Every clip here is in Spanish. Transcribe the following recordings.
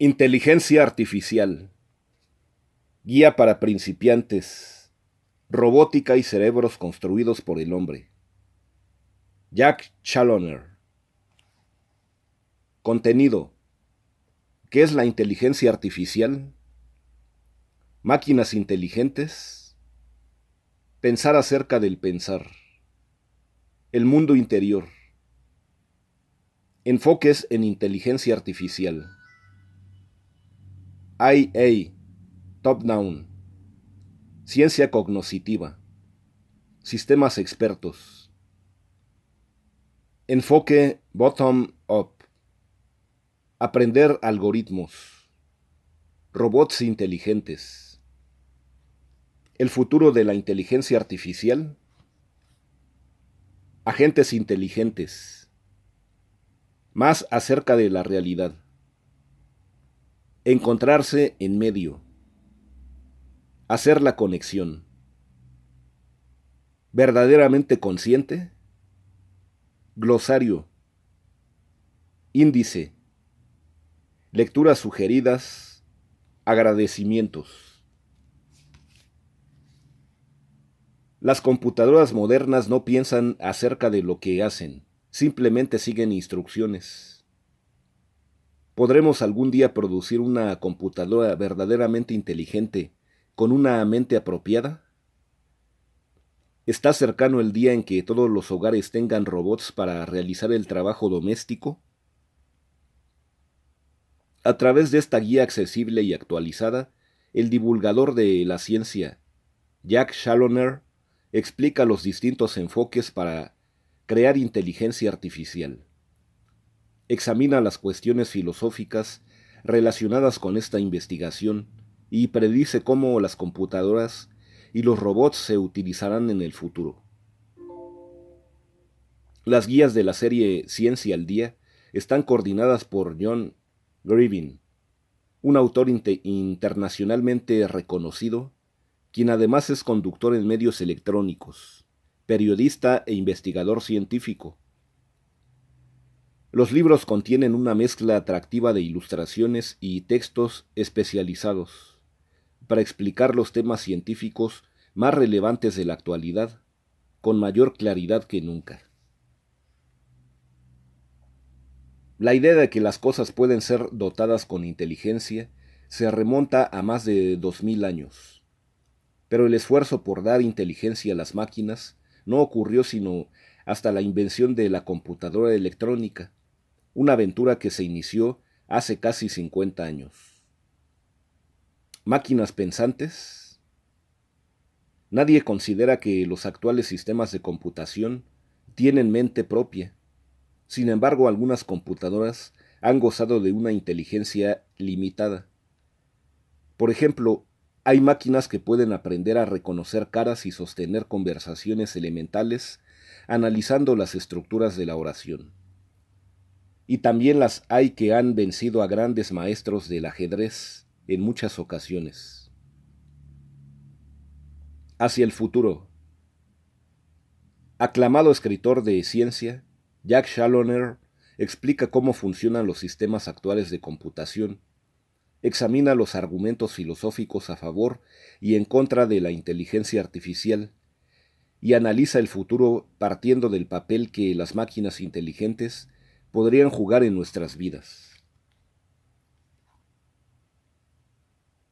Inteligencia artificial. Guía para principiantes. Robótica y cerebros construidos por el hombre. Jack CHALONER Contenido. ¿Qué es la inteligencia artificial? Máquinas inteligentes. Pensar acerca del pensar. El mundo interior. Enfoques en inteligencia artificial. IA, top-down, ciencia cognoscitiva, sistemas expertos, enfoque bottom-up, aprender algoritmos, robots inteligentes, el futuro de la inteligencia artificial, agentes inteligentes, más acerca de la realidad. Encontrarse en medio. Hacer la conexión. Verdaderamente consciente. Glosario. Índice. Lecturas sugeridas. Agradecimientos. Las computadoras modernas no piensan acerca de lo que hacen, simplemente siguen instrucciones. ¿Podremos algún día producir una computadora verdaderamente inteligente con una mente apropiada? ¿Está cercano el día en que todos los hogares tengan robots para realizar el trabajo doméstico? A través de esta guía accesible y actualizada, el divulgador de la ciencia, Jack Shalloner, explica los distintos enfoques para crear inteligencia artificial examina las cuestiones filosóficas relacionadas con esta investigación y predice cómo las computadoras y los robots se utilizarán en el futuro. Las guías de la serie Ciencia al Día están coordinadas por John Grivin, un autor internacionalmente reconocido, quien además es conductor en medios electrónicos, periodista e investigador científico los libros contienen una mezcla atractiva de ilustraciones y textos especializados para explicar los temas científicos más relevantes de la actualidad con mayor claridad que nunca. La idea de que las cosas pueden ser dotadas con inteligencia se remonta a más de 2.000 años. Pero el esfuerzo por dar inteligencia a las máquinas no ocurrió sino hasta la invención de la computadora electrónica, una aventura que se inició hace casi 50 años. Máquinas pensantes. Nadie considera que los actuales sistemas de computación tienen mente propia. Sin embargo, algunas computadoras han gozado de una inteligencia limitada. Por ejemplo, hay máquinas que pueden aprender a reconocer caras y sostener conversaciones elementales analizando las estructuras de la oración y también las hay que han vencido a grandes maestros del ajedrez en muchas ocasiones. Hacia el futuro. Aclamado escritor de ciencia, Jack Challoner explica cómo funcionan los sistemas actuales de computación, examina los argumentos filosóficos a favor y en contra de la inteligencia artificial, y analiza el futuro partiendo del papel que las máquinas inteligentes podrían jugar en nuestras vidas.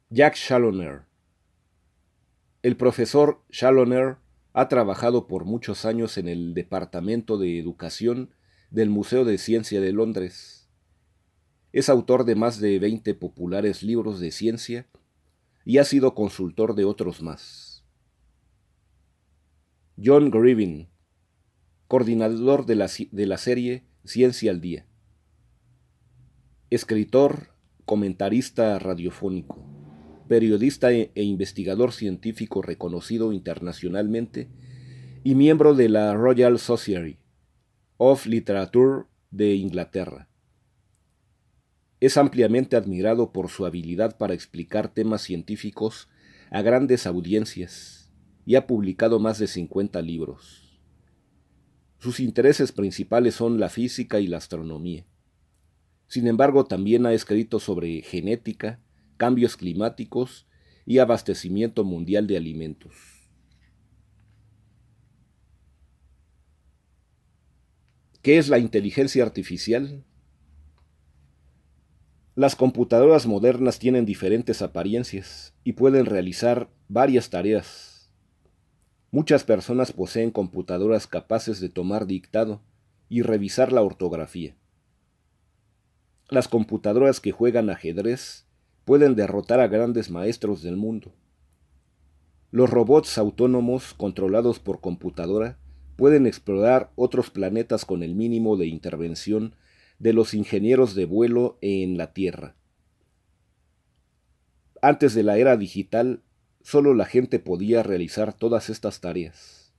Jack Shalloner. El profesor Shalloner ha trabajado por muchos años en el Departamento de Educación del Museo de Ciencia de Londres. Es autor de más de 20 populares libros de ciencia y ha sido consultor de otros más. John Grivin, coordinador de la serie Ciencia al Día. Escritor, comentarista radiofónico, periodista e, e, investigador científico reconocido internacionalmente y miembro de la Royal Society of Literature de Inglaterra. Es ampliamente admirado por su habilidad para explicar temas científicos a grandes audiencias y ha publicado más de 50 libros. Sus intereses principales son la física y la astronomía. Sin embargo, también ha escrito sobre genética, cambios climáticos y abastecimiento mundial de alimentos. ¿Qué es la inteligencia artificial? Las computadoras modernas tienen diferentes apariencias y pueden realizar varias tareas Muchas personas poseen computadoras capaces de tomar dictado y revisar la ortografía. Las computadoras que juegan ajedrez pueden derrotar a grandes maestros del mundo. Los robots autónomos controlados por computadora pueden explorar otros planetas con el mínimo de intervención de los ingenieros de vuelo en la Tierra. Antes de la era digital, Solo la gente podía realizar todas estas tareas.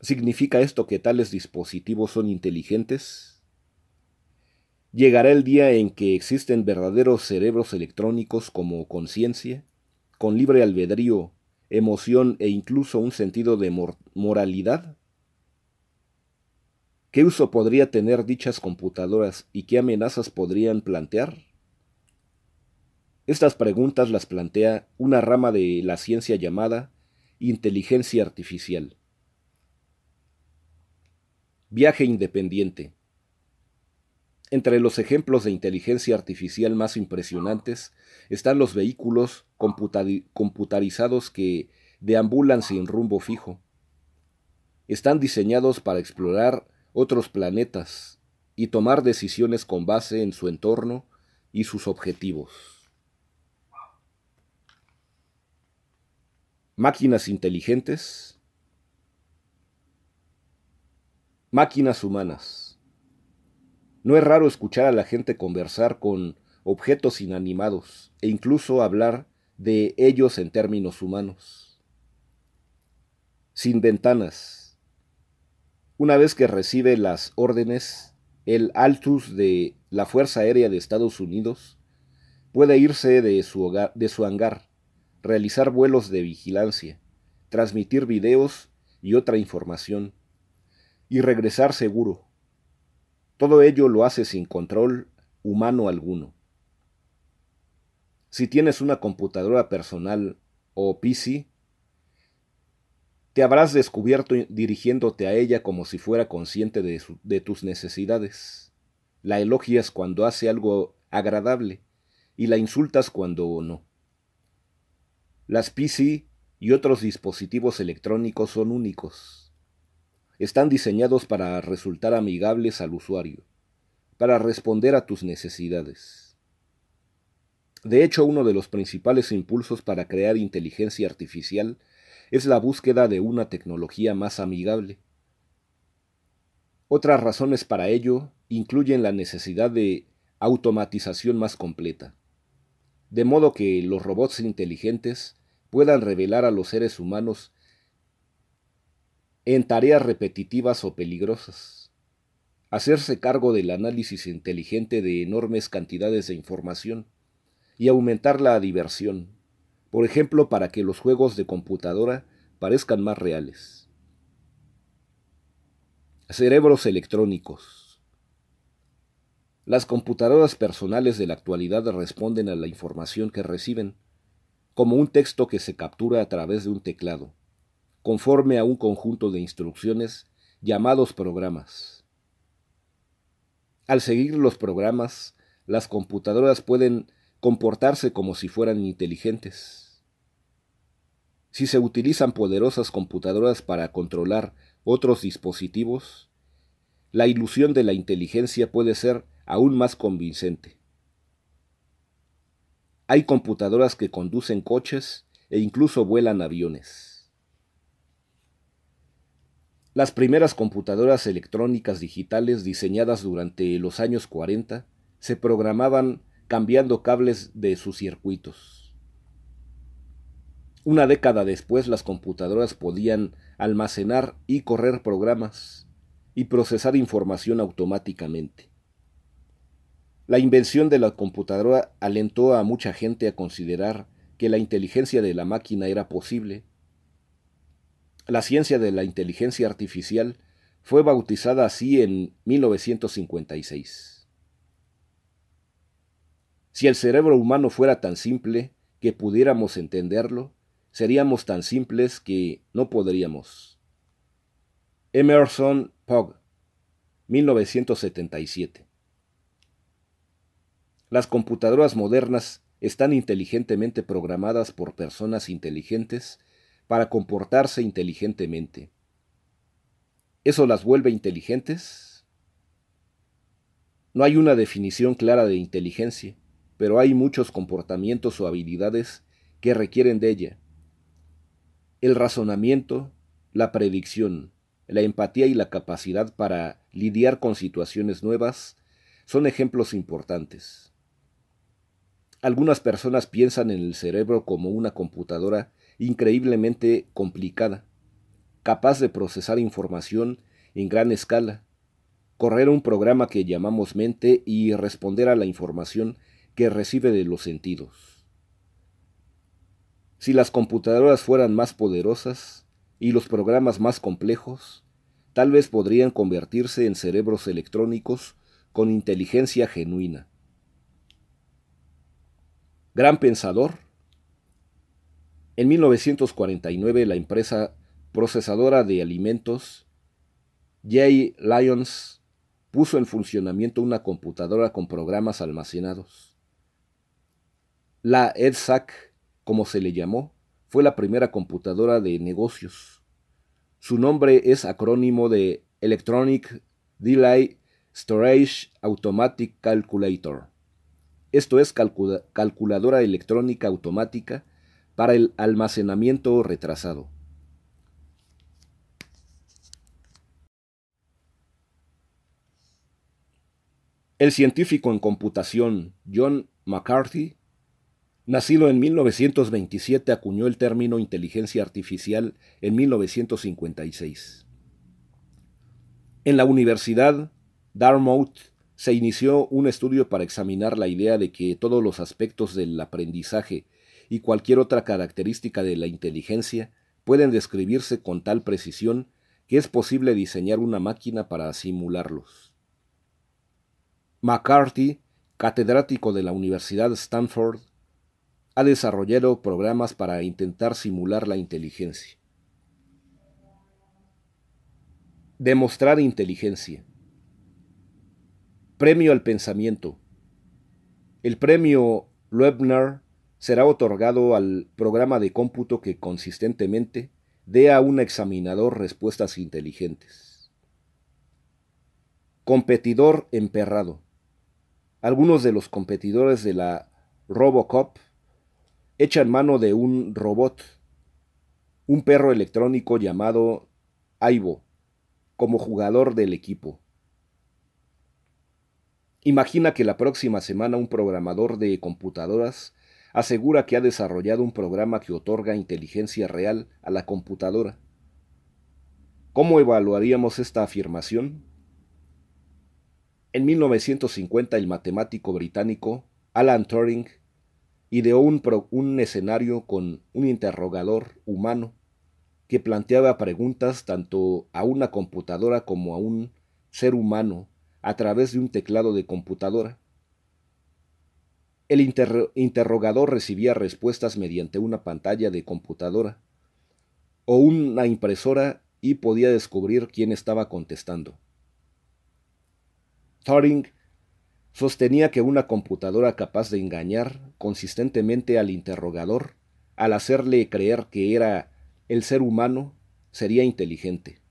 ¿Significa esto que tales dispositivos son inteligentes? ¿Llegará el día en que existen verdaderos cerebros electrónicos como conciencia, con libre albedrío, emoción e incluso un sentido de moralidad? ¿Qué uso podría tener dichas computadoras y qué amenazas podrían plantear? Estas preguntas las plantea una rama de la ciencia llamada inteligencia artificial. Viaje independiente. Entre los ejemplos de inteligencia artificial más impresionantes están los vehículos computarizados que deambulan sin rumbo fijo. Están diseñados para explorar otros planetas y tomar decisiones con base en su entorno y sus objetivos. máquinas inteligentes, máquinas humanas. No es raro escuchar a la gente conversar con objetos inanimados e incluso hablar de ellos en términos humanos. Sin ventanas. Una vez que recibe las órdenes, el Altus de la Fuerza Aérea de Estados Unidos puede irse de su, de su hangar realizar vuelos de vigilancia, transmitir videos y otra información, y regresar seguro. Todo ello lo hace sin control humano alguno. Si tienes una computadora personal o PC, te habrás descubierto dirigiéndote a ella como si fuera consciente de, tus necesidades. La elogias cuando hace algo agradable y la insultas cuando no. Las PC y otros dispositivos electrónicos son únicos. Están diseñados para resultar amigables al usuario, para responder a tus necesidades. De hecho, uno de los principales impulsos para crear inteligencia artificial es la búsqueda de una tecnología más amigable. Otras razones para ello incluyen la necesidad de automatización más completa de modo que los robots inteligentes puedan revelar a los seres humanos en tareas repetitivas o peligrosas, hacerse cargo del análisis inteligente de enormes cantidades de información y aumentar la diversión, por ejemplo, para que los juegos de computadora parezcan más reales. Cerebros electrónicos. Las computadoras personales de la actualidad responden a la información que reciben, como un texto que se captura a través de un teclado, conforme a un conjunto de instrucciones llamados programas. Al seguir los programas, las computadoras pueden comportarse como si fueran inteligentes. Si se utilizan poderosas computadoras para controlar otros dispositivos, la ilusión de la inteligencia puede ser aún más convincente. Hay computadoras que conducen coches e incluso vuelan aviones. Las primeras computadoras electrónicas digitales diseñadas durante los años 40 se programaban cambiando cables de sus circuitos. Una década después las computadoras podían almacenar y correr programas y procesar información automáticamente. La invención de la computadora alentó a mucha gente a considerar que la inteligencia de la máquina era posible. La ciencia de la inteligencia artificial fue bautizada así en 1956. Si el cerebro humano fuera tan simple que pudiéramos entenderlo, seríamos tan simples que no podríamos. Emerson Pogg, 1977 las computadoras modernas están inteligentemente programadas por personas inteligentes para comportarse inteligentemente. ¿Eso las vuelve inteligentes? No hay una definición clara de inteligencia, pero hay muchos comportamientos o habilidades que requieren de ella. El razonamiento, la predicción, la empatía y la capacidad para lidiar con situaciones nuevas son ejemplos importantes. Algunas personas piensan en el cerebro como una computadora increíblemente complicada, capaz de procesar información en gran escala, correr un programa que llamamos mente y responder a la información que recibe de los sentidos. Si las computadoras fueran más poderosas y los programas más complejos, tal vez podrían convertirse en cerebros electrónicos con inteligencia genuina gran pensador. En 1949 la empresa procesadora de alimentos J. Lyons puso en funcionamiento una computadora con programas almacenados. La EDSAC, como se le llamó, fue la primera computadora de negocios. Su nombre es acrónimo de Electronic Delay Storage Automatic Calculator esto es calculadora electrónica automática para el almacenamiento retrasado. El científico en computación John McCarthy, nacido en 1927, acuñó el término inteligencia artificial en 1956. En la Universidad Dartmouth se inició un estudio para examinar la idea de que todos los aspectos del aprendizaje y cualquier otra característica de la inteligencia pueden describirse con tal precisión que es posible diseñar una máquina para simularlos. McCarthy, catedrático de la Universidad Stanford, ha desarrollado programas para intentar simular la inteligencia. Demostrar inteligencia. Premio al pensamiento. El premio Loebner será otorgado al programa de cómputo que consistentemente dé a un examinador respuestas inteligentes. Competidor emperrado. Algunos de los competidores de la Robocop echan mano de un robot, un perro electrónico llamado Aibo, como jugador del equipo. Imagina que la próxima semana un programador de computadoras asegura que ha desarrollado un programa que otorga inteligencia real a la computadora. ¿Cómo evaluaríamos esta afirmación? En 1950 el matemático británico Alan Turing ideó un, un escenario con un interrogador humano que planteaba preguntas tanto a una computadora como a un ser humano a través de un teclado de computadora. El interrogador recibía respuestas mediante una pantalla de computadora o una impresora y podía descubrir quién estaba contestando. Turing sostenía que una computadora capaz de engañar consistentemente al interrogador al hacerle creer que era el ser humano sería inteligente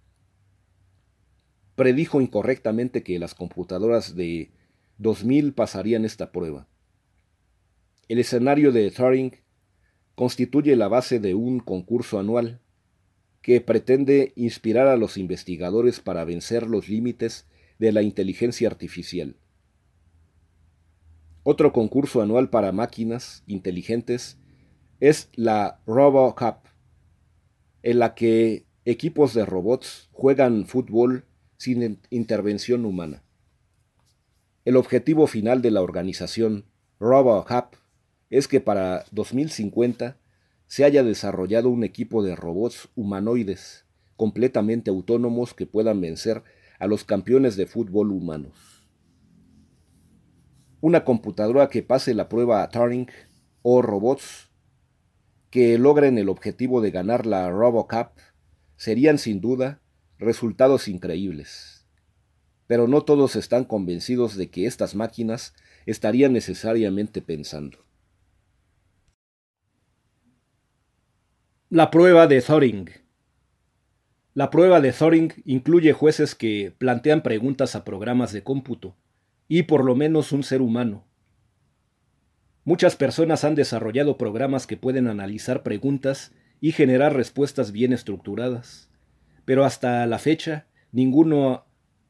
predijo incorrectamente que las computadoras de 2000 pasarían esta prueba. El escenario de Turing constituye la base de un concurso anual que pretende inspirar a los investigadores para vencer los límites de la inteligencia artificial. Otro concurso anual para máquinas inteligentes es la RoboCup, en la que equipos de robots juegan fútbol sin intervención humana. El objetivo final de la organización ...RoboCup... es que para 2050 se haya desarrollado un equipo de robots humanoides completamente autónomos que puedan vencer a los campeones de fútbol humanos. Una computadora que pase la prueba a Turing o robots que logren el objetivo de ganar la RoboCup serían sin duda resultados increíbles. Pero no todos están convencidos de que estas máquinas estarían necesariamente pensando. La prueba de Thoring. La prueba de Thoring incluye jueces que plantean preguntas a programas de cómputo y por lo menos un ser humano. Muchas personas han desarrollado programas que pueden analizar preguntas y generar respuestas bien estructuradas pero hasta la fecha ninguno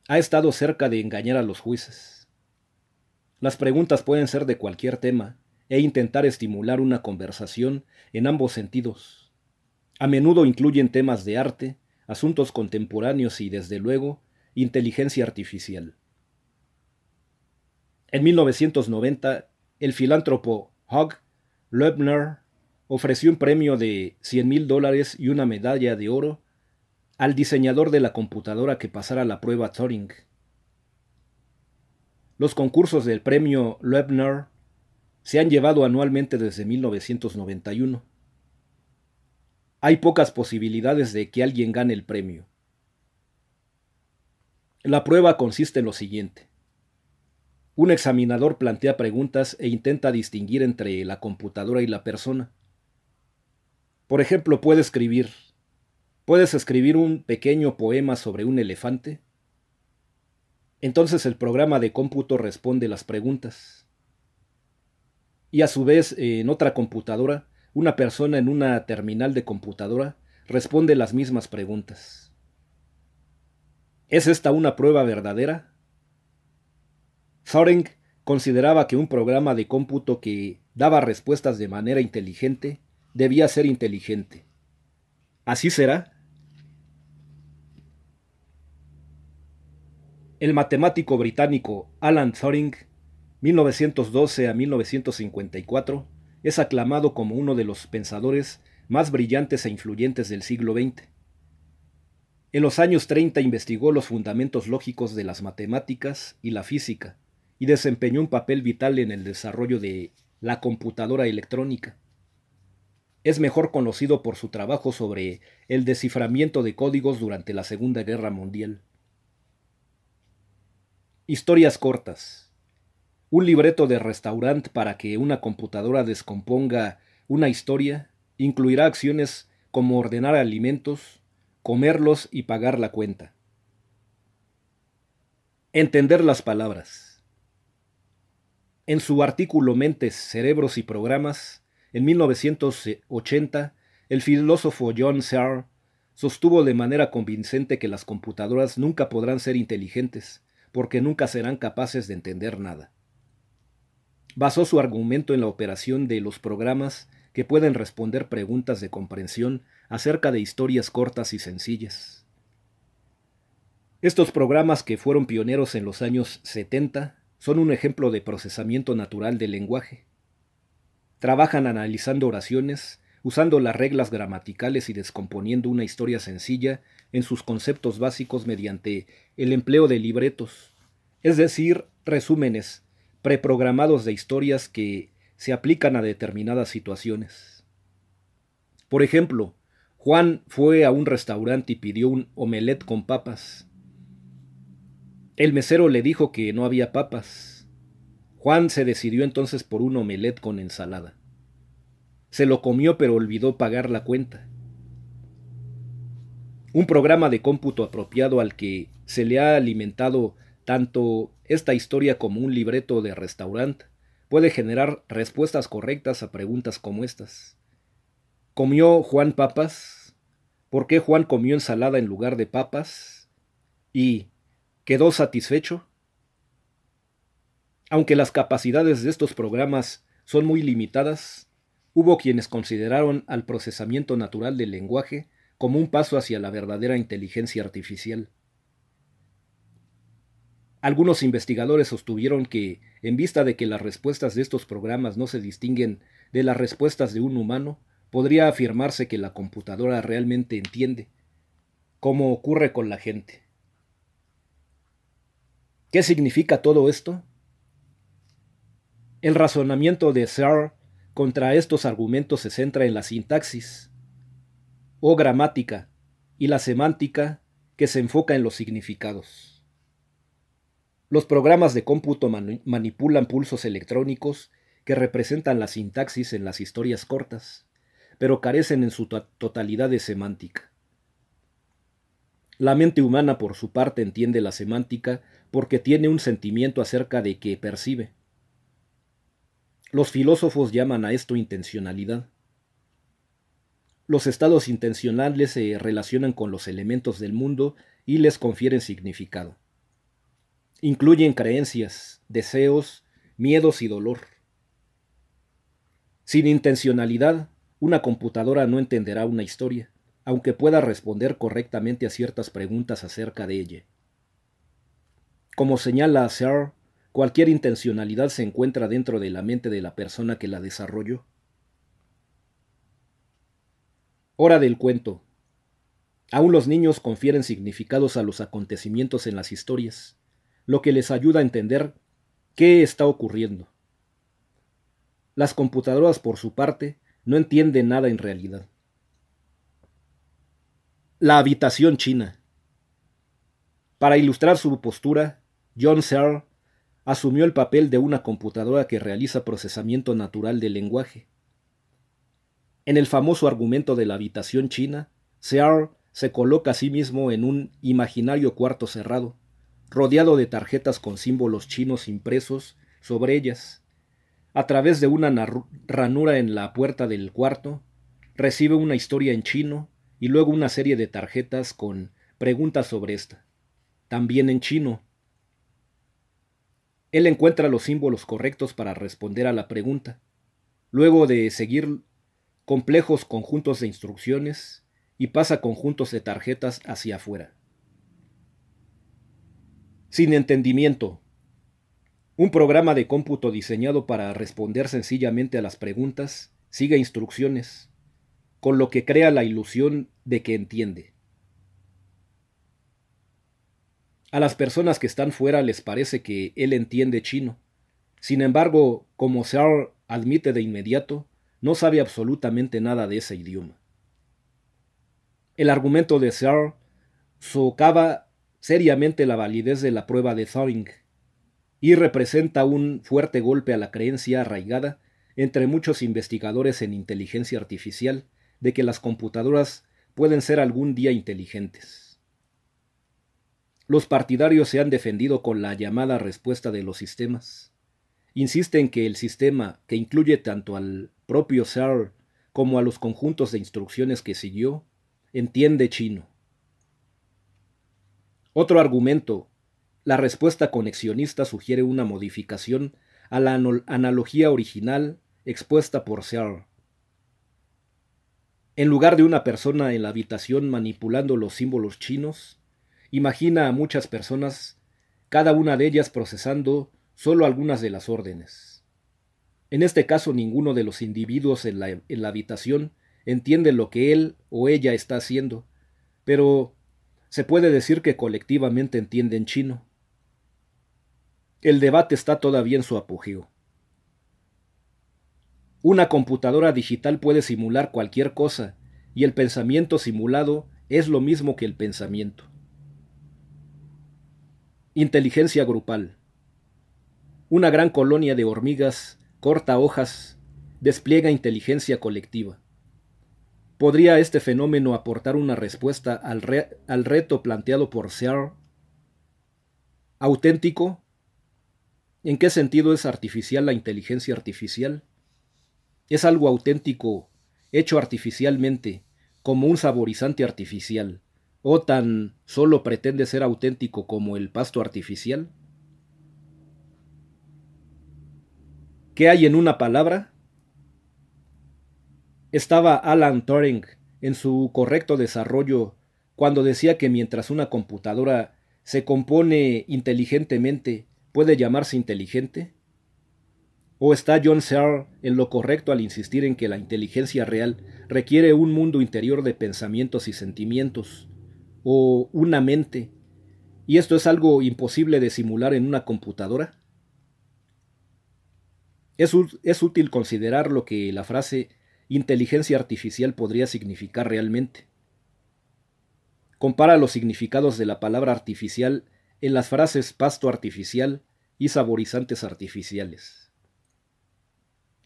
ha estado cerca de engañar a los jueces. Las preguntas pueden ser de cualquier tema e intentar estimular una conversación en ambos sentidos. A menudo incluyen temas de arte, asuntos contemporáneos y, desde luego, inteligencia artificial. En 1990, el filántropo Hogg Loebner ofreció un premio de 100 mil dólares y una medalla de oro al diseñador de la computadora que pasara la prueba Turing. Los concursos del premio Loebner se han llevado anualmente desde 1991. Hay pocas posibilidades de que alguien gane el premio. La prueba consiste en lo siguiente. Un examinador plantea preguntas e intenta distinguir entre la computadora y la persona. Por ejemplo, puede escribir ¿Puedes escribir un pequeño poema sobre un elefante? Entonces el programa de cómputo responde las preguntas. Y a su vez, en otra computadora, una persona en una terminal de computadora responde las mismas preguntas. ¿Es esta una prueba verdadera? Thoring consideraba que un programa de cómputo que daba respuestas de manera inteligente debía ser inteligente. ¿Así será? El matemático británico Alan Turing, 1912 a 1954, es aclamado como uno de los pensadores más brillantes e influyentes del siglo XX. En los años 30 investigó los fundamentos lógicos de las matemáticas y la física y desempeñó un papel vital en el desarrollo de la computadora electrónica. Es mejor conocido por su trabajo sobre el desciframiento de códigos durante la Segunda Guerra Mundial. Historias cortas. Un libreto de restaurante para que una computadora descomponga una historia incluirá acciones como ordenar alimentos, comerlos y pagar la cuenta. Entender las palabras. En su artículo Mentes, Cerebros y Programas, en 1980, el filósofo John Searle sostuvo de manera convincente que las computadoras nunca podrán ser inteligentes porque nunca serán capaces de entender nada. Basó su argumento en la operación de los programas que pueden responder preguntas de comprensión acerca de historias cortas y sencillas. Estos programas que fueron pioneros en los años 70 son un ejemplo de procesamiento natural del lenguaje. Trabajan analizando oraciones, usando las reglas gramaticales y descomponiendo una historia sencilla en sus conceptos básicos mediante el empleo de libretos, es decir, resúmenes preprogramados de historias que se aplican a determinadas situaciones. Por ejemplo, Juan fue a un restaurante y pidió un omelet con papas. El mesero le dijo que no había papas. Juan se decidió entonces por un omelet con ensalada. Se lo comió pero olvidó pagar la cuenta un programa de cómputo apropiado al que se le ha alimentado tanto esta historia como un libreto de restaurante puede generar respuestas correctas a preguntas como estas. ¿Comió Juan papas? ¿Por qué Juan comió ensalada en lugar de papas? ¿Y quedó satisfecho? Aunque las capacidades de estos programas son muy limitadas, hubo quienes consideraron al procesamiento natural del lenguaje como un paso hacia la verdadera inteligencia artificial. Algunos investigadores sostuvieron que, en vista de que las respuestas de estos programas no se distinguen de las respuestas de un humano, podría afirmarse que la computadora realmente entiende, como ocurre con la gente. ¿Qué significa todo esto? El razonamiento de Searle contra estos argumentos se centra en la sintaxis, o gramática y la semántica que se enfoca en los significados. Los programas de cómputo manipulan pulsos electrónicos que representan la sintaxis en las historias cortas, pero carecen en su totalidad de semántica. La mente humana, por su parte, entiende la semántica porque tiene un sentimiento acerca de que percibe. Los filósofos llaman a esto intencionalidad. Los estados intencionales se relacionan con los elementos del mundo y les confieren significado. Incluyen creencias, deseos, miedos y dolor. Sin intencionalidad, una computadora no entenderá una historia, aunque pueda responder correctamente a ciertas preguntas acerca de ella. Como señala Searle, cualquier intencionalidad se encuentra dentro de la mente de la persona que la desarrolló. Hora del cuento. Aún los niños confieren significados a los acontecimientos en las historias, lo que les ayuda a entender qué está ocurriendo. Las computadoras, por su parte, no entienden nada en realidad. La habitación china. Para ilustrar su postura, John Searle asumió el papel de una computadora que realiza procesamiento natural del lenguaje en el famoso argumento de la habitación china, Searle se coloca a sí mismo en un imaginario cuarto cerrado, rodeado de tarjetas con símbolos chinos impresos sobre ellas. A través de una ranura en la puerta del cuarto, recibe una historia en chino y luego una serie de tarjetas con preguntas sobre esta, también en chino. Él encuentra los símbolos correctos para responder a la pregunta. Luego de seguir complejos conjuntos de instrucciones y pasa conjuntos de tarjetas hacia afuera. Sin entendimiento. Un programa de cómputo diseñado para responder sencillamente a las preguntas sigue instrucciones, con lo que crea la ilusión de que entiende. A las personas que están fuera les parece que él entiende chino. Sin embargo, como Searle admite de inmediato, no sabe absolutamente nada de ese idioma. El argumento de Searle socava seriamente la validez de la prueba de Thoring y representa un fuerte golpe a la creencia arraigada entre muchos investigadores en inteligencia artificial de que las computadoras pueden ser algún día inteligentes. Los partidarios se han defendido con la llamada respuesta de los sistemas, insiste en que el sistema, que incluye tanto al propio ser como a los conjuntos de instrucciones que siguió, entiende chino. Otro argumento, la respuesta conexionista sugiere una modificación a la analogía original expuesta por Searle. En lugar de una persona en la habitación manipulando los símbolos chinos, imagina a muchas personas, cada una de ellas procesando solo algunas de las órdenes. En este caso ninguno de los individuos en la, en la habitación entiende lo que él o ella está haciendo, pero se puede decir que colectivamente entienden chino. El debate está todavía en su apogeo. Una computadora digital puede simular cualquier cosa, y el pensamiento simulado es lo mismo que el pensamiento. Inteligencia grupal. Una gran colonia de hormigas corta hojas, despliega inteligencia colectiva. ¿Podría este fenómeno aportar una respuesta al, reto planteado por Searle? ¿Auténtico? ¿En qué sentido es artificial la inteligencia artificial? Es algo auténtico, hecho artificialmente, como un saborizante artificial, o tan solo pretende ser auténtico como el pasto artificial? ¿Qué hay en una palabra? Estaba Alan Turing en su correcto desarrollo cuando decía que mientras una computadora se compone inteligentemente, puede llamarse inteligente? ¿O está John Searle en lo correcto al insistir en que la inteligencia real requiere un mundo interior de pensamientos y sentimientos, o una mente, y esto es algo imposible de simular en una computadora? Es, útil considerar lo que la frase inteligencia artificial podría significar realmente. Compara los significados de la palabra artificial en las frases pasto artificial y saborizantes artificiales.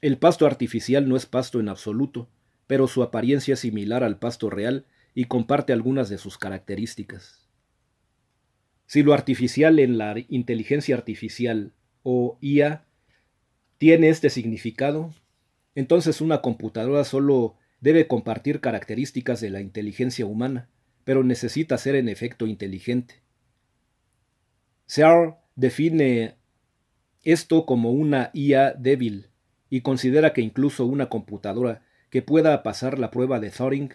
El pasto artificial no es pasto en absoluto, pero su apariencia es similar al pasto real y comparte algunas de sus características. Si lo artificial en la inteligencia artificial o IA tiene este significado, entonces una computadora solo debe compartir características de la inteligencia humana, pero necesita ser en efecto inteligente. Searle define esto como una IA débil y considera que incluso una computadora que pueda pasar la prueba de Thoring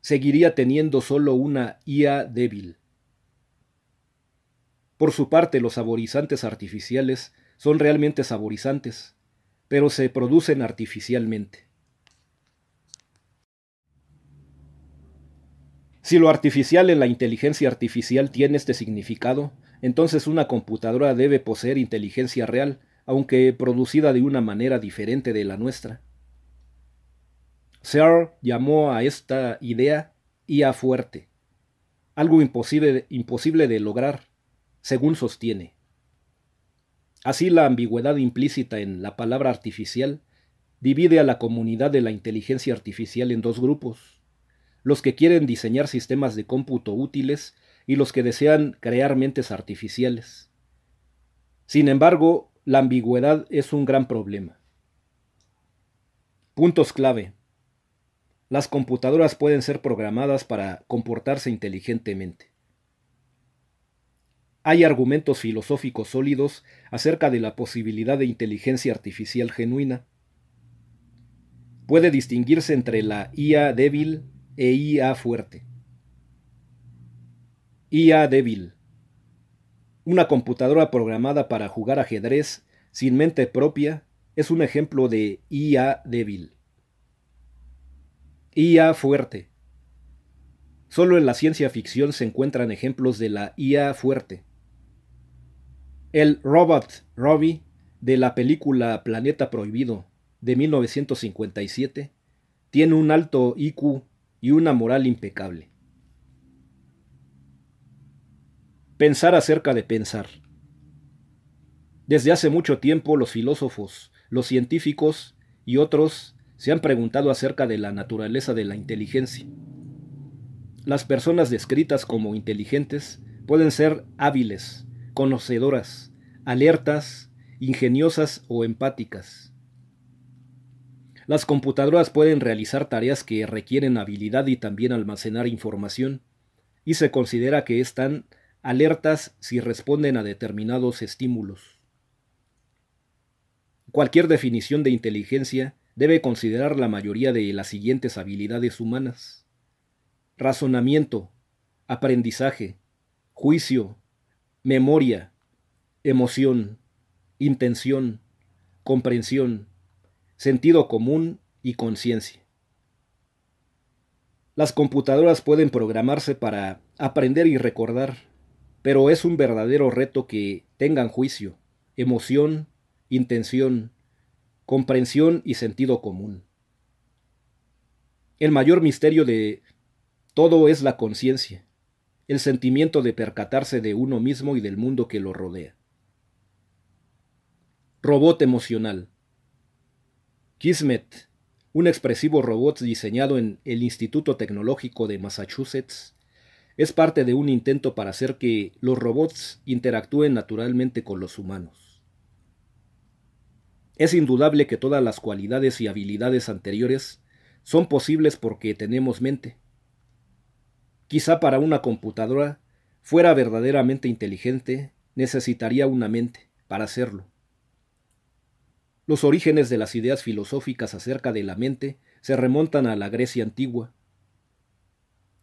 seguiría teniendo solo una IA débil. Por su parte, los saborizantes artificiales son realmente saborizantes, pero se producen artificialmente. Si lo artificial en la inteligencia artificial tiene este significado, entonces una computadora debe poseer inteligencia real, aunque producida de una manera diferente de la nuestra. Searle llamó a esta idea IA fuerte, algo imposible, imposible de lograr, según sostiene. Así la ambigüedad implícita en la palabra artificial divide a la comunidad de la inteligencia artificial en dos grupos, los que quieren diseñar sistemas de cómputo útiles y los que desean crear mentes artificiales. Sin embargo, la ambigüedad es un gran problema. Puntos clave. Las computadoras pueden ser programadas para comportarse inteligentemente. Hay argumentos filosóficos sólidos acerca de la posibilidad de inteligencia artificial genuina. Puede distinguirse entre la IA débil e IA fuerte. IA débil. Una computadora programada para jugar ajedrez sin mente propia es un ejemplo de IA débil. IA fuerte. Solo en la ciencia ficción se encuentran ejemplos de la IA fuerte el robot Robbie de la película Planeta Prohibido de 1957 tiene un alto IQ y una moral impecable. Pensar acerca de pensar. Desde hace mucho tiempo los filósofos, los científicos y otros se han preguntado acerca de la naturaleza de la inteligencia. Las personas descritas como inteligentes pueden ser hábiles, conocedoras, alertas, ingeniosas o empáticas. Las computadoras pueden realizar tareas que requieren habilidad y también almacenar información, y se considera que están alertas si responden a determinados estímulos. Cualquier definición de inteligencia debe considerar la mayoría de las siguientes habilidades humanas. Razonamiento, aprendizaje, juicio, memoria, emoción, intención, comprensión, sentido común y conciencia. Las computadoras pueden programarse para aprender y recordar, pero es un verdadero reto que tengan juicio, emoción, intención, comprensión y sentido común. El mayor misterio de todo es la conciencia, el sentimiento de percatarse de uno mismo y del mundo que lo rodea. Robot emocional. Kismet, un expresivo robot diseñado en el Instituto Tecnológico de Massachusetts, es parte de un intento para hacer que los robots interactúen naturalmente con los humanos. Es indudable que todas las cualidades y habilidades anteriores son posibles porque tenemos mente, Quizá para una computadora fuera verdaderamente inteligente, necesitaría una mente para hacerlo. Los orígenes de las ideas filosóficas acerca de la mente se remontan a la Grecia antigua.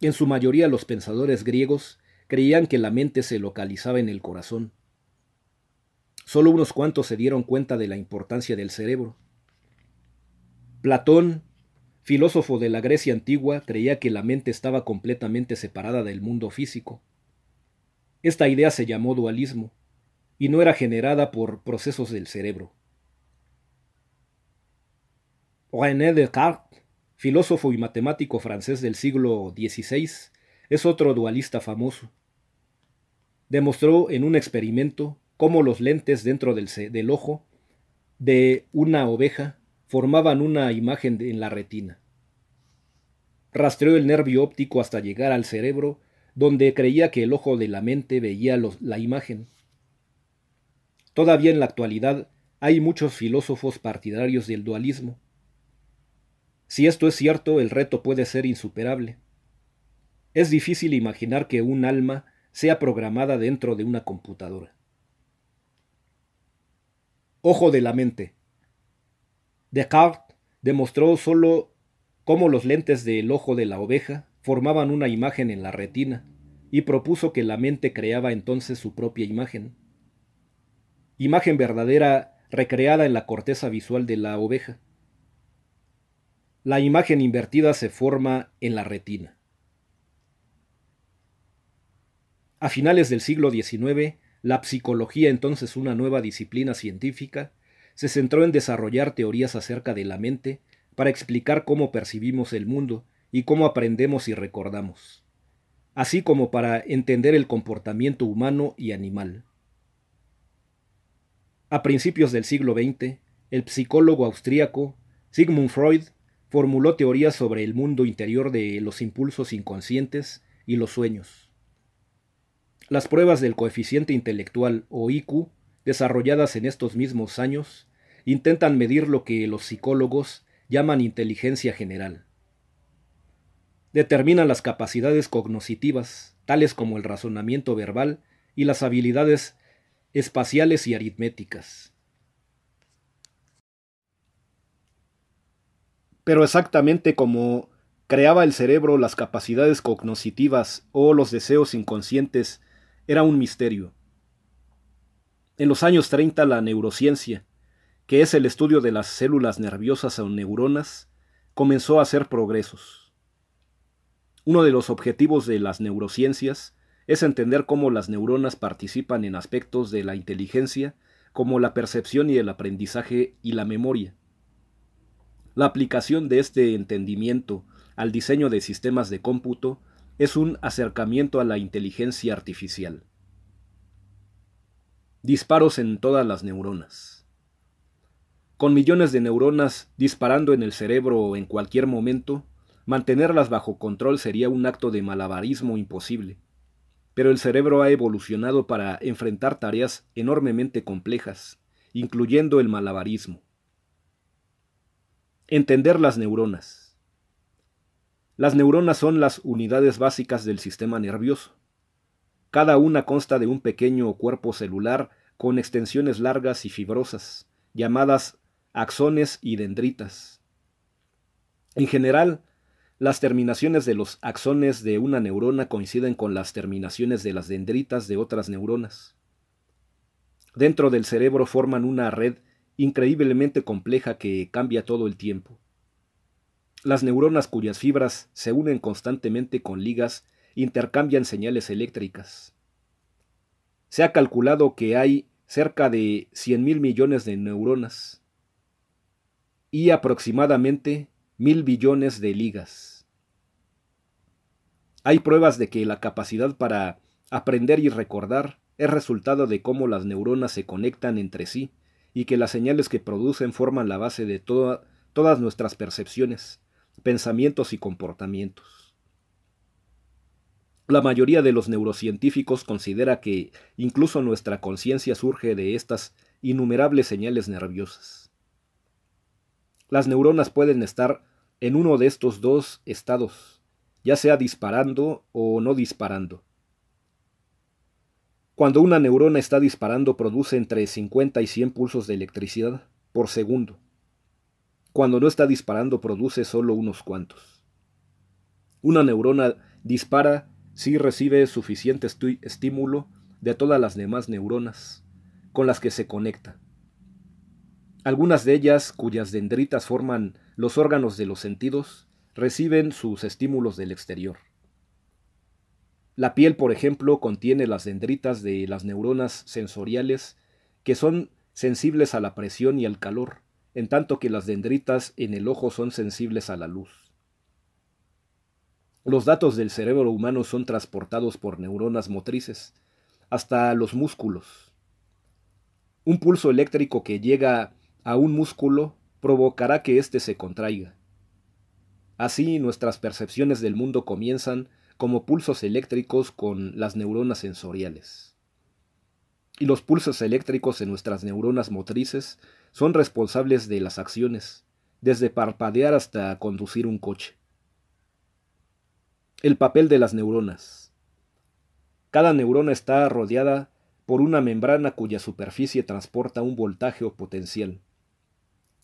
En su mayoría los pensadores griegos creían que la mente se localizaba en el corazón. Solo unos cuantos se dieron cuenta de la importancia del cerebro. Platón filósofo de la Grecia antigua, creía que la mente estaba completamente separada del mundo físico. Esta idea se llamó dualismo, y no era generada por procesos del cerebro. René Descartes, filósofo y matemático francés del siglo XVI, es otro dualista famoso. Demostró en un experimento cómo los lentes dentro del, ojo de una oveja formaban una imagen en la retina. Rastreó el nervio óptico hasta llegar al cerebro, donde creía que el ojo de la mente veía la imagen. Todavía en la actualidad hay muchos filósofos partidarios del dualismo. Si esto es cierto, el reto puede ser insuperable. Es difícil imaginar que un alma sea programada dentro de una computadora. Ojo de la mente. Descartes demostró solo cómo los lentes del ojo de la oveja formaban una imagen en la retina y propuso que la mente creaba entonces su propia imagen. Imagen verdadera recreada en la corteza visual de la oveja. La imagen invertida se forma en la retina. A finales del siglo XIX, la psicología, entonces una nueva disciplina científica, se centró en desarrollar teorías acerca de la mente para explicar cómo percibimos el mundo y cómo aprendemos y recordamos, así como para entender el comportamiento humano y animal. A principios del siglo XX, el psicólogo austríaco Sigmund Freud formuló teorías sobre el mundo interior de los impulsos inconscientes y los sueños. Las pruebas del coeficiente intelectual o IQ desarrolladas en estos mismos años, intentan medir lo que los psicólogos llaman inteligencia general. Determinan las capacidades cognoscitivas, tales como el razonamiento verbal y las habilidades espaciales y aritméticas. Pero exactamente como creaba el cerebro las capacidades cognoscitivas o los deseos inconscientes era un misterio en los años 30 la neurociencia, que es el estudio de las células nerviosas o neuronas, comenzó a hacer progresos. Uno de los objetivos de las neurociencias es entender cómo las neuronas participan en aspectos de la inteligencia como la percepción y el aprendizaje y la memoria. La aplicación de este entendimiento al diseño de sistemas de cómputo es un acercamiento a la inteligencia artificial disparos en todas las neuronas. Con millones de neuronas disparando en el cerebro en cualquier momento, mantenerlas bajo control sería un acto de malabarismo imposible. Pero el cerebro ha evolucionado para enfrentar tareas enormemente complejas, incluyendo el malabarismo. Entender las neuronas. Las neuronas son las unidades básicas del sistema nervioso. Cada una consta de un pequeño cuerpo celular con extensiones largas y fibrosas, llamadas axones y dendritas. En general, las terminaciones de los axones de una neurona coinciden con las terminaciones de las dendritas de otras neuronas. Dentro del cerebro forman una red increíblemente compleja que cambia todo el tiempo. Las neuronas cuyas fibras se unen constantemente con ligas intercambian señales eléctricas. Se ha calculado que hay cerca de 100 mil millones de neuronas y aproximadamente mil billones de ligas. Hay pruebas de que la capacidad para aprender y recordar es resultado de cómo las neuronas se conectan entre sí y que las señales que producen forman la base de todas nuestras percepciones, pensamientos y comportamientos. La mayoría de los neurocientíficos considera que incluso nuestra conciencia surge de estas innumerables señales nerviosas. Las neuronas pueden estar en uno de estos dos estados, ya sea disparando o no disparando. Cuando una neurona está disparando produce entre 50 y 100 pulsos de electricidad por segundo. Cuando no está disparando produce solo unos cuantos. Una neurona dispara sí recibe suficiente estímulo de todas las demás neuronas con las que se conecta. Algunas de ellas, cuyas dendritas forman los órganos de los sentidos, reciben sus estímulos del exterior. La piel, por ejemplo, contiene las dendritas de las neuronas sensoriales que son sensibles a la presión y al calor, en tanto que las dendritas en el ojo son sensibles a la luz. Los datos del cerebro humano son transportados por neuronas motrices hasta los músculos. Un pulso eléctrico que llega a un músculo provocará que éste se contraiga. Así nuestras percepciones del mundo comienzan como pulsos eléctricos con las neuronas sensoriales. Y los pulsos eléctricos en nuestras neuronas motrices son responsables de las acciones, desde parpadear hasta conducir un coche. El papel de las neuronas. Cada neurona está rodeada por una membrana cuya superficie transporta un voltaje o potencial.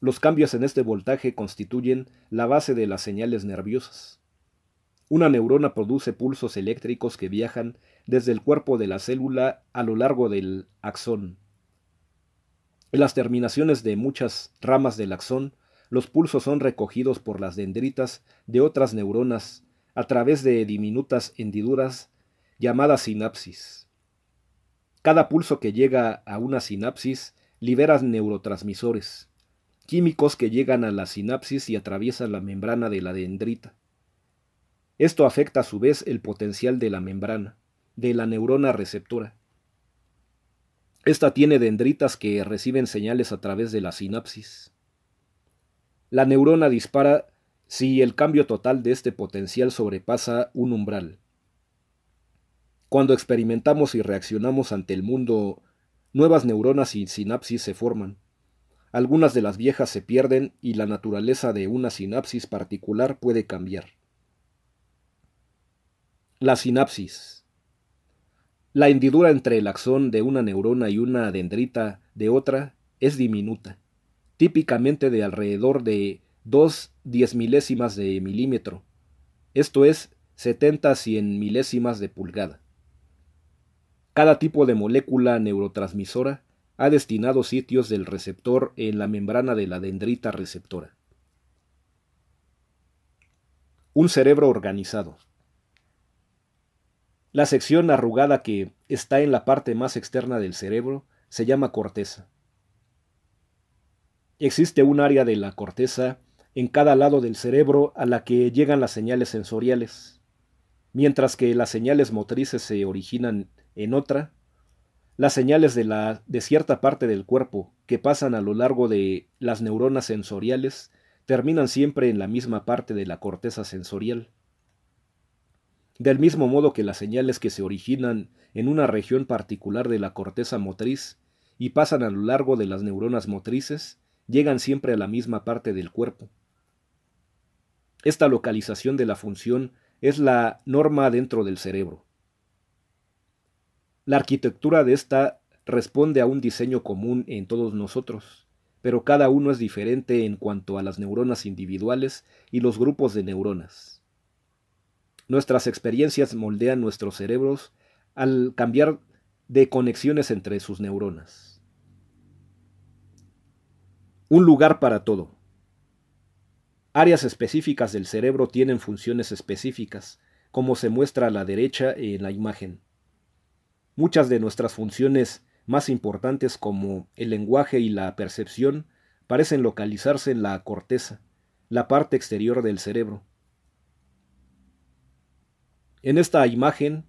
Los cambios en este voltaje constituyen la base de las señales nerviosas. Una neurona produce pulsos eléctricos que viajan desde el cuerpo de la célula a lo largo del axón. En las terminaciones de muchas ramas del axón, los pulsos son recogidos por las dendritas de otras neuronas a través de diminutas hendiduras llamadas sinapsis. Cada pulso que llega a una sinapsis libera neurotransmisores, químicos que llegan a la sinapsis y atraviesan la membrana de la dendrita. Esto afecta a su vez el potencial de la membrana, de la neurona receptora. Esta tiene dendritas que reciben señales a través de la sinapsis. La neurona dispara si el cambio total de este potencial sobrepasa un umbral. Cuando experimentamos y reaccionamos ante el mundo, nuevas neuronas y sinapsis se forman. Algunas de las viejas se pierden y la naturaleza de una sinapsis particular puede cambiar. La sinapsis. La hendidura entre el axón de una neurona y una dendrita de otra es diminuta, típicamente de alrededor de dos diez milésimas de milímetro, esto es 70 100 milésimas de pulgada. Cada tipo de molécula neurotransmisora ha destinado sitios del receptor en la membrana de la dendrita receptora. Un cerebro organizado. La sección arrugada que está en la parte más externa del cerebro se llama corteza. Existe un área de la corteza en cada lado del cerebro a la que llegan las señales sensoriales, mientras que las señales motrices se originan en otra, las señales de, la, de cierta parte del cuerpo que pasan a lo largo de las neuronas sensoriales terminan siempre en la misma parte de la corteza sensorial. Del mismo modo que las señales que se originan en una región particular de la corteza motriz y pasan a lo largo de las neuronas motrices llegan siempre a la misma parte del cuerpo. Esta localización de la función es la norma dentro del cerebro. La arquitectura de esta responde a un diseño común en todos nosotros, pero cada uno es diferente en cuanto a las neuronas individuales y los grupos de neuronas. Nuestras experiencias moldean nuestros cerebros al cambiar de conexiones entre sus neuronas. Un lugar para todo. Áreas específicas del cerebro tienen funciones específicas, como se muestra a la derecha en la imagen. Muchas de nuestras funciones más importantes como el lenguaje y la percepción parecen localizarse en la corteza, la parte exterior del cerebro. En esta imagen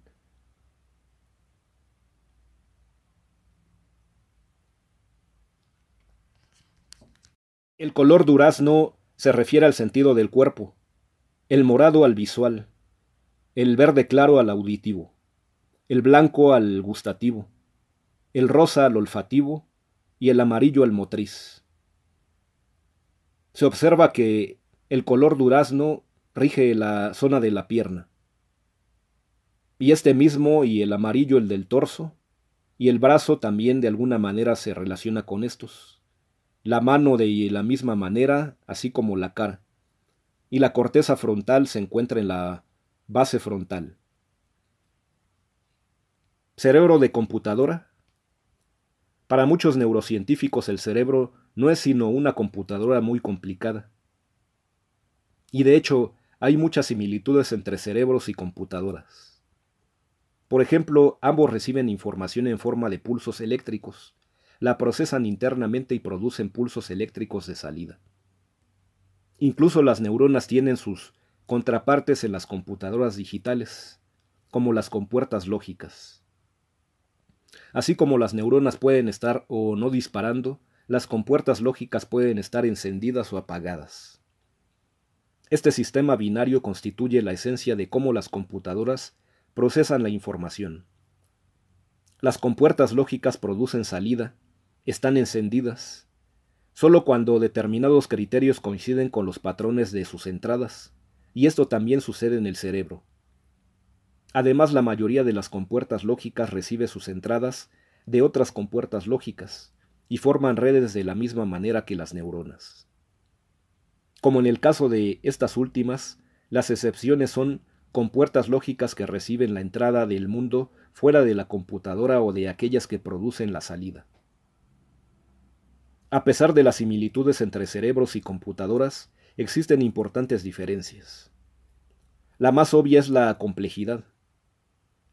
El color durazno se refiere al sentido del cuerpo, el morado al visual, el verde claro al auditivo, el blanco al gustativo, el rosa al olfativo y el amarillo al motriz. Se observa que el color durazno rige la zona de la pierna, y este mismo y el amarillo el del torso, y el brazo también de alguna manera se relaciona con estos la mano de la misma manera, así como la cara. Y la corteza frontal se encuentra en la base frontal. Cerebro de computadora. Para muchos neurocientíficos el cerebro no es sino una computadora muy complicada. Y de hecho, hay muchas similitudes entre cerebros y computadoras. Por ejemplo, ambos reciben información en forma de pulsos eléctricos, la procesan internamente y producen pulsos eléctricos de salida. Incluso las neuronas tienen sus contrapartes en las computadoras digitales, como las compuertas lógicas. Así como las neuronas pueden estar o no disparando, las compuertas lógicas pueden estar encendidas o apagadas. Este sistema binario constituye la esencia de cómo las computadoras procesan la información. Las compuertas lógicas producen salida están encendidas, solo cuando determinados criterios coinciden con los patrones de sus entradas, y esto también sucede en el cerebro. Además, la mayoría de las compuertas lógicas recibe sus entradas de otras compuertas lógicas y forman redes de la misma manera que las neuronas. Como en el caso de estas últimas, las excepciones son compuertas lógicas que reciben la entrada del mundo fuera de la computadora o de aquellas que producen la salida. A pesar de las similitudes entre cerebros y computadoras, existen importantes diferencias. La más obvia es la complejidad.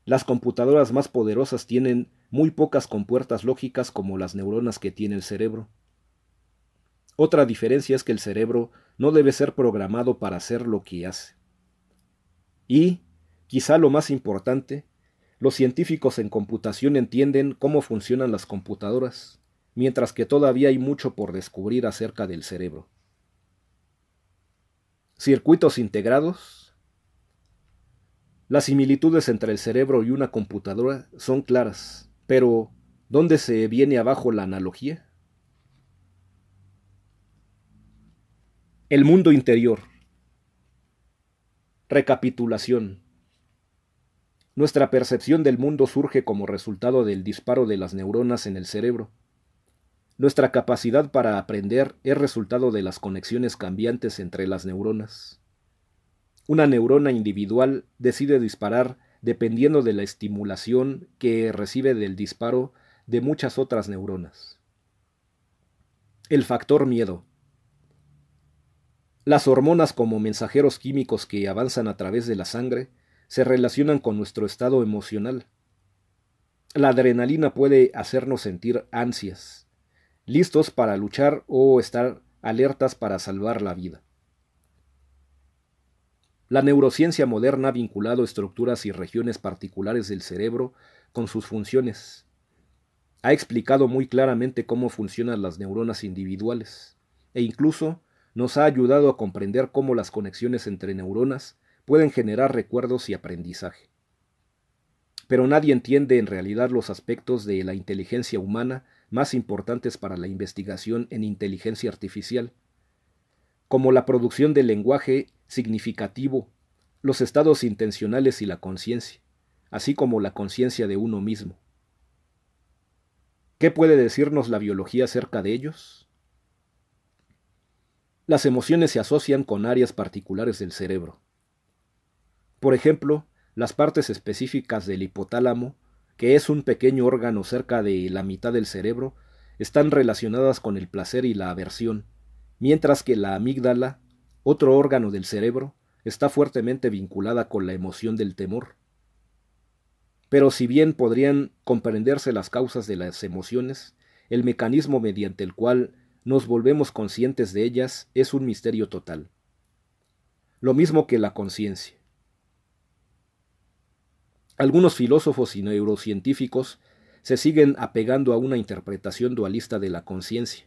Las computadoras más poderosas tienen muy pocas compuertas lógicas como las neuronas que tiene el cerebro. Otra diferencia es que el cerebro no debe ser programado para hacer lo que hace. Y, quizá lo más importante, los científicos en computación entienden cómo funcionan las computadoras mientras que todavía hay mucho por descubrir acerca del cerebro. Circuitos integrados. Las similitudes entre el cerebro y una computadora son claras, pero ¿dónde se viene abajo la analogía? El mundo interior. Recapitulación. Nuestra percepción del mundo surge como resultado del disparo de las neuronas en el cerebro, nuestra capacidad para aprender es resultado de las conexiones cambiantes entre las neuronas. Una neurona individual decide disparar dependiendo de la estimulación que recibe del disparo de muchas otras neuronas. El factor miedo. Las hormonas como mensajeros químicos que avanzan a través de la sangre se relacionan con nuestro estado emocional. La adrenalina puede hacernos sentir ansias, listos para luchar o estar alertas para salvar la vida. La neurociencia moderna ha vinculado estructuras y regiones particulares del cerebro con sus funciones. Ha explicado muy claramente cómo funcionan las neuronas individuales e incluso nos ha ayudado a comprender cómo las conexiones entre neuronas pueden generar recuerdos y aprendizaje. Pero nadie entiende en realidad los aspectos de la inteligencia humana más importantes para la investigación en inteligencia artificial, como la producción del lenguaje significativo, los estados intencionales y la conciencia, así como la conciencia de uno mismo. ¿Qué puede decirnos la biología acerca de ellos? Las emociones se asocian con áreas particulares del cerebro. Por ejemplo, las partes específicas del hipotálamo que es un pequeño órgano cerca de la mitad del cerebro, están relacionadas con el placer y la aversión, mientras que la amígdala, otro órgano del cerebro, está fuertemente vinculada con la emoción del temor. Pero si bien podrían comprenderse las causas de las emociones, el mecanismo mediante el cual nos volvemos conscientes de ellas es un misterio total. Lo mismo que la conciencia. Algunos filósofos y neurocientíficos se siguen apegando a una interpretación dualista de la conciencia.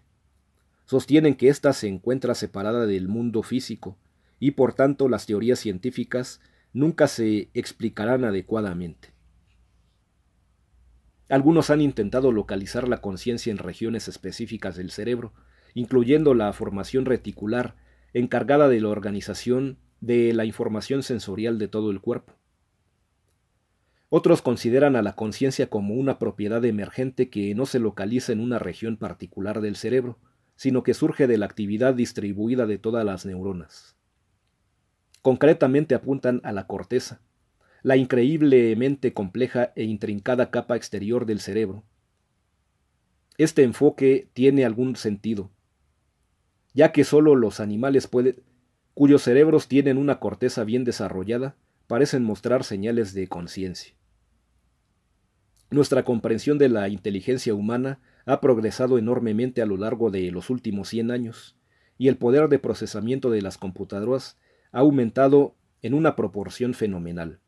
Sostienen que ésta se encuentra separada del mundo físico y por tanto las teorías científicas nunca se explicarán adecuadamente. Algunos han intentado localizar la conciencia en regiones específicas del cerebro, incluyendo la formación reticular encargada de la organización de la información sensorial de todo el cuerpo. Otros consideran a la conciencia como una propiedad emergente que no se localiza en una región particular del cerebro, sino que surge de la actividad distribuida de todas las neuronas. Concretamente apuntan a la corteza, la increíblemente compleja e intrincada capa exterior del cerebro. Este enfoque tiene algún sentido, ya que solo los animales cuyos cerebros tienen una corteza bien desarrollada parecen mostrar señales de conciencia. Nuestra comprensión de la inteligencia humana ha progresado enormemente a lo largo de los últimos 100 años, y el poder de procesamiento de las computadoras ha aumentado en una proporción fenomenal.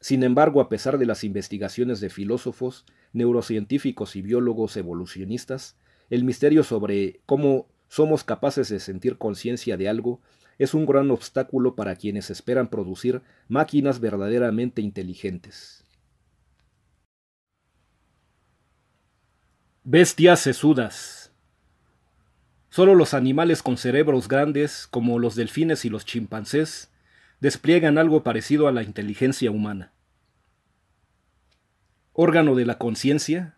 Sin embargo, a pesar de las investigaciones de filósofos, neurocientíficos y biólogos evolucionistas, el misterio sobre cómo somos capaces de sentir conciencia de algo es un gran obstáculo para quienes esperan producir máquinas verdaderamente inteligentes. Bestias sesudas. Solo los animales con cerebros grandes, como los delfines y los chimpancés, despliegan algo parecido a la inteligencia humana. Órgano de la conciencia.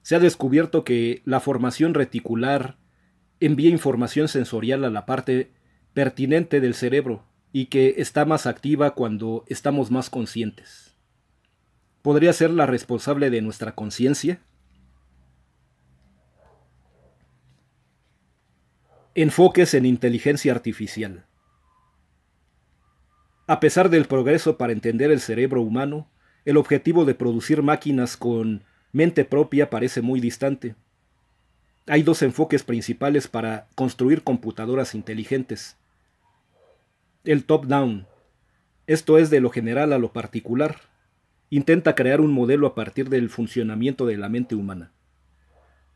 Se ha descubierto que la formación reticular envía información sensorial a la parte pertinente del cerebro y que está más activa cuando estamos más conscientes. ¿Podría ser la responsable de nuestra conciencia? Enfoques en inteligencia artificial. A pesar del progreso para entender el cerebro humano, el objetivo de producir máquinas con mente propia parece muy distante. Hay dos enfoques principales para construir computadoras inteligentes. El top-down, esto es de lo general a lo particular, intenta crear un modelo a partir del funcionamiento de la mente humana.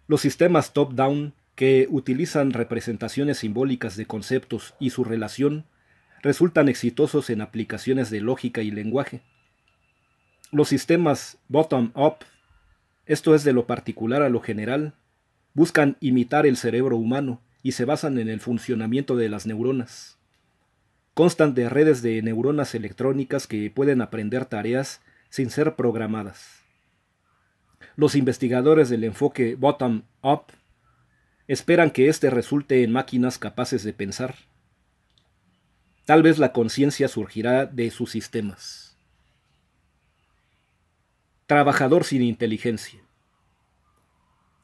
Los sistemas top-down que utilizan representaciones simbólicas de conceptos y su relación resultan exitosos en aplicaciones de lógica y lenguaje. Los sistemas bottom-up, esto es de lo particular a lo general, buscan imitar el cerebro humano y se basan en el funcionamiento de las neuronas. Constan de redes de neuronas electrónicas que pueden aprender tareas sin ser programadas. Los investigadores del enfoque bottom-up esperan que éste resulte en máquinas capaces de pensar. Tal vez la conciencia surgirá de sus sistemas. Trabajador sin inteligencia.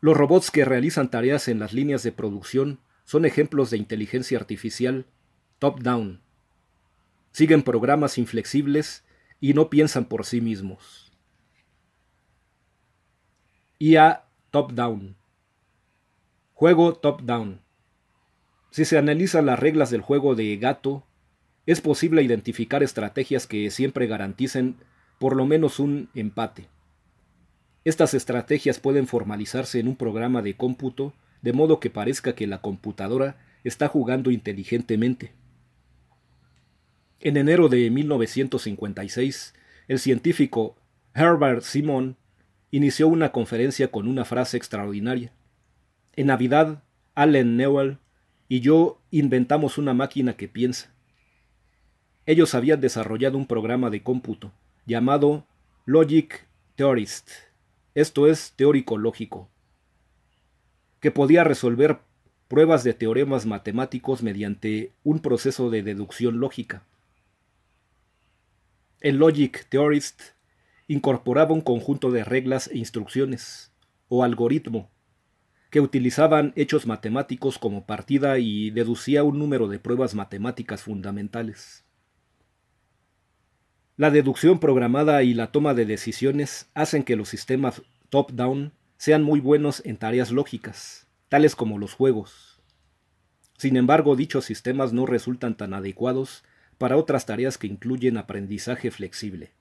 Los robots que realizan tareas en las líneas de producción son ejemplos de inteligencia artificial top-down. Siguen programas inflexibles y no piensan por sí mismos. IA top-down. Juego top-down. Si se analizan las reglas del juego de gato, es posible identificar estrategias que siempre garanticen por lo menos un empate. Estas estrategias pueden formalizarse en un programa de cómputo de modo que parezca que la computadora está jugando inteligentemente. En enero de 1956, el científico Herbert Simon inició una conferencia con una frase extraordinaria. En Navidad, Allen Newell y yo inventamos una máquina que piensa. Ellos habían desarrollado un programa de cómputo llamado Logic Theorist, esto es teórico lógico, que podía resolver pruebas de teoremas matemáticos mediante un proceso de deducción lógica. El Logic Theorist incorporaba un conjunto de reglas e instrucciones, o algoritmo, que utilizaban hechos matemáticos como partida y deducía un número de pruebas matemáticas fundamentales. La deducción programada y la toma de decisiones hacen que los sistemas top-down sean muy buenos en tareas lógicas, tales como los juegos. Sin embargo, dichos sistemas no resultan tan adecuados para otras tareas que incluyen aprendizaje flexible.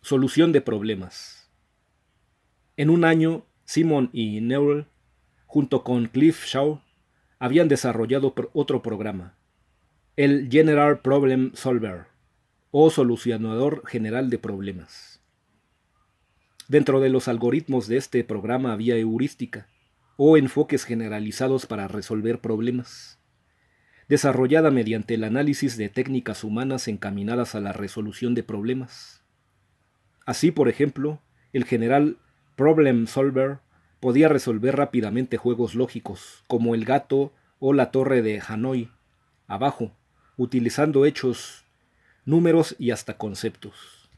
Solución de problemas. En un año, Simon y Newell, junto con Cliff Shaw, habían desarrollado otro programa, el General Problem Solver, o solucionador general de problemas. Dentro de los algoritmos de este programa había heurística, o enfoques generalizados para resolver problemas, desarrollada mediante el análisis de técnicas humanas encaminadas a la resolución de problemas. Así, por ejemplo, el general Problem Solver podía resolver rápidamente juegos lógicos como el gato o la torre de Hanoi, abajo, utilizando hechos, números y hasta conceptos.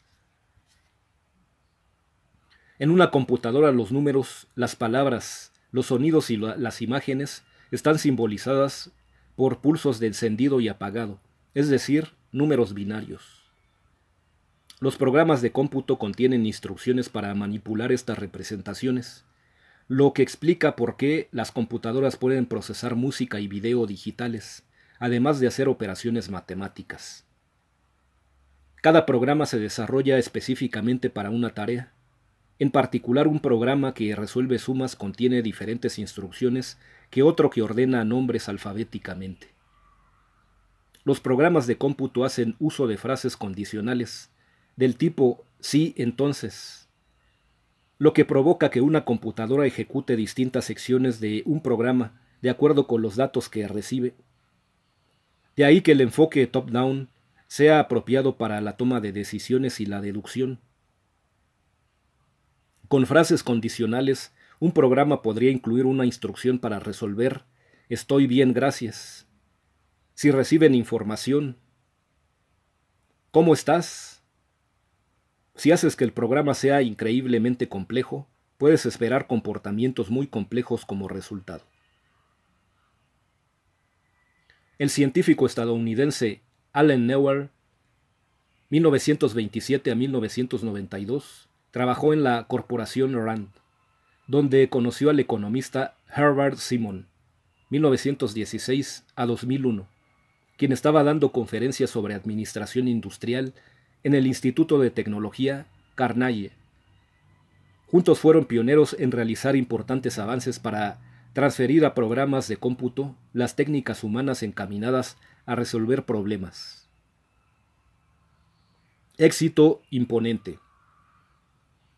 En una computadora los números, las palabras, los sonidos y las imágenes están simbolizadas por pulsos de encendido y apagado, es decir, números binarios. Los programas de cómputo contienen instrucciones para manipular estas representaciones, lo que explica por qué las computadoras pueden procesar música y video digitales, además de hacer operaciones matemáticas. Cada programa se desarrolla específicamente para una tarea. En particular, un programa que resuelve sumas contiene diferentes instrucciones que otro que ordena nombres alfabéticamente. Los programas de cómputo hacen uso de frases condicionales, del tipo sí entonces, lo que provoca que una computadora ejecute distintas secciones de un programa de acuerdo con los datos que recibe. De ahí que el enfoque top-down sea apropiado para la toma de decisiones y la deducción. Con frases condicionales, un programa podría incluir una instrucción para resolver estoy bien gracias, si reciben información, ¿cómo estás? Si haces que el programa sea increíblemente complejo, puedes esperar comportamientos muy complejos como resultado. El científico estadounidense Allen Neuer, 1927 a 1992, trabajó en la Corporación Rand, donde conoció al economista Herbert Simon, 1916 a 2001, quien estaba dando conferencias sobre administración industrial en el Instituto de Tecnología Carnalle. Juntos fueron pioneros en realizar importantes avances para transferir a programas de cómputo las técnicas humanas encaminadas a resolver problemas. Éxito imponente.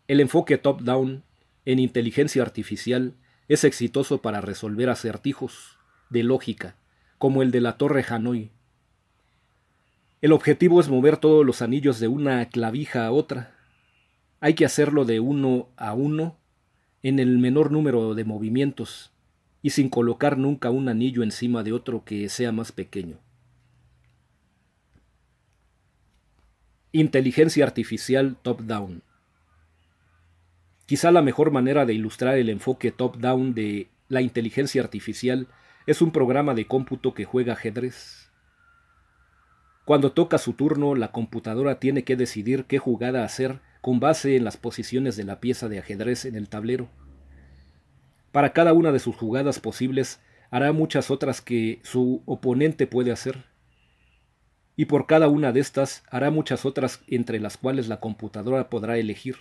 El enfoque top-down en inteligencia artificial es exitoso para resolver acertijos de lógica, como el de la Torre Hanoi, el objetivo es mover todos los anillos de una clavija a otra. Hay que hacerlo de uno a uno, en el menor número de movimientos, y sin colocar nunca un anillo encima de otro que sea más pequeño. Inteligencia artificial top-down. Quizá la mejor manera de ilustrar el enfoque top-down de la inteligencia artificial es un programa de cómputo que juega ajedrez. Cuando toca su turno, la computadora tiene que decidir qué jugada hacer con base en las posiciones de la pieza de ajedrez en el tablero. Para cada una de sus jugadas posibles, hará muchas otras que su oponente puede hacer. Y por cada una de estas hará muchas otras entre las cuales la computadora podrá elegir.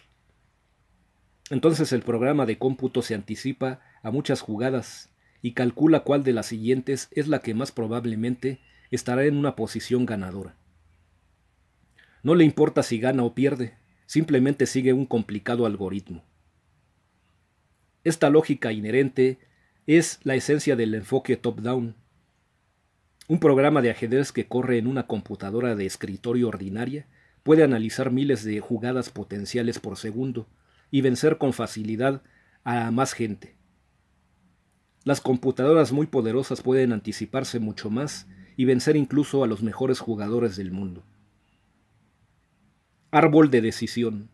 Entonces el programa de cómputo se anticipa a muchas jugadas y calcula cuál de las siguientes es la que más probablemente estará en una posición ganadora. No le importa si gana o pierde, simplemente sigue un complicado algoritmo. Esta lógica inherente es la esencia del enfoque top-down, un programa de ajedrez que corre en una computadora de escritorio ordinaria puede analizar miles de jugadas potenciales por segundo y vencer con facilidad a más gente. Las computadoras muy poderosas pueden anticiparse mucho más y vencer incluso a los mejores jugadores del mundo. Árbol de decisión.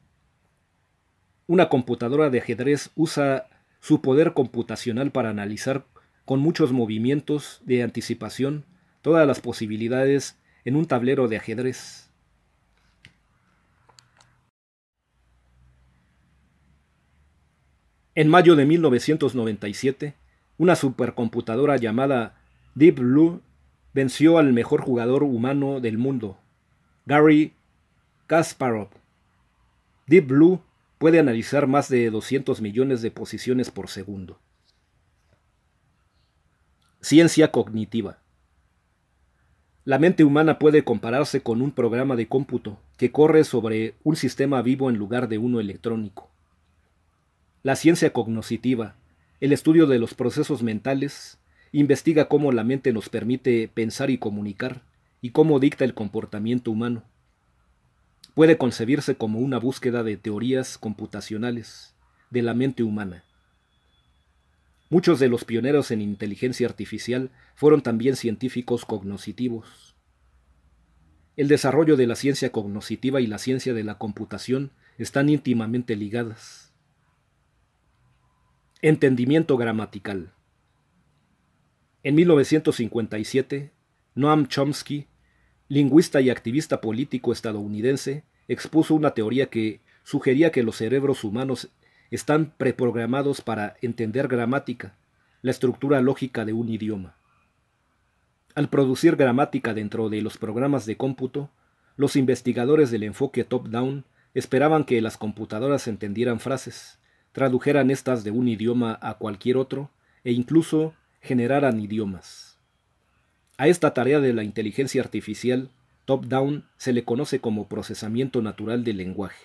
Una computadora de ajedrez usa su poder computacional para analizar con muchos movimientos de anticipación todas las posibilidades en un tablero de ajedrez. En mayo de 1997, una supercomputadora llamada Deep Blue venció al mejor jugador humano del mundo, Gary Kasparov. Deep Blue puede analizar más de 200 millones de posiciones por segundo. Ciencia cognitiva. La mente humana puede compararse con un programa de cómputo que corre sobre un sistema vivo en lugar de uno electrónico. La ciencia cognoscitiva, el estudio de los procesos mentales, Investiga cómo la mente nos permite pensar y comunicar y cómo dicta el comportamiento humano. Puede concebirse como una búsqueda de teorías computacionales de la mente humana. Muchos de los pioneros en inteligencia artificial fueron también científicos cognoscitivos. El desarrollo de la ciencia cognoscitiva y la ciencia de la computación están íntimamente ligadas. Entendimiento gramatical. En 1957, Noam Chomsky, lingüista y activista político estadounidense, expuso una teoría que sugería que los cerebros humanos están preprogramados para entender gramática, la estructura lógica de un idioma. Al producir gramática dentro de los programas de cómputo, los investigadores del enfoque top-down esperaban que las computadoras entendieran frases, tradujeran estas de un idioma a cualquier otro e incluso generaran idiomas. A esta tarea de la inteligencia artificial top-down se le conoce como procesamiento natural del lenguaje.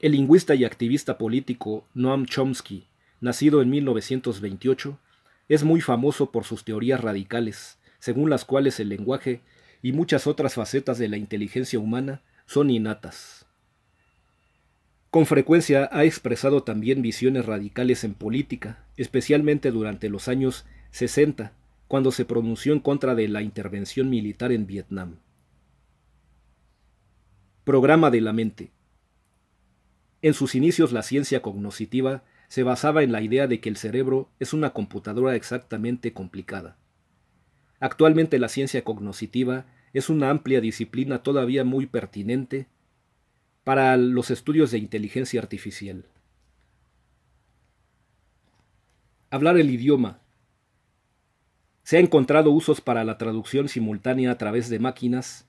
El lingüista y activista político Noam Chomsky, nacido en 1928, es muy famoso por sus teorías radicales, según las cuales el lenguaje y muchas otras facetas de la inteligencia humana son innatas. Con frecuencia ha expresado también visiones radicales en política, especialmente durante los años 60, cuando se pronunció en contra de la intervención militar en Vietnam. Programa de la mente. En sus inicios la ciencia cognoscitiva se basaba en la idea de que el cerebro es una computadora exactamente complicada. Actualmente la ciencia cognoscitiva es una amplia disciplina todavía muy pertinente para los estudios de inteligencia artificial. Hablar el idioma. Se ha encontrado usos para la traducción simultánea a través de máquinas,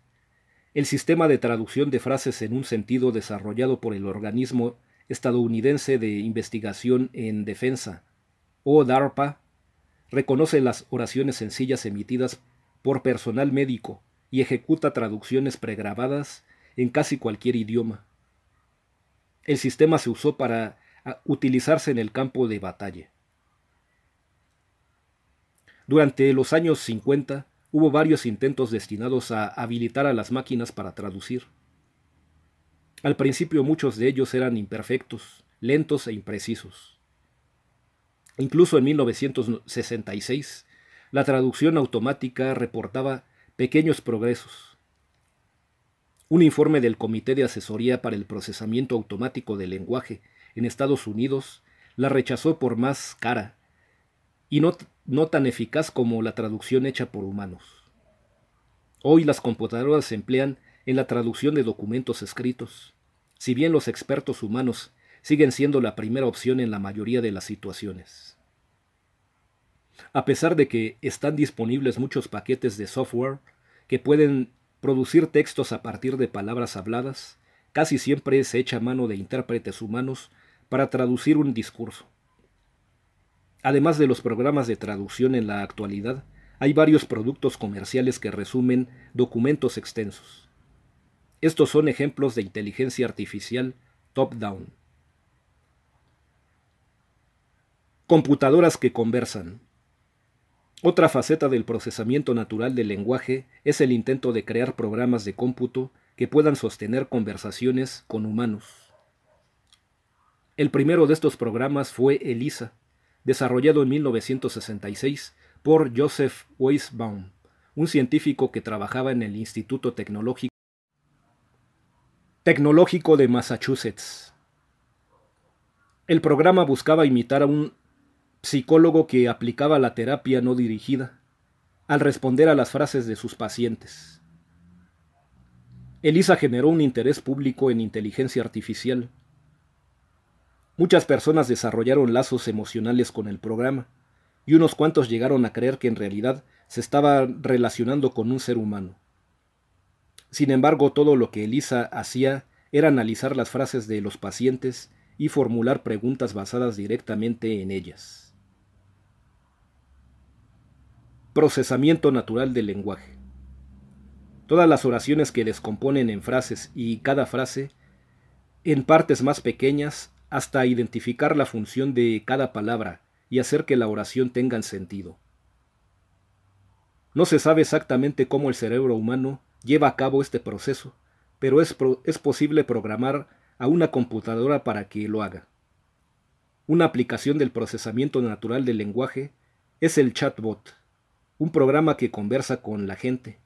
el sistema de traducción de frases en un sentido desarrollado por el organismo estadounidense de investigación en defensa, o DARPA, reconoce las oraciones sencillas emitidas por personal médico y ejecuta traducciones pregrabadas en casi cualquier idioma. El sistema se usó para utilizarse en el campo de batalla. Durante los años 50 hubo varios intentos destinados a habilitar a las máquinas para traducir. Al principio muchos de ellos eran imperfectos, lentos e imprecisos. Incluso en 1966, la traducción automática reportaba pequeños progresos. Un informe del Comité de Asesoría para el Procesamiento Automático del Lenguaje en Estados Unidos la rechazó por más cara y no, no tan eficaz como la traducción hecha por humanos. Hoy las computadoras se emplean en la traducción de documentos escritos, si bien los expertos humanos siguen siendo la primera opción en la mayoría de las situaciones. A pesar de que están disponibles muchos paquetes de software que pueden Producir textos a partir de palabras habladas casi siempre se echa mano de intérpretes humanos para traducir un discurso. Además de los programas de traducción en la actualidad, hay varios productos comerciales que resumen documentos extensos. Estos son ejemplos de inteligencia artificial top-down. Computadoras que conversan. Otra faceta del procesamiento natural del lenguaje es el intento de crear programas de cómputo que puedan sostener conversaciones con humanos. El primero de estos programas fue ELISA, desarrollado en 1966 por Joseph Weisbaum, un científico que trabajaba en el Instituto Tecnológico Tecnológico de Massachusetts. El programa buscaba imitar a un psicólogo que aplicaba la terapia no dirigida al responder a las frases de sus pacientes. Elisa generó un interés público en inteligencia artificial. Muchas personas desarrollaron lazos emocionales con el programa y unos cuantos llegaron a creer que en realidad se estaba relacionando con un ser humano. Sin embargo, todo lo que Elisa hacía era analizar las frases de los pacientes y formular preguntas basadas directamente en ellas. procesamiento natural del lenguaje. Todas las oraciones que descomponen en frases y cada frase en partes más pequeñas hasta identificar la función de cada palabra y hacer que la oración tenga sentido. No se sabe exactamente cómo el cerebro humano lleva a cabo este proceso, pero es, es posible programar a una computadora para que lo haga. Una aplicación del procesamiento natural del lenguaje es el chatbot un programa que conversa con la gente.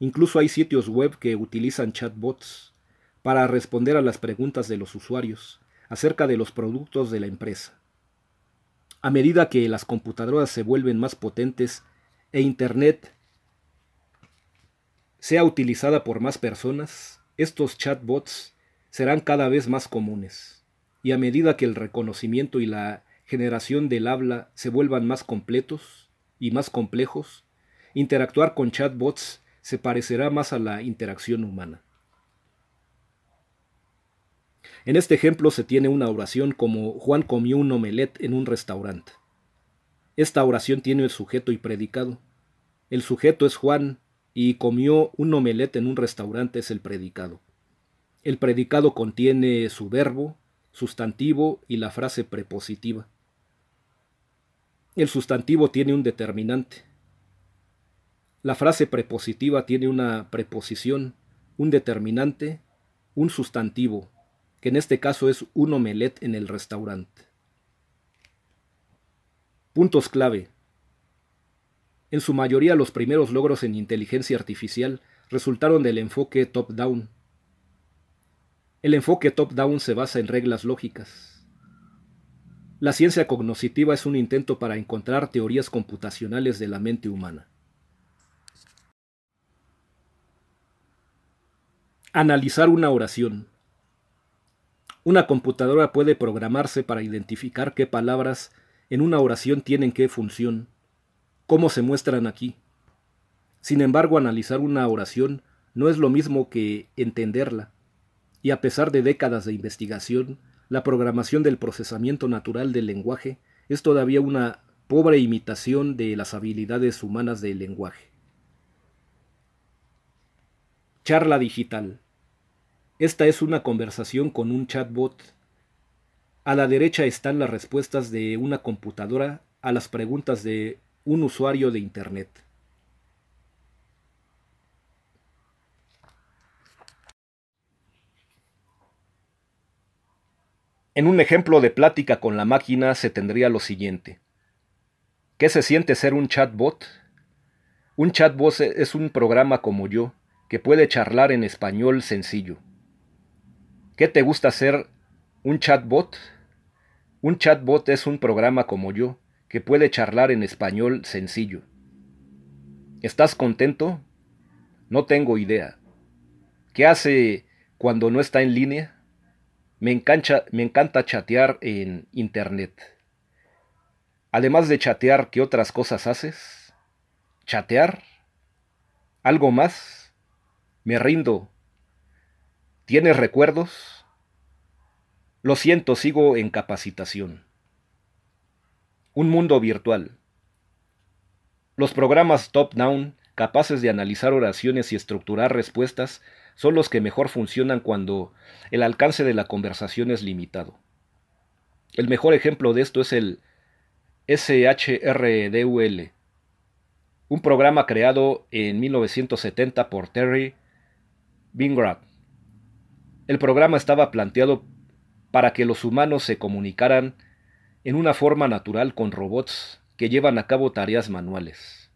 Incluso hay sitios web que utilizan chatbots para responder a las preguntas de los usuarios acerca de los productos de la empresa. A medida que las computadoras se vuelven más potentes e Internet sea utilizada por más personas, estos chatbots serán cada vez más comunes, y a medida que el reconocimiento y la generación del habla se vuelvan más completos, y más complejos, interactuar con chatbots se parecerá más a la interacción humana. En este ejemplo se tiene una oración como Juan comió un omelet en un restaurante. Esta oración tiene el sujeto y predicado. El sujeto es Juan y comió un omelette en un restaurante es el predicado. El predicado contiene su verbo, sustantivo y la frase prepositiva. El sustantivo tiene un determinante. La frase prepositiva tiene una preposición, un determinante, un sustantivo, que en este caso es un omelet en el restaurante. Puntos clave. En su mayoría los primeros logros en inteligencia artificial resultaron del enfoque top-down. El enfoque top-down se basa en reglas lógicas, la ciencia cognoscitiva es un intento para encontrar teorías computacionales de la mente humana. Analizar una oración. Una computadora puede programarse para identificar qué palabras en una oración tienen qué función, cómo se muestran aquí. Sin embargo, analizar una oración no es lo mismo que entenderla, y a pesar de décadas de investigación, la programación del procesamiento natural del lenguaje es todavía una pobre imitación de las habilidades humanas del lenguaje. Charla digital. Esta es una conversación con un chatbot. A la derecha están las respuestas de una computadora a las preguntas de un usuario de Internet. En un ejemplo de plática con la máquina se tendría lo siguiente. ¿Qué se siente ser un chatbot? Un chatbot es un programa como yo que puede charlar en español sencillo. ¿Qué te gusta ser un chatbot? Un chatbot es un programa como yo que puede charlar en español sencillo. ¿Estás contento? No tengo idea. ¿Qué hace cuando no está en línea? Me, encanta chatear en Internet. Además de chatear, ¿qué otras cosas haces? ¿Chatear? ¿Algo más? Me rindo. ¿Tienes recuerdos? Lo siento, sigo en capacitación. Un mundo virtual. Los programas top-down, capaces de analizar oraciones y estructurar respuestas, son los que mejor funcionan cuando el alcance de la conversación es limitado. El mejor ejemplo de esto es el SHRDUL, un programa creado en 1970 por Terry Bingrad. El programa estaba planteado para que los humanos se comunicaran en una forma natural con robots que llevan a cabo tareas manuales.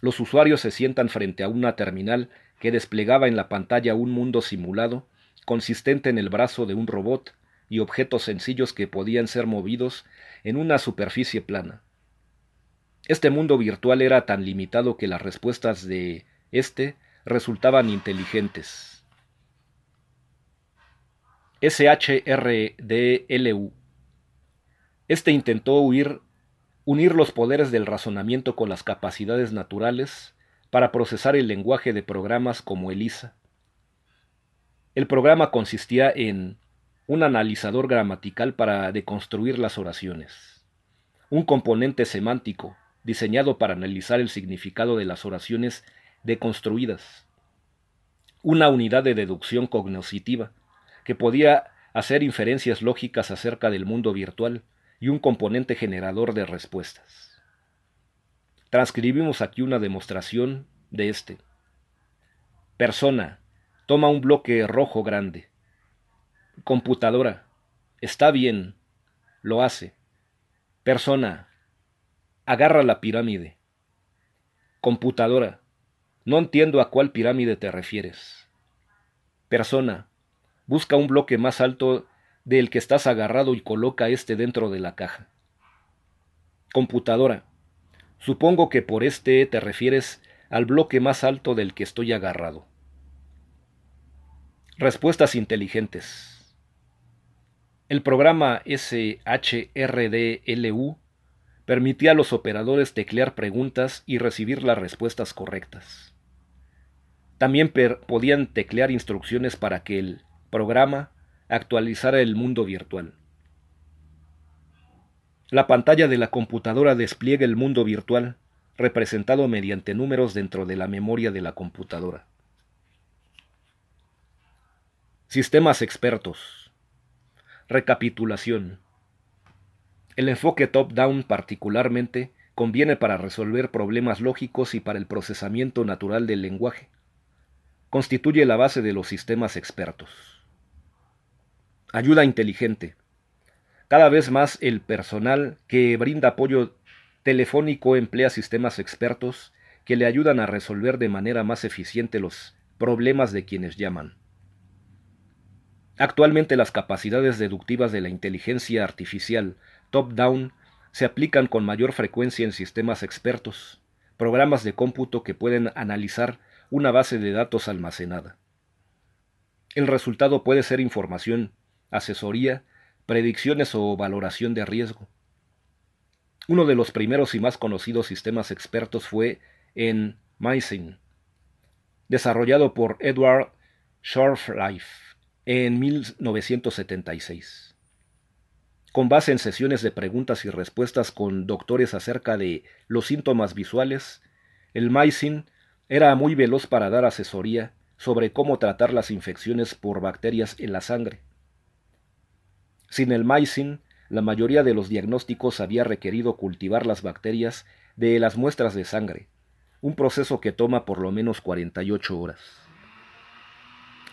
Los usuarios se sientan frente a una terminal que desplegaba en la pantalla un mundo simulado, consistente en el brazo de un robot y objetos sencillos que podían ser movidos en una superficie plana. Este mundo virtual era tan limitado que las respuestas de este resultaban inteligentes. SHRDLU Este intentó unir los poderes del razonamiento con las capacidades naturales para procesar el lenguaje de programas como ELISA. El programa consistía en un analizador gramatical para deconstruir las oraciones, un componente semántico diseñado para analizar el significado de las oraciones deconstruidas, una unidad de deducción cognoscitiva que podía hacer inferencias lógicas acerca del mundo virtual y un componente generador de respuestas. Transcribimos aquí una demostración de este. Persona. Toma un bloque rojo grande. Computadora. Está bien. Lo hace. Persona. Agarra la pirámide. Computadora. No entiendo a cuál pirámide te refieres. Persona. Busca un bloque más alto del que estás agarrado y coloca este dentro de la caja. Computadora. Supongo que por este te refieres al bloque más alto del que estoy agarrado. Respuestas inteligentes. El programa SHRDLU permitía a los operadores teclear preguntas y recibir las respuestas correctas. También podían teclear instrucciones para que el programa actualizara el mundo virtual. La pantalla de la computadora despliega el mundo virtual, representado mediante números dentro de la memoria de la computadora. Sistemas expertos. Recapitulación. El enfoque top-down particularmente conviene para resolver problemas lógicos y para el procesamiento natural del lenguaje. Constituye la base de los sistemas expertos. Ayuda inteligente. Cada vez más el personal que brinda apoyo telefónico emplea sistemas expertos que le ayudan a resolver de manera más eficiente los problemas de quienes llaman. Actualmente las capacidades deductivas de la inteligencia artificial top-down se aplican con mayor frecuencia en sistemas expertos, programas de cómputo que pueden analizar una base de datos almacenada. El resultado puede ser información, asesoría predicciones o valoración de riesgo. Uno de los primeros y más conocidos sistemas expertos fue en Mycin, desarrollado por Edward Shortliffe en 1976. Con base en sesiones de preguntas y respuestas con doctores acerca de los síntomas visuales, el Mycin era muy veloz para dar asesoría sobre cómo tratar las infecciones por bacterias en la sangre sin el Mycin, la mayoría de los diagnósticos había requerido cultivar las bacterias de las muestras de sangre, un proceso que toma por lo menos 48 horas.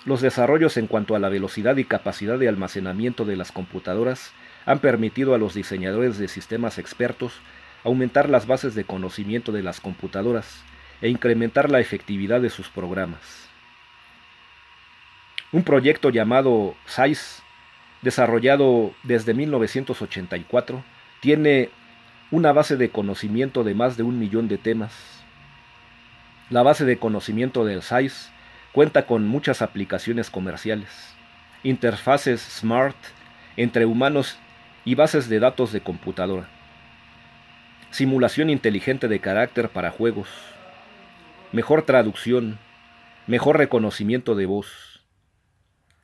Los desarrollos en cuanto a la velocidad y capacidad de almacenamiento de las computadoras han permitido a los diseñadores de sistemas expertos aumentar las bases de conocimiento de las computadoras e incrementar la efectividad de sus programas. Un proyecto llamado SAIS desarrollado desde 1984, tiene una base de conocimiento de más de un millón de temas. La base de conocimiento del SAIS cuenta con muchas aplicaciones comerciales, interfaces smart entre humanos y bases de datos de computadora, simulación inteligente de carácter para juegos, mejor traducción, mejor reconocimiento de voz,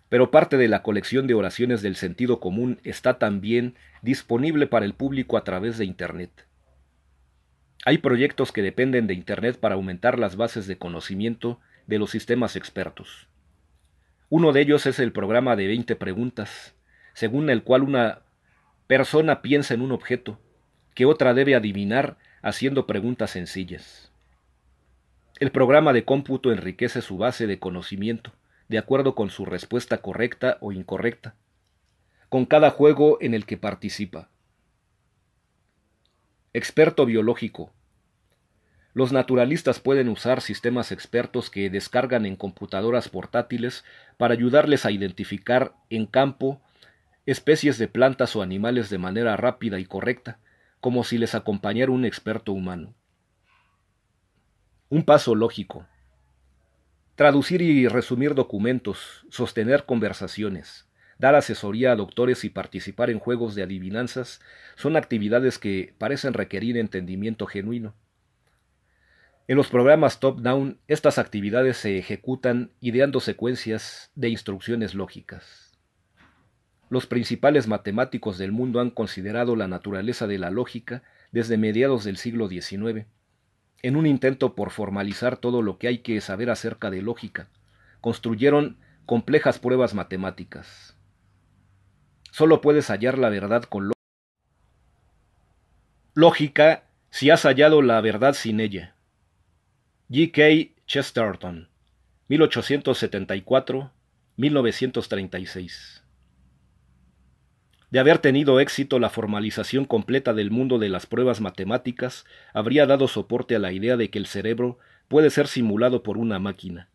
pero parte de la colección de oraciones del sentido común está también disponible para el público a través de Internet. Hay proyectos que dependen de Internet para aumentar las bases de conocimiento de los sistemas expertos. Uno de ellos es el programa de 20 preguntas, según el cual una persona piensa en un objeto, que otra debe adivinar haciendo preguntas sencillas. El programa de cómputo enriquece su base de conocimiento de acuerdo con su respuesta correcta o incorrecta, con cada juego en el que participa. Experto biológico. Los naturalistas pueden usar sistemas expertos que descargan en computadoras portátiles para ayudarles a identificar en campo especies de plantas o animales de manera rápida y correcta, como si les acompañara un experto humano. Un paso lógico traducir y resumir documentos, sostener conversaciones, dar asesoría a doctores y participar en juegos de adivinanzas son actividades que parecen requerir entendimiento genuino. En los programas top-down, estas actividades se ejecutan ideando secuencias de instrucciones lógicas. Los principales matemáticos del mundo han considerado la naturaleza de la lógica desde mediados del siglo XIX en un intento por formalizar todo lo que hay que saber acerca de lógica, construyeron complejas pruebas matemáticas. Solo puedes hallar la verdad con lógica. Lógica si has hallado la verdad sin ella. G.K. Chesterton, 1874-1936. De haber tenido éxito la formalización completa del mundo de las pruebas matemáticas, habría dado soporte a la idea de que el cerebro puede ser simulado por una máquina.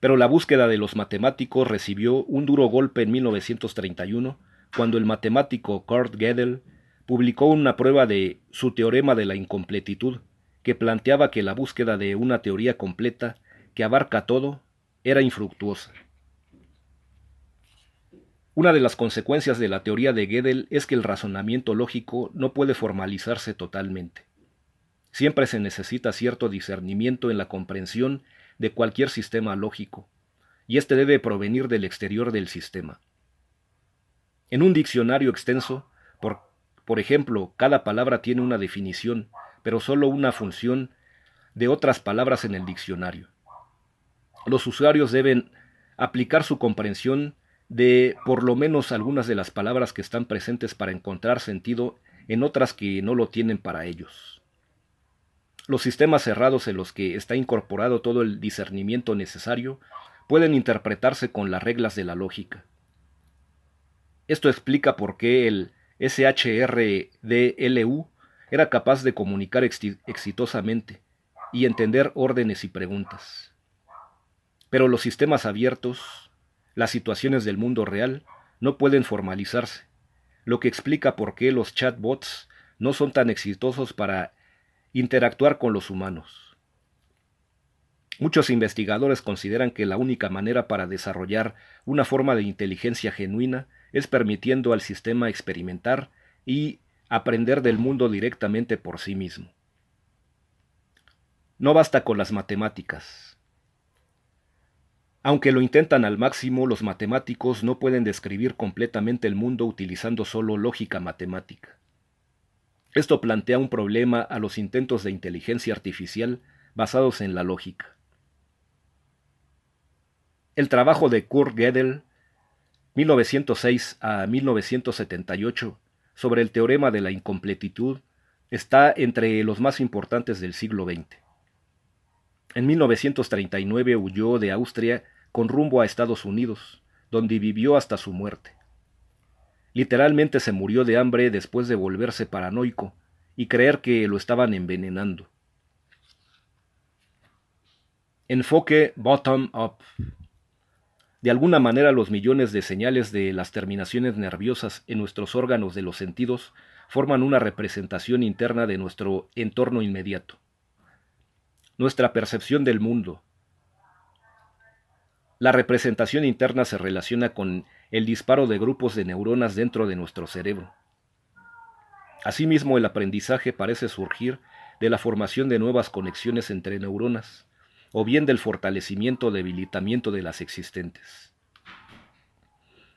Pero la búsqueda de los matemáticos recibió un duro golpe en 1931, cuando el matemático Kurt Gödel publicó una prueba de su teorema de la incompletitud, que planteaba que la búsqueda de una teoría completa que abarca todo era infructuosa. Una de las consecuencias de la teoría de Gödel es que el razonamiento lógico no puede formalizarse totalmente. Siempre se necesita cierto discernimiento en la comprensión de cualquier sistema lógico, y este debe provenir del exterior del sistema. En un diccionario extenso, por, por ejemplo, cada palabra tiene una definición, pero solo una función de otras palabras en el diccionario. Los usuarios deben aplicar su comprensión de por lo menos algunas de las palabras que están presentes para encontrar sentido en otras que no lo tienen para ellos. Los sistemas cerrados en los que está incorporado todo el discernimiento necesario pueden interpretarse con las reglas de la lógica. Esto explica por qué el SHRDLU era capaz de comunicar exitosamente y entender órdenes y preguntas. Pero los sistemas abiertos, las situaciones del mundo real no pueden formalizarse, lo que explica por qué los chatbots no son tan exitosos para interactuar con los humanos. Muchos investigadores consideran que la única manera para desarrollar una forma de inteligencia genuina es permitiendo al sistema experimentar y aprender del mundo directamente por sí mismo. No basta con las matemáticas, aunque lo intentan al máximo, los matemáticos no pueden describir completamente el mundo utilizando solo lógica matemática. Esto plantea un problema a los intentos de inteligencia artificial basados en la lógica. El trabajo de Kurt Gödel, 1906 a 1978, sobre el teorema de la incompletitud, está entre los más importantes del siglo XX. En 1939 huyó de Austria con rumbo a Estados Unidos, donde vivió hasta su muerte. Literalmente se murió de hambre después de volverse paranoico y creer que lo estaban envenenando. Enfoque bottom-up. De alguna manera los millones de señales de las terminaciones nerviosas en nuestros órganos de los sentidos forman una representación interna de nuestro entorno inmediato nuestra percepción del mundo. La representación interna se relaciona con el disparo de grupos de neuronas dentro de nuestro cerebro. Asimismo, el aprendizaje parece surgir de la formación de nuevas conexiones entre neuronas, o bien del fortalecimiento o debilitamiento de las existentes.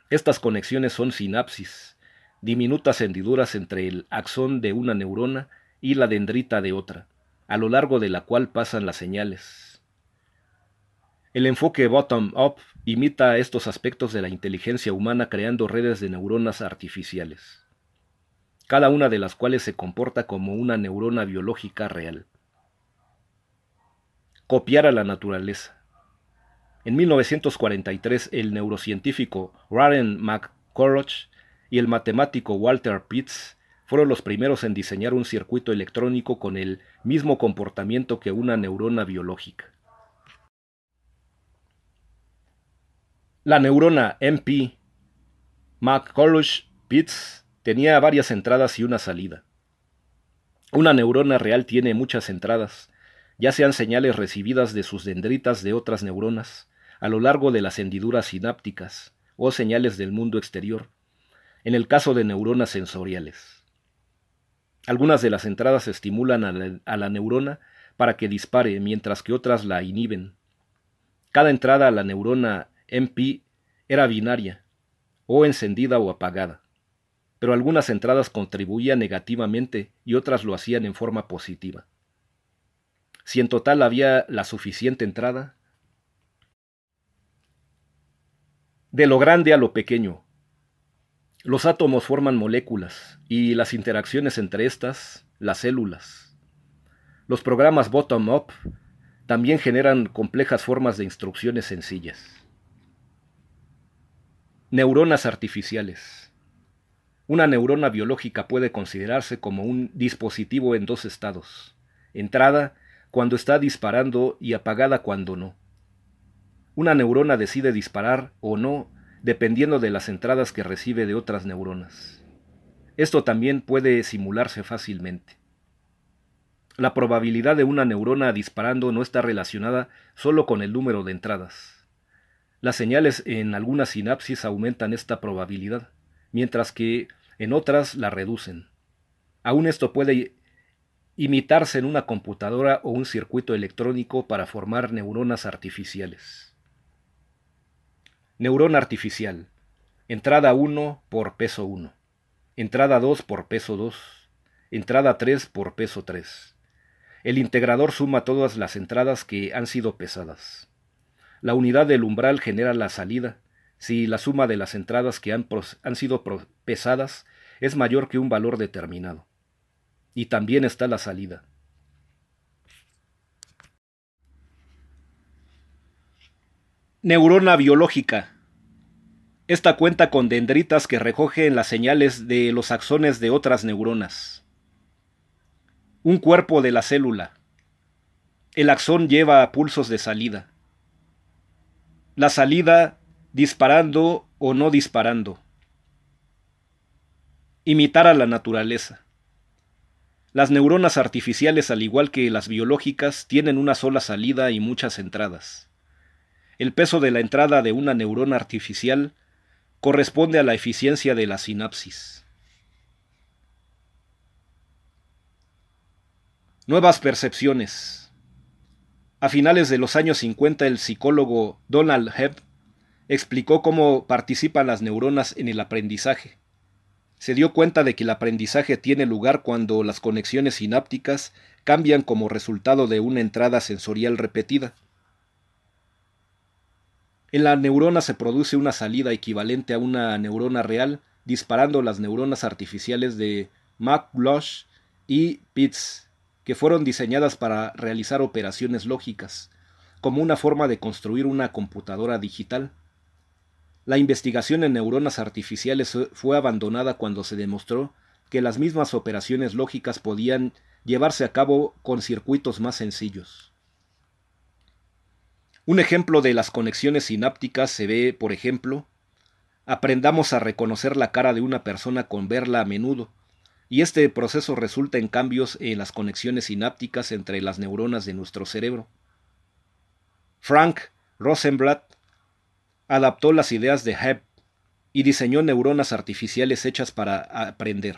Estas conexiones son sinapsis, diminutas hendiduras entre el axón de una neurona y la dendrita de otra, a lo largo de la cual pasan las señales. El enfoque bottom-up imita estos aspectos de la inteligencia humana creando redes de neuronas artificiales, cada una de las cuales se comporta como una neurona biológica real. Copiar a la naturaleza. En 1943, el neurocientífico Warren McCorroch y el matemático Walter Pitts fueron los primeros en diseñar un circuito electrónico con el mismo comportamiento que una neurona biológica. La neurona MP McCulloch Pitts tenía varias entradas y una salida. Una neurona real tiene muchas entradas, ya sean señales recibidas de sus dendritas de otras neuronas, a lo largo de las hendiduras sinápticas, o señales del mundo exterior, en el caso de neuronas sensoriales. Algunas de las entradas estimulan a la, neurona para que dispare, mientras que otras la inhiben. Cada entrada a la neurona MP era binaria, o encendida o apagada, pero algunas entradas contribuían negativamente y otras lo hacían en forma positiva. Si en total había la suficiente entrada, de lo grande a lo pequeño, los átomos forman moléculas y las interacciones entre estas, las células. Los programas bottom-up también generan complejas formas de instrucciones sencillas. Neuronas artificiales. Una neurona biológica puede considerarse como un dispositivo en dos estados. Entrada cuando está disparando y apagada cuando no. Una neurona decide disparar o no dependiendo de las entradas que recibe de otras neuronas. Esto también puede simularse fácilmente. La probabilidad de una neurona disparando no está relacionada solo con el número de entradas. Las señales en algunas sinapsis aumentan esta probabilidad, mientras que en otras la reducen. Aún esto puede imitarse en una computadora o un circuito electrónico para formar neuronas artificiales. Neurona artificial. Entrada 1 por peso 1. Entrada 2 por peso 2. Entrada 3 por peso 3. El integrador suma todas las entradas que han sido pesadas. La unidad del umbral genera la salida si la suma de las entradas que han, han sido pesadas es mayor que un valor determinado. Y también está la salida. Neurona biológica. Esta cuenta con dendritas que recogen las señales de los axones de otras neuronas. Un cuerpo de la célula. El axón lleva a pulsos de salida. La salida disparando o no disparando. Imitar a la naturaleza. Las neuronas artificiales, al igual que las biológicas, tienen una sola salida y muchas entradas. El peso de la entrada de una neurona artificial corresponde a la eficiencia de la sinapsis. Nuevas percepciones. A finales de los años 50 el psicólogo Donald Hebb explicó cómo participan las neuronas en el aprendizaje. Se dio cuenta de que el aprendizaje tiene lugar cuando las conexiones sinápticas cambian como resultado de una entrada sensorial repetida. En la neurona se produce una salida equivalente a una neurona real, disparando las neuronas artificiales de McCulloch y Pitts, que fueron diseñadas para realizar operaciones lógicas, como una forma de construir una computadora digital. La investigación en neuronas artificiales fue abandonada cuando se demostró que las mismas operaciones lógicas podían llevarse a cabo con circuitos más sencillos. Un ejemplo de las conexiones sinápticas se ve, por ejemplo, aprendamos a reconocer la cara de una persona con verla a menudo, y este proceso resulta en cambios en las conexiones sinápticas entre las neuronas de nuestro cerebro. Frank Rosenblatt adaptó las ideas de Hebb y diseñó neuronas artificiales hechas para aprender.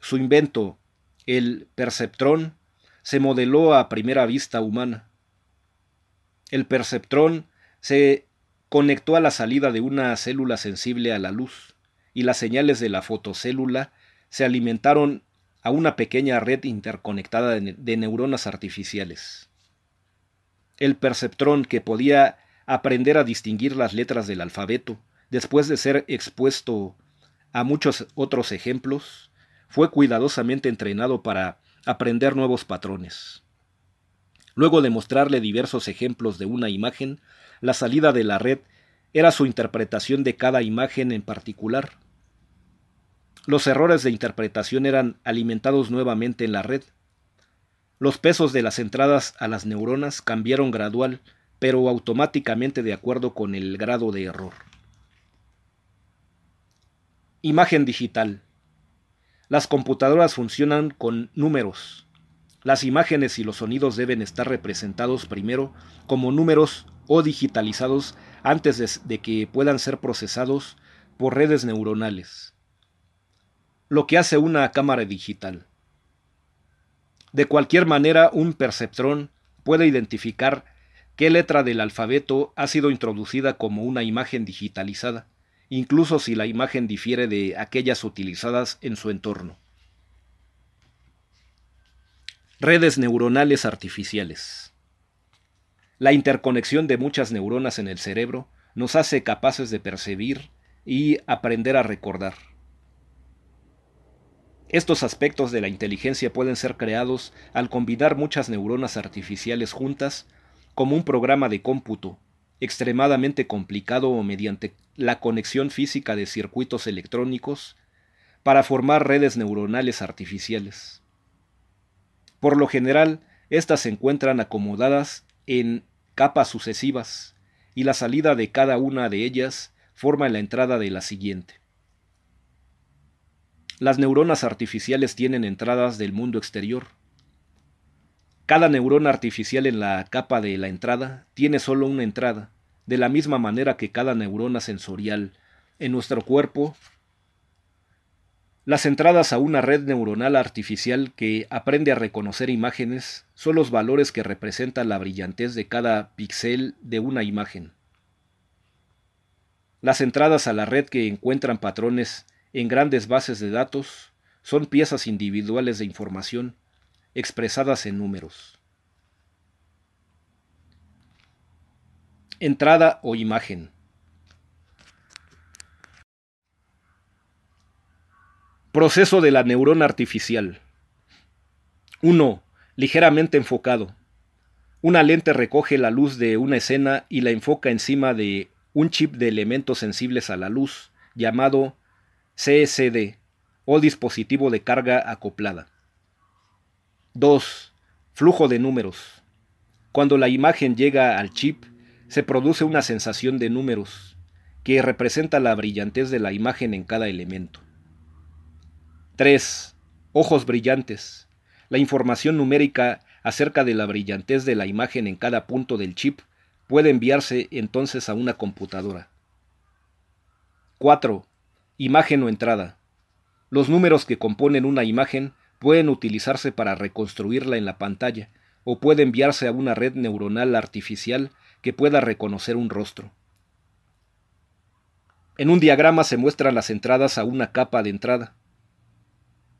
Su invento, el perceptrón, se modeló a primera vista humana. El perceptrón se conectó a la salida de una célula sensible a la luz y las señales de la fotocélula se alimentaron a una pequeña red interconectada de, neuronas artificiales. El perceptrón que podía aprender a distinguir las letras del alfabeto después de ser expuesto a muchos otros ejemplos, fue cuidadosamente entrenado para aprender nuevos patrones. Luego de mostrarle diversos ejemplos de una imagen, la salida de la red era su interpretación de cada imagen en particular. Los errores de interpretación eran alimentados nuevamente en la red. Los pesos de las entradas a las neuronas cambiaron gradual, pero automáticamente de acuerdo con el grado de error. Imagen digital. Las computadoras funcionan con números, las imágenes y los sonidos deben estar representados primero como números o digitalizados antes de, que puedan ser procesados por redes neuronales. Lo que hace una cámara digital. De cualquier manera, un perceptrón puede identificar qué letra del alfabeto ha sido introducida como una imagen digitalizada, incluso si la imagen difiere de aquellas utilizadas en su entorno redes neuronales artificiales. La interconexión de muchas neuronas en el cerebro nos hace capaces de percibir y aprender a recordar. Estos aspectos de la inteligencia pueden ser creados al combinar muchas neuronas artificiales juntas como un programa de cómputo extremadamente complicado o mediante la conexión física de circuitos electrónicos para formar redes neuronales artificiales. Por lo general, éstas se encuentran acomodadas en capas sucesivas, y la salida de cada una de ellas forma la entrada de la siguiente. Las neuronas artificiales tienen entradas del mundo exterior. Cada neurona artificial en la capa de la entrada tiene solo una entrada, de la misma manera que cada neurona sensorial en nuestro cuerpo las entradas a una red neuronal artificial que aprende a reconocer imágenes son los valores que representan la brillantez de cada píxel de una imagen. Las entradas a la red que encuentran patrones en grandes bases de datos son piezas individuales de información expresadas en números. Entrada o imagen. Proceso de la neurona artificial. 1. Ligeramente enfocado. Una lente recoge la luz de una escena y la enfoca encima de un chip de elementos sensibles a la luz, llamado CSD, o dispositivo de carga acoplada. 2. Flujo de números. Cuando la imagen llega al chip, se produce una sensación de números, que representa la brillantez de la imagen en cada elemento. 3. Ojos brillantes. La información numérica acerca de la brillantez de la imagen en cada punto del chip puede enviarse entonces a una computadora. 4. Imagen o entrada. Los números que componen una imagen pueden utilizarse para reconstruirla en la pantalla o puede enviarse a una red neuronal artificial que pueda reconocer un rostro. En un diagrama se muestran las entradas a una capa de entrada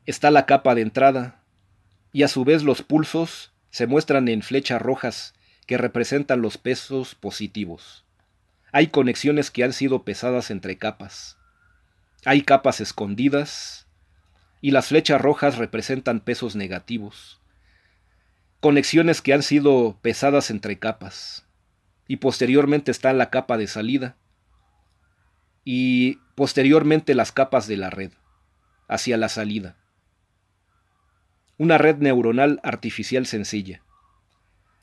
está la capa de entrada, y a su vez los pulsos se muestran en flechas rojas que representan los pesos positivos. Hay conexiones que han sido pesadas entre capas. Hay capas escondidas y las flechas rojas representan pesos negativos. Conexiones que han sido pesadas entre capas. Y posteriormente está la capa de salida y posteriormente las capas de la red hacia la salida una red neuronal artificial sencilla.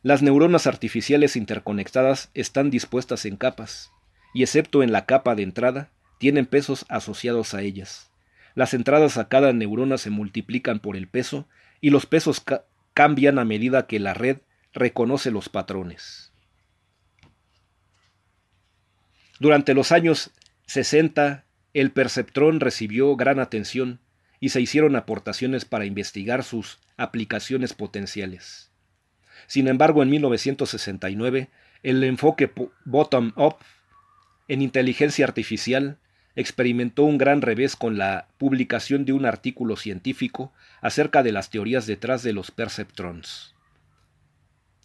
Las neuronas artificiales interconectadas están dispuestas en capas, y excepto en la capa de entrada, tienen pesos asociados a ellas. Las entradas a cada neurona se multiplican por el peso y los pesos cambian a medida que la red reconoce los patrones. Durante los años 60, el perceptrón recibió gran atención y se hicieron aportaciones para investigar sus aplicaciones potenciales. Sin embargo, en 1969, el enfoque bottom-up en inteligencia artificial experimentó un gran revés con la publicación de un artículo científico acerca de las teorías detrás de los perceptrons.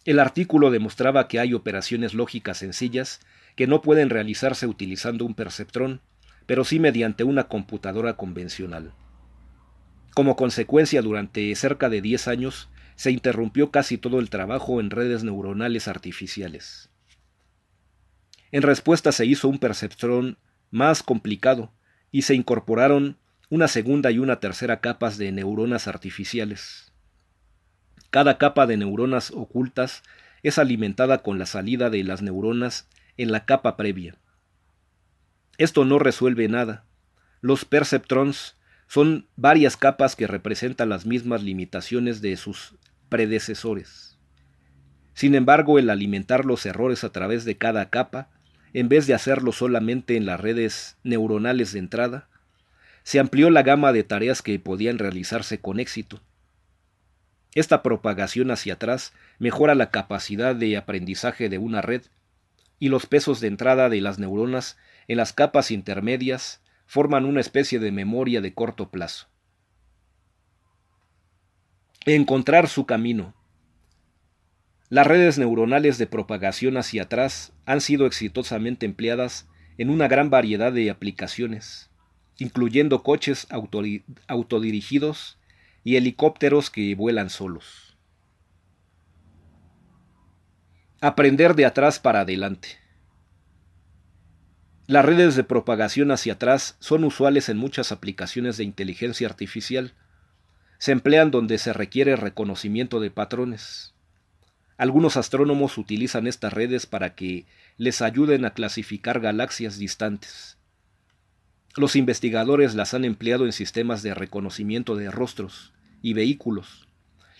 El artículo demostraba que hay operaciones lógicas sencillas que no pueden realizarse utilizando un perceptrón, pero sí mediante una computadora convencional. Como consecuencia, durante cerca de 10 años, se interrumpió casi todo el trabajo en redes neuronales artificiales. En respuesta se hizo un perceptrón más complicado y se incorporaron una segunda y una tercera capas de neuronas artificiales. Cada capa de neuronas ocultas es alimentada con la salida de las neuronas en la capa previa. Esto no resuelve nada. Los perceptrons son varias capas que representan las mismas limitaciones de sus predecesores. Sin embargo, el alimentar los errores a través de cada capa, en vez de hacerlo solamente en las redes neuronales de entrada, se amplió la gama de tareas que podían realizarse con éxito. Esta propagación hacia atrás mejora la capacidad de aprendizaje de una red y los pesos de entrada de las neuronas en las capas intermedias forman una especie de memoria de corto plazo. Encontrar su camino. Las redes neuronales de propagación hacia atrás han sido exitosamente empleadas en una gran variedad de aplicaciones, incluyendo coches autodirigidos y helicópteros que vuelan solos. Aprender de atrás para adelante. Las redes de propagación hacia atrás son usuales en muchas aplicaciones de inteligencia artificial. Se emplean donde se requiere reconocimiento de patrones. Algunos astrónomos utilizan estas redes para que les ayuden a clasificar galaxias distantes. Los investigadores las han empleado en sistemas de reconocimiento de rostros y vehículos.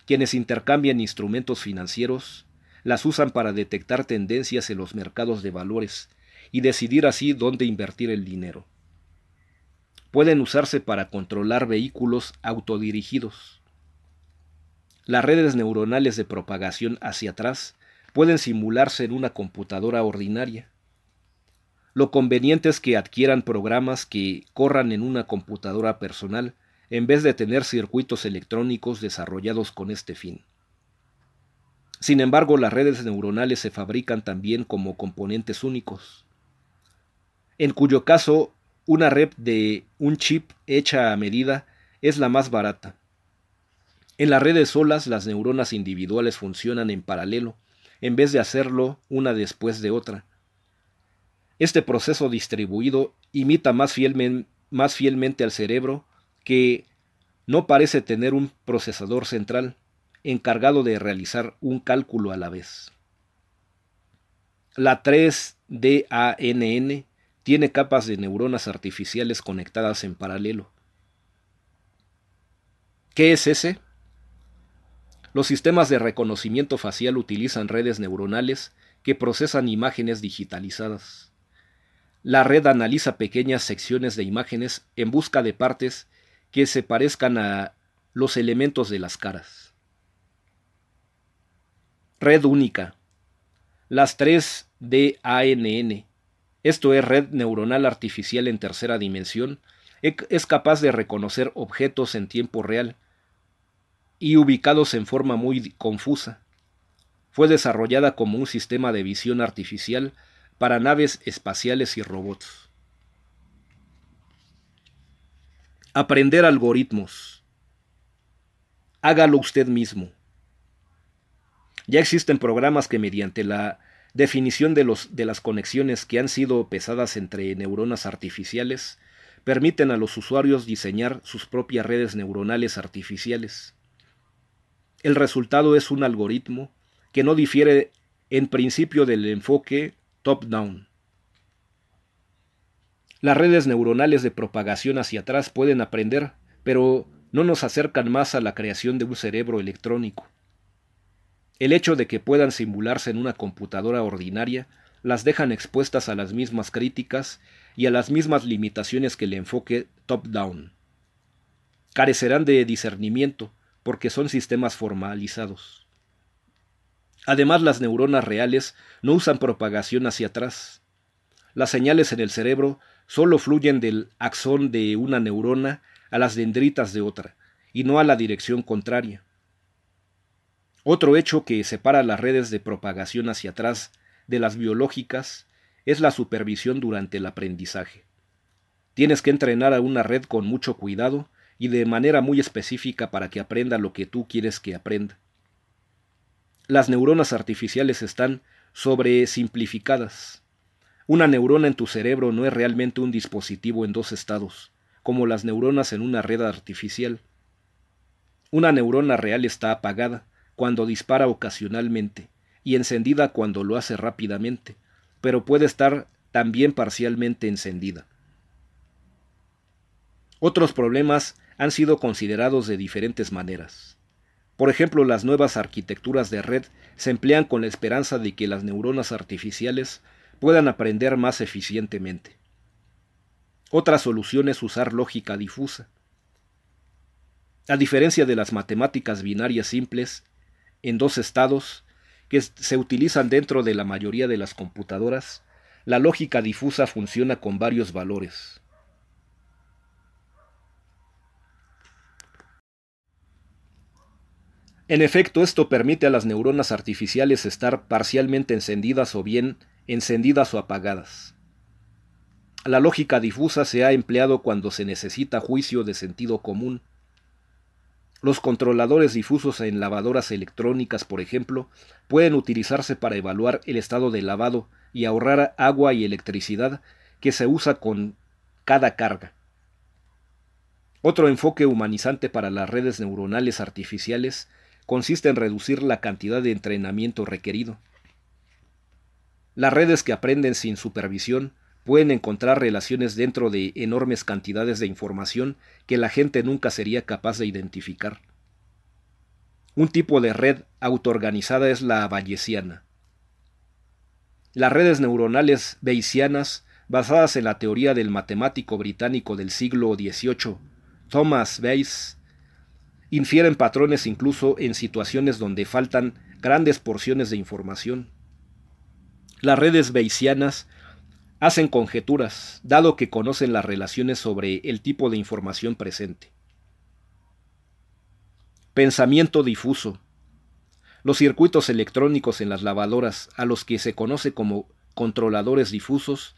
Quienes intercambian instrumentos financieros las usan para detectar tendencias en los mercados de valores y decidir así dónde invertir el dinero. Pueden usarse para controlar vehículos autodirigidos. Las redes neuronales de propagación hacia atrás pueden simularse en una computadora ordinaria. Lo conveniente es que adquieran programas que corran en una computadora personal en vez de tener circuitos electrónicos desarrollados con este fin. Sin embargo, las redes neuronales se fabrican también como componentes únicos en cuyo caso una red de un chip hecha a medida es la más barata. En las redes solas las neuronas individuales funcionan en paralelo, en vez de hacerlo una después de otra. Este proceso distribuido imita más, más fielmente al cerebro que no parece tener un procesador central encargado de realizar un cálculo a la vez. La 3DANN tiene capas de neuronas artificiales conectadas en paralelo. ¿Qué es ese? Los sistemas de reconocimiento facial utilizan redes neuronales que procesan imágenes digitalizadas. La red analiza pequeñas secciones de imágenes en busca de partes que se parezcan a los elementos de las caras. Red única. Las 3 DANN esto es red neuronal artificial en tercera dimensión, e-, es capaz de reconocer objetos en tiempo real y ubicados en forma muy confusa. Fue desarrollada como un sistema de visión artificial para naves espaciales y robots. Aprender algoritmos. Hágalo usted mismo. Ya existen programas que mediante la definición de, las conexiones que han sido pesadas entre neuronas artificiales, permiten a los usuarios diseñar sus propias redes neuronales artificiales. El resultado es un algoritmo que no difiere en principio del enfoque top-down. Las redes neuronales de propagación hacia atrás pueden aprender, pero no nos acercan más a la creación de un cerebro electrónico. El hecho de que puedan simularse en una computadora ordinaria las dejan expuestas a las mismas críticas y a las mismas limitaciones que el enfoque top-down. Carecerán de discernimiento porque son sistemas formalizados. Además, las neuronas reales no usan propagación hacia atrás. Las señales en el cerebro solo fluyen del axón de una neurona a las dendritas de otra, y no a la dirección contraria. Otro hecho que separa las redes de propagación hacia atrás de las biológicas es la supervisión durante el aprendizaje. Tienes que entrenar a una red con mucho cuidado y de manera muy específica para que aprenda lo que tú quieres que aprenda. Las neuronas artificiales están sobre-simplificadas. Una neurona en tu cerebro no es realmente un dispositivo en dos estados, como las neuronas en una red artificial. Una neurona real está apagada, cuando dispara ocasionalmente y encendida cuando lo hace rápidamente, pero puede estar también parcialmente encendida. Otros problemas han sido considerados de diferentes maneras. Por ejemplo, las nuevas arquitecturas de red se emplean con la esperanza de que las neuronas artificiales puedan aprender más eficientemente. Otra solución es usar lógica difusa. A diferencia de las matemáticas binarias simples, en dos estados que se utilizan dentro de la mayoría de las computadoras, la lógica difusa funciona con varios valores. En efecto, esto permite a las neuronas artificiales estar parcialmente encendidas o bien encendidas o apagadas. La lógica difusa se ha empleado cuando se necesita juicio de sentido común los controladores difusos en lavadoras electrónicas, por ejemplo, pueden utilizarse para evaluar el estado de lavado y ahorrar agua y electricidad que se usa con cada carga. Otro enfoque humanizante para las redes neuronales artificiales consiste en reducir la cantidad de entrenamiento requerido. Las redes que aprenden sin supervisión pueden encontrar relaciones dentro de enormes cantidades de información que la gente nunca sería capaz de identificar. Un tipo de red autoorganizada es la bayesiana. Las redes neuronales bayesianas, basadas en la teoría del matemático británico del siglo XVIII, Thomas Bayes, infieren patrones incluso en situaciones donde faltan grandes porciones de información. Las redes bayesianas hacen conjeturas, dado que conocen las relaciones sobre el tipo de información presente. Pensamiento difuso. Los circuitos electrónicos en las lavadoras, a los que se conoce como controladores difusos,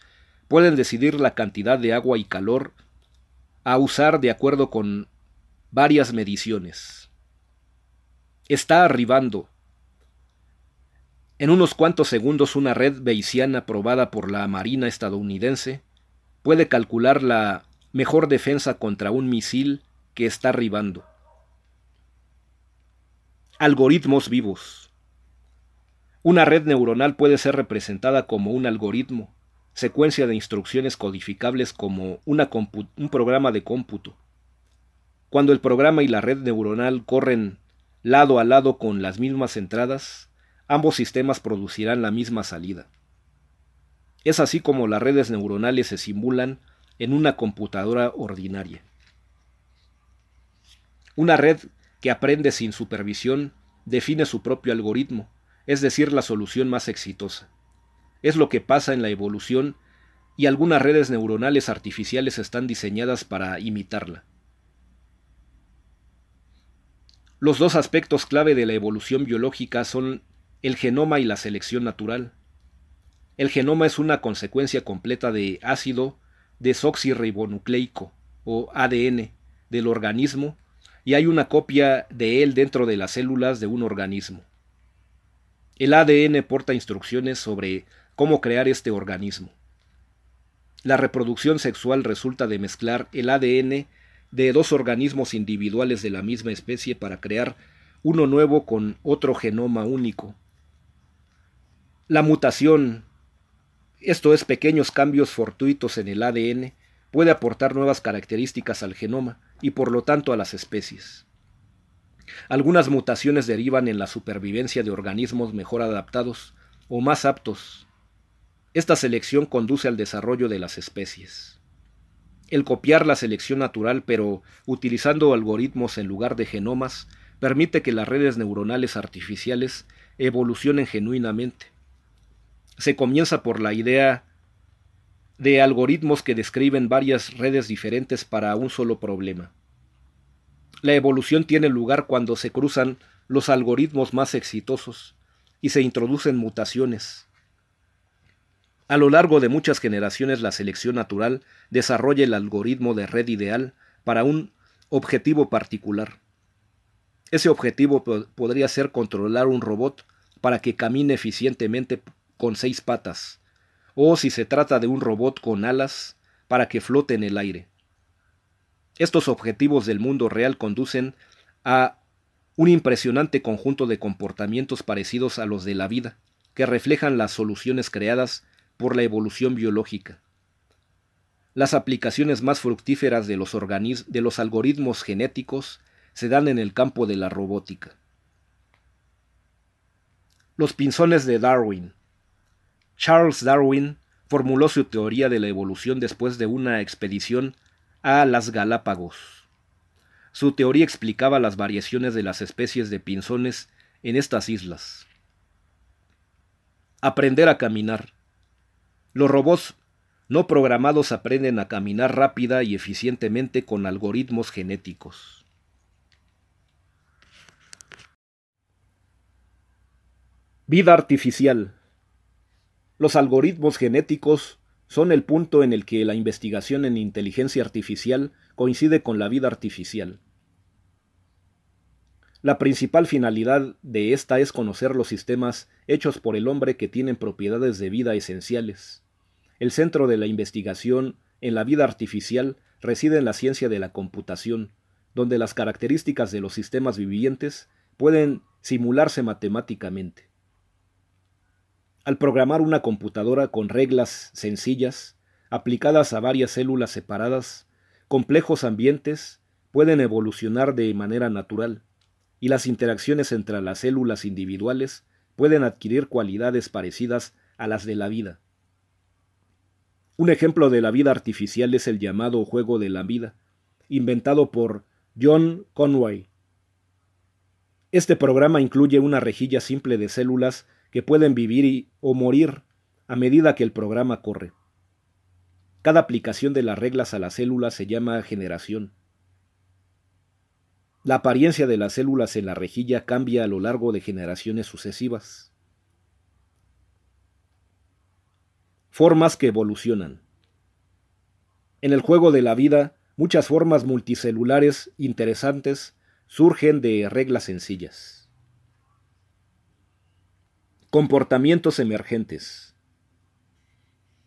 pueden decidir la cantidad de agua y calor a usar de acuerdo con varias mediciones. Está arribando, en unos cuantos segundos una red bayesiana probada por la Marina estadounidense puede calcular la mejor defensa contra un misil que está arribando. Algoritmos vivos. Una red neuronal puede ser representada como un algoritmo, secuencia de instrucciones codificables como un programa de cómputo. Cuando el programa y la red neuronal corren lado a lado con las mismas entradas, ambos sistemas producirán la misma salida. Es así como las redes neuronales se simulan en una computadora ordinaria. Una red que aprende sin supervisión define su propio algoritmo, es decir, la solución más exitosa. Es lo que pasa en la evolución y algunas redes neuronales artificiales están diseñadas para imitarla. Los dos aspectos clave de la evolución biológica son el genoma y la selección natural. El genoma es una consecuencia completa de ácido desoxirribonucleico, o ADN, del organismo, y hay una copia de él dentro de las células de un organismo. El ADN porta instrucciones sobre cómo crear este organismo. La reproducción sexual resulta de mezclar el ADN de dos organismos individuales de la misma especie para crear uno nuevo con otro genoma único, la mutación, esto es pequeños cambios fortuitos en el ADN, puede aportar nuevas características al genoma y por lo tanto a las especies. Algunas mutaciones derivan en la supervivencia de organismos mejor adaptados o más aptos. Esta selección conduce al desarrollo de las especies. El copiar la selección natural pero utilizando algoritmos en lugar de genomas permite que las redes neuronales artificiales evolucionen genuinamente. Se comienza por la idea de algoritmos que describen varias redes diferentes para un solo problema. La evolución tiene lugar cuando se cruzan los algoritmos más exitosos y se introducen mutaciones. A lo largo de muchas generaciones la selección natural desarrolla el algoritmo de red ideal para un objetivo particular. Ese objetivo podría ser controlar un robot para que camine eficientemente con seis patas, o si se trata de un robot con alas para que flote en el aire. Estos objetivos del mundo real conducen a un impresionante conjunto de comportamientos parecidos a los de la vida, que reflejan las soluciones creadas por la evolución biológica. Las aplicaciones más fructíferas de los, de los algoritmos genéticos se dan en el campo de la robótica. Los pinzones de Darwin. Charles Darwin formuló su teoría de la evolución después de una expedición a las Galápagos. Su teoría explicaba las variaciones de las especies de pinzones en estas islas. Aprender a caminar. Los robots no programados aprenden a caminar rápida y eficientemente con algoritmos genéticos. Vida artificial. Los algoritmos genéticos son el punto en el que la investigación en inteligencia artificial coincide con la vida artificial. La principal finalidad de esta es conocer los sistemas hechos por el hombre que tienen propiedades de vida esenciales. El centro de la investigación en la vida artificial reside en la ciencia de la computación, donde las características de los sistemas vivientes pueden simularse matemáticamente. Al programar una computadora con reglas sencillas, aplicadas a varias células separadas, complejos ambientes pueden evolucionar de manera natural, y las interacciones entre las células individuales pueden adquirir cualidades parecidas a las de la vida. Un ejemplo de la vida artificial es el llamado juego de la vida, inventado por John Conway. Este programa incluye una rejilla simple de células que pueden vivir o morir a medida que el programa corre. Cada aplicación de las reglas a las células se llama generación. La apariencia de las células en la rejilla cambia a lo largo de generaciones sucesivas. Formas que evolucionan. En el juego de la vida, muchas formas multicelulares interesantes surgen de reglas sencillas. Comportamientos emergentes.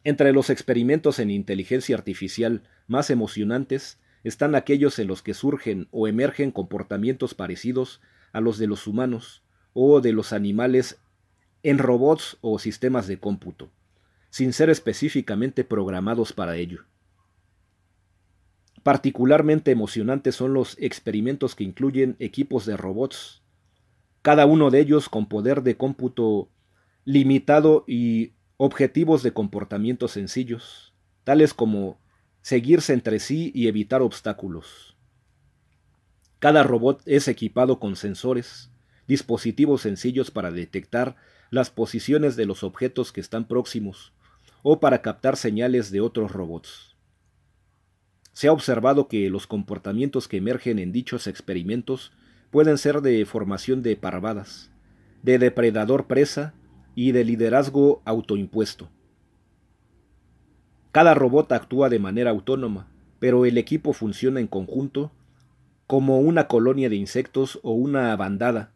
Entre los experimentos en inteligencia artificial más emocionantes están aquellos en los que surgen o emergen comportamientos parecidos a los de los humanos o de los animales en robots o sistemas de cómputo, sin ser específicamente programados para ello. Particularmente emocionantes son los experimentos que incluyen equipos de robots cada uno de ellos con poder de cómputo limitado y objetivos de comportamiento sencillos, tales como seguirse entre sí y evitar obstáculos. Cada robot es equipado con sensores, dispositivos sencillos para detectar las posiciones de los objetos que están próximos o para captar señales de otros robots. Se ha observado que los comportamientos que emergen en dichos experimentos pueden ser de formación de parvadas, de depredador presa y de liderazgo autoimpuesto. Cada robot actúa de manera autónoma, pero el equipo funciona en conjunto como una colonia de insectos o una bandada.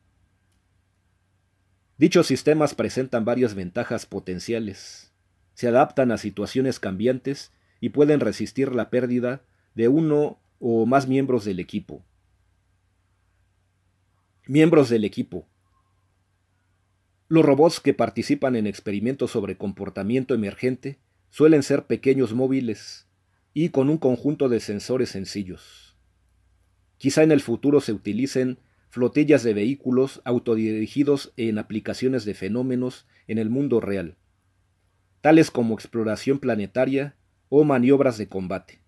Dichos sistemas presentan varias ventajas potenciales. Se adaptan a situaciones cambiantes y pueden resistir la pérdida de uno o más miembros del equipo. Miembros del equipo. Los robots que participan en experimentos sobre comportamiento emergente suelen ser pequeños móviles y con un conjunto de sensores sencillos. Quizá en el futuro se utilicen flotillas de vehículos autodirigidos en aplicaciones de fenómenos en el mundo real, tales como exploración planetaria o maniobras de combate.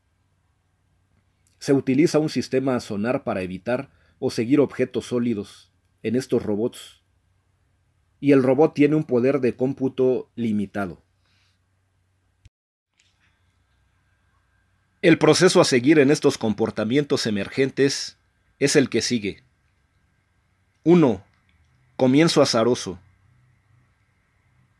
Se utiliza un sistema sonar para evitar o seguir objetos sólidos en estos robots. Y el robot tiene un poder de cómputo limitado. El proceso a seguir en estos comportamientos emergentes es el que sigue. 1. Comienzo azaroso.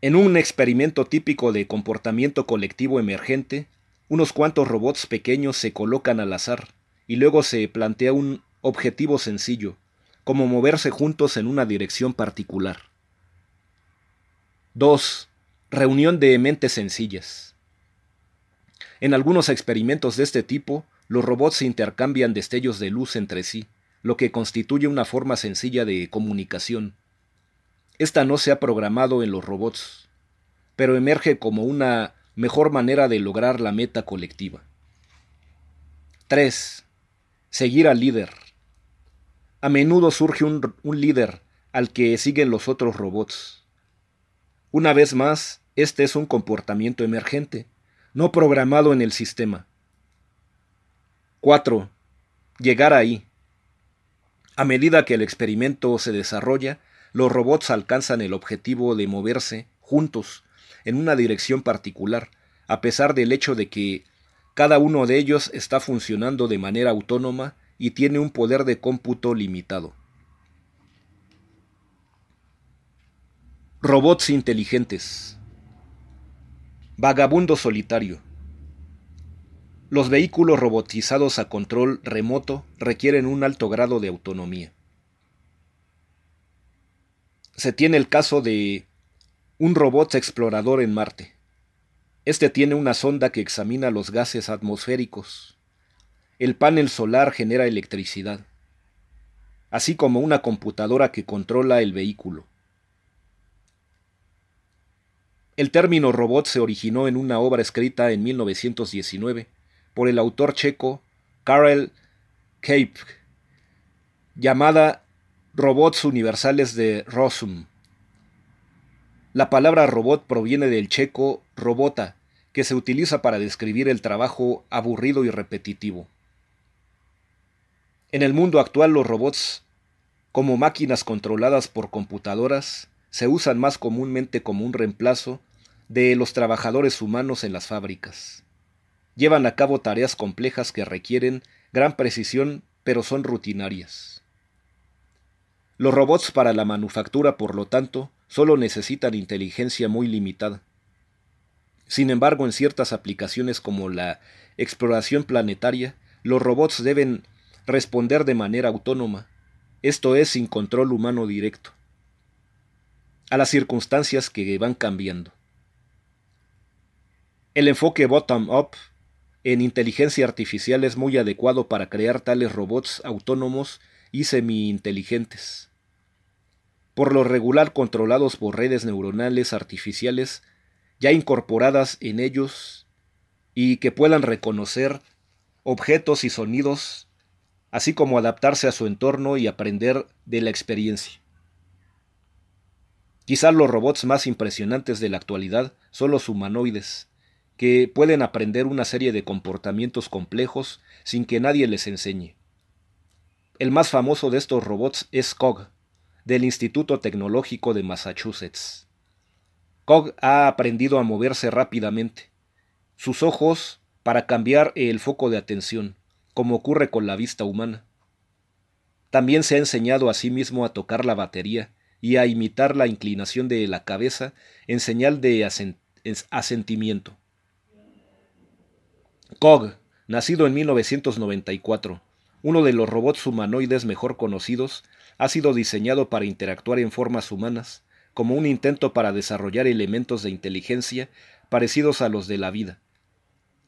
En un experimento típico de comportamiento colectivo emergente, unos cuantos robots pequeños se colocan al azar y luego se plantea un objetivo sencillo, como moverse juntos en una dirección particular. 2. Reunión de mentes sencillas. En algunos experimentos de este tipo, los robots intercambian destellos de luz entre sí, lo que constituye una forma sencilla de comunicación. Esta no se ha programado en los robots, pero emerge como una mejor manera de lograr la meta colectiva. 3. Seguir al líder. A menudo surge un, líder al que siguen los otros robots. Una vez más, este es un comportamiento emergente, no programado en el sistema. 4. Llegar ahí. A medida que el experimento se desarrolla, los robots alcanzan el objetivo de moverse juntos en una dirección particular, a pesar del hecho de que cada uno de ellos está funcionando de manera autónoma y tiene un poder de cómputo limitado. Robots inteligentes. Vagabundo solitario. Los vehículos robotizados a control remoto requieren un alto grado de autonomía. Se tiene el caso de un robot explorador en Marte. Este tiene una sonda que examina los gases atmosféricos, el panel solar genera electricidad, así como una computadora que controla el vehículo. El término robot se originó en una obra escrita en 1919 por el autor checo Karel Keip, llamada Robots Universales de Rosum. La palabra robot proviene del checo robota, que se utiliza para describir el trabajo aburrido y repetitivo. En el mundo actual los robots, como máquinas controladas por computadoras, se usan más comúnmente como un reemplazo de los trabajadores humanos en las fábricas. Llevan a cabo tareas complejas que requieren gran precisión pero son rutinarias. Los robots para la manufactura, por lo tanto, solo necesitan inteligencia muy limitada. Sin embargo, en ciertas aplicaciones como la exploración planetaria, los robots deben responder de manera autónoma, esto es sin control humano directo, a las circunstancias que van cambiando. El enfoque bottom-up en inteligencia artificial es muy adecuado para crear tales robots autónomos y semi-inteligentes. Por lo regular controlados por redes neuronales artificiales ya incorporadas en ellos y que puedan reconocer objetos y sonidos así como adaptarse a su entorno y aprender de la experiencia. Quizás los robots más impresionantes de la actualidad son los humanoides, que pueden aprender una serie de comportamientos complejos sin que nadie les enseñe. El más famoso de estos robots es Cog, del Instituto Tecnológico de Massachusetts. Cog ha aprendido a moverse rápidamente, sus ojos para cambiar el foco de atención, como ocurre con la vista humana. También se ha enseñado a sí mismo a tocar la batería y a imitar la inclinación de la cabeza en señal de asentimiento. Cog, nacido en 1994, uno de los robots humanoides mejor conocidos, ha sido diseñado para interactuar en formas humanas, como un intento para desarrollar elementos de inteligencia parecidos a los de la vida.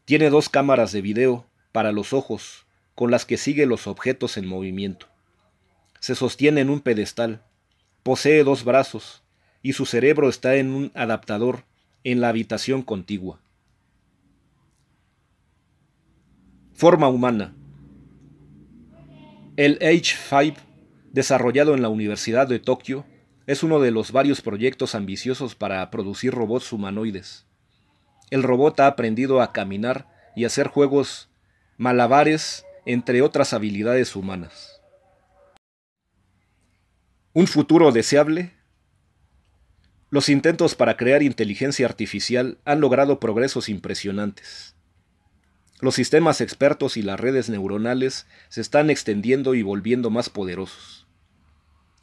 Tiene dos cámaras de video, para los ojos con las que sigue los objetos en movimiento. Se sostiene en un pedestal, posee dos brazos y su cerebro está en un adaptador en la habitación contigua. Forma humana. El H5, desarrollado en la Universidad de Tokio, es uno de los varios proyectos ambiciosos para producir robots humanoides. El robot ha aprendido a caminar y hacer juegos malabares, entre otras habilidades humanas. ¿Un futuro deseable? Los intentos para crear inteligencia artificial han logrado progresos impresionantes. Los sistemas expertos y las redes neuronales se están extendiendo y volviendo más poderosos.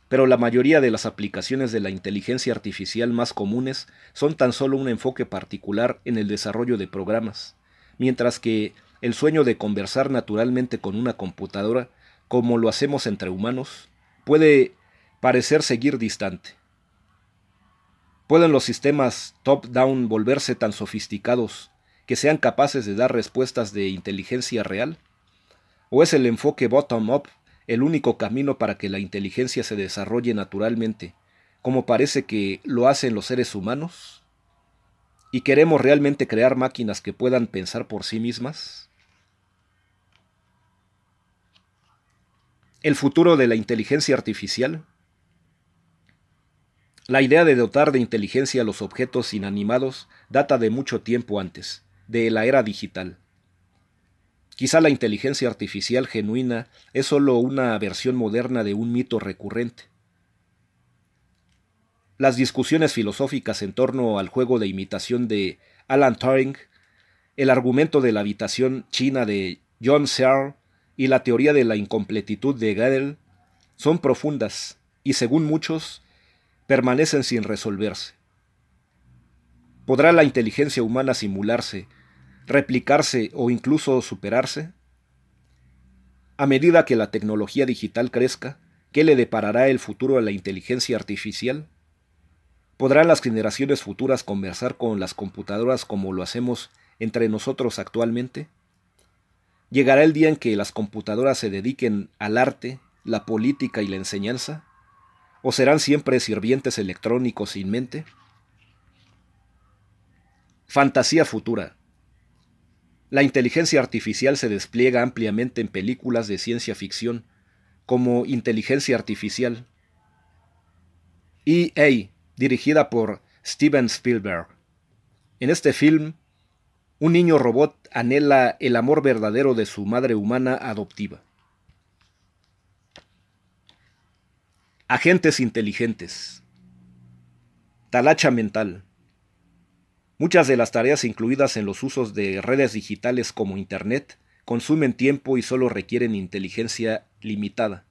Pero la mayoría de las aplicaciones de la inteligencia artificial más comunes son tan solo un enfoque particular en el desarrollo de programas, mientras que el sueño de conversar naturalmente con una computadora, como lo hacemos entre humanos, puede parecer seguir distante. ¿Pueden los sistemas top-down volverse tan sofisticados que sean capaces de dar respuestas de inteligencia real? ¿O es el enfoque bottom-up el único camino para que la inteligencia se desarrolle naturalmente, como parece que lo hacen los seres humanos? ¿Y queremos realmente crear máquinas que puedan pensar por sí mismas? el futuro de la inteligencia artificial? La idea de dotar de inteligencia a los objetos inanimados data de mucho tiempo antes, de la era digital. Quizá la inteligencia artificial genuina es solo una versión moderna de un mito recurrente. Las discusiones filosóficas en torno al juego de imitación de Alan Turing, el argumento de la habitación china de John Searle y la teoría de la incompletitud de Gödel son profundas y según muchos permanecen sin resolverse. ¿Podrá la inteligencia humana simularse, replicarse o incluso superarse? A medida que la tecnología digital crezca, ¿qué le deparará el futuro a la inteligencia artificial? ¿Podrán las generaciones futuras conversar con las computadoras como lo hacemos entre nosotros actualmente? ¿Llegará el día en que las computadoras se dediquen al arte, la política y la enseñanza? ¿O serán siempre sirvientes electrónicos sin mente? Fantasía futura. La inteligencia artificial se despliega ampliamente en películas de ciencia ficción como Inteligencia Artificial. EA, dirigida por Steven Spielberg. En este film, un niño robot anhela el amor verdadero de su madre humana adoptiva. Agentes inteligentes. Talacha mental. Muchas de las tareas incluidas en los usos de redes digitales como Internet consumen tiempo y solo requieren inteligencia limitada.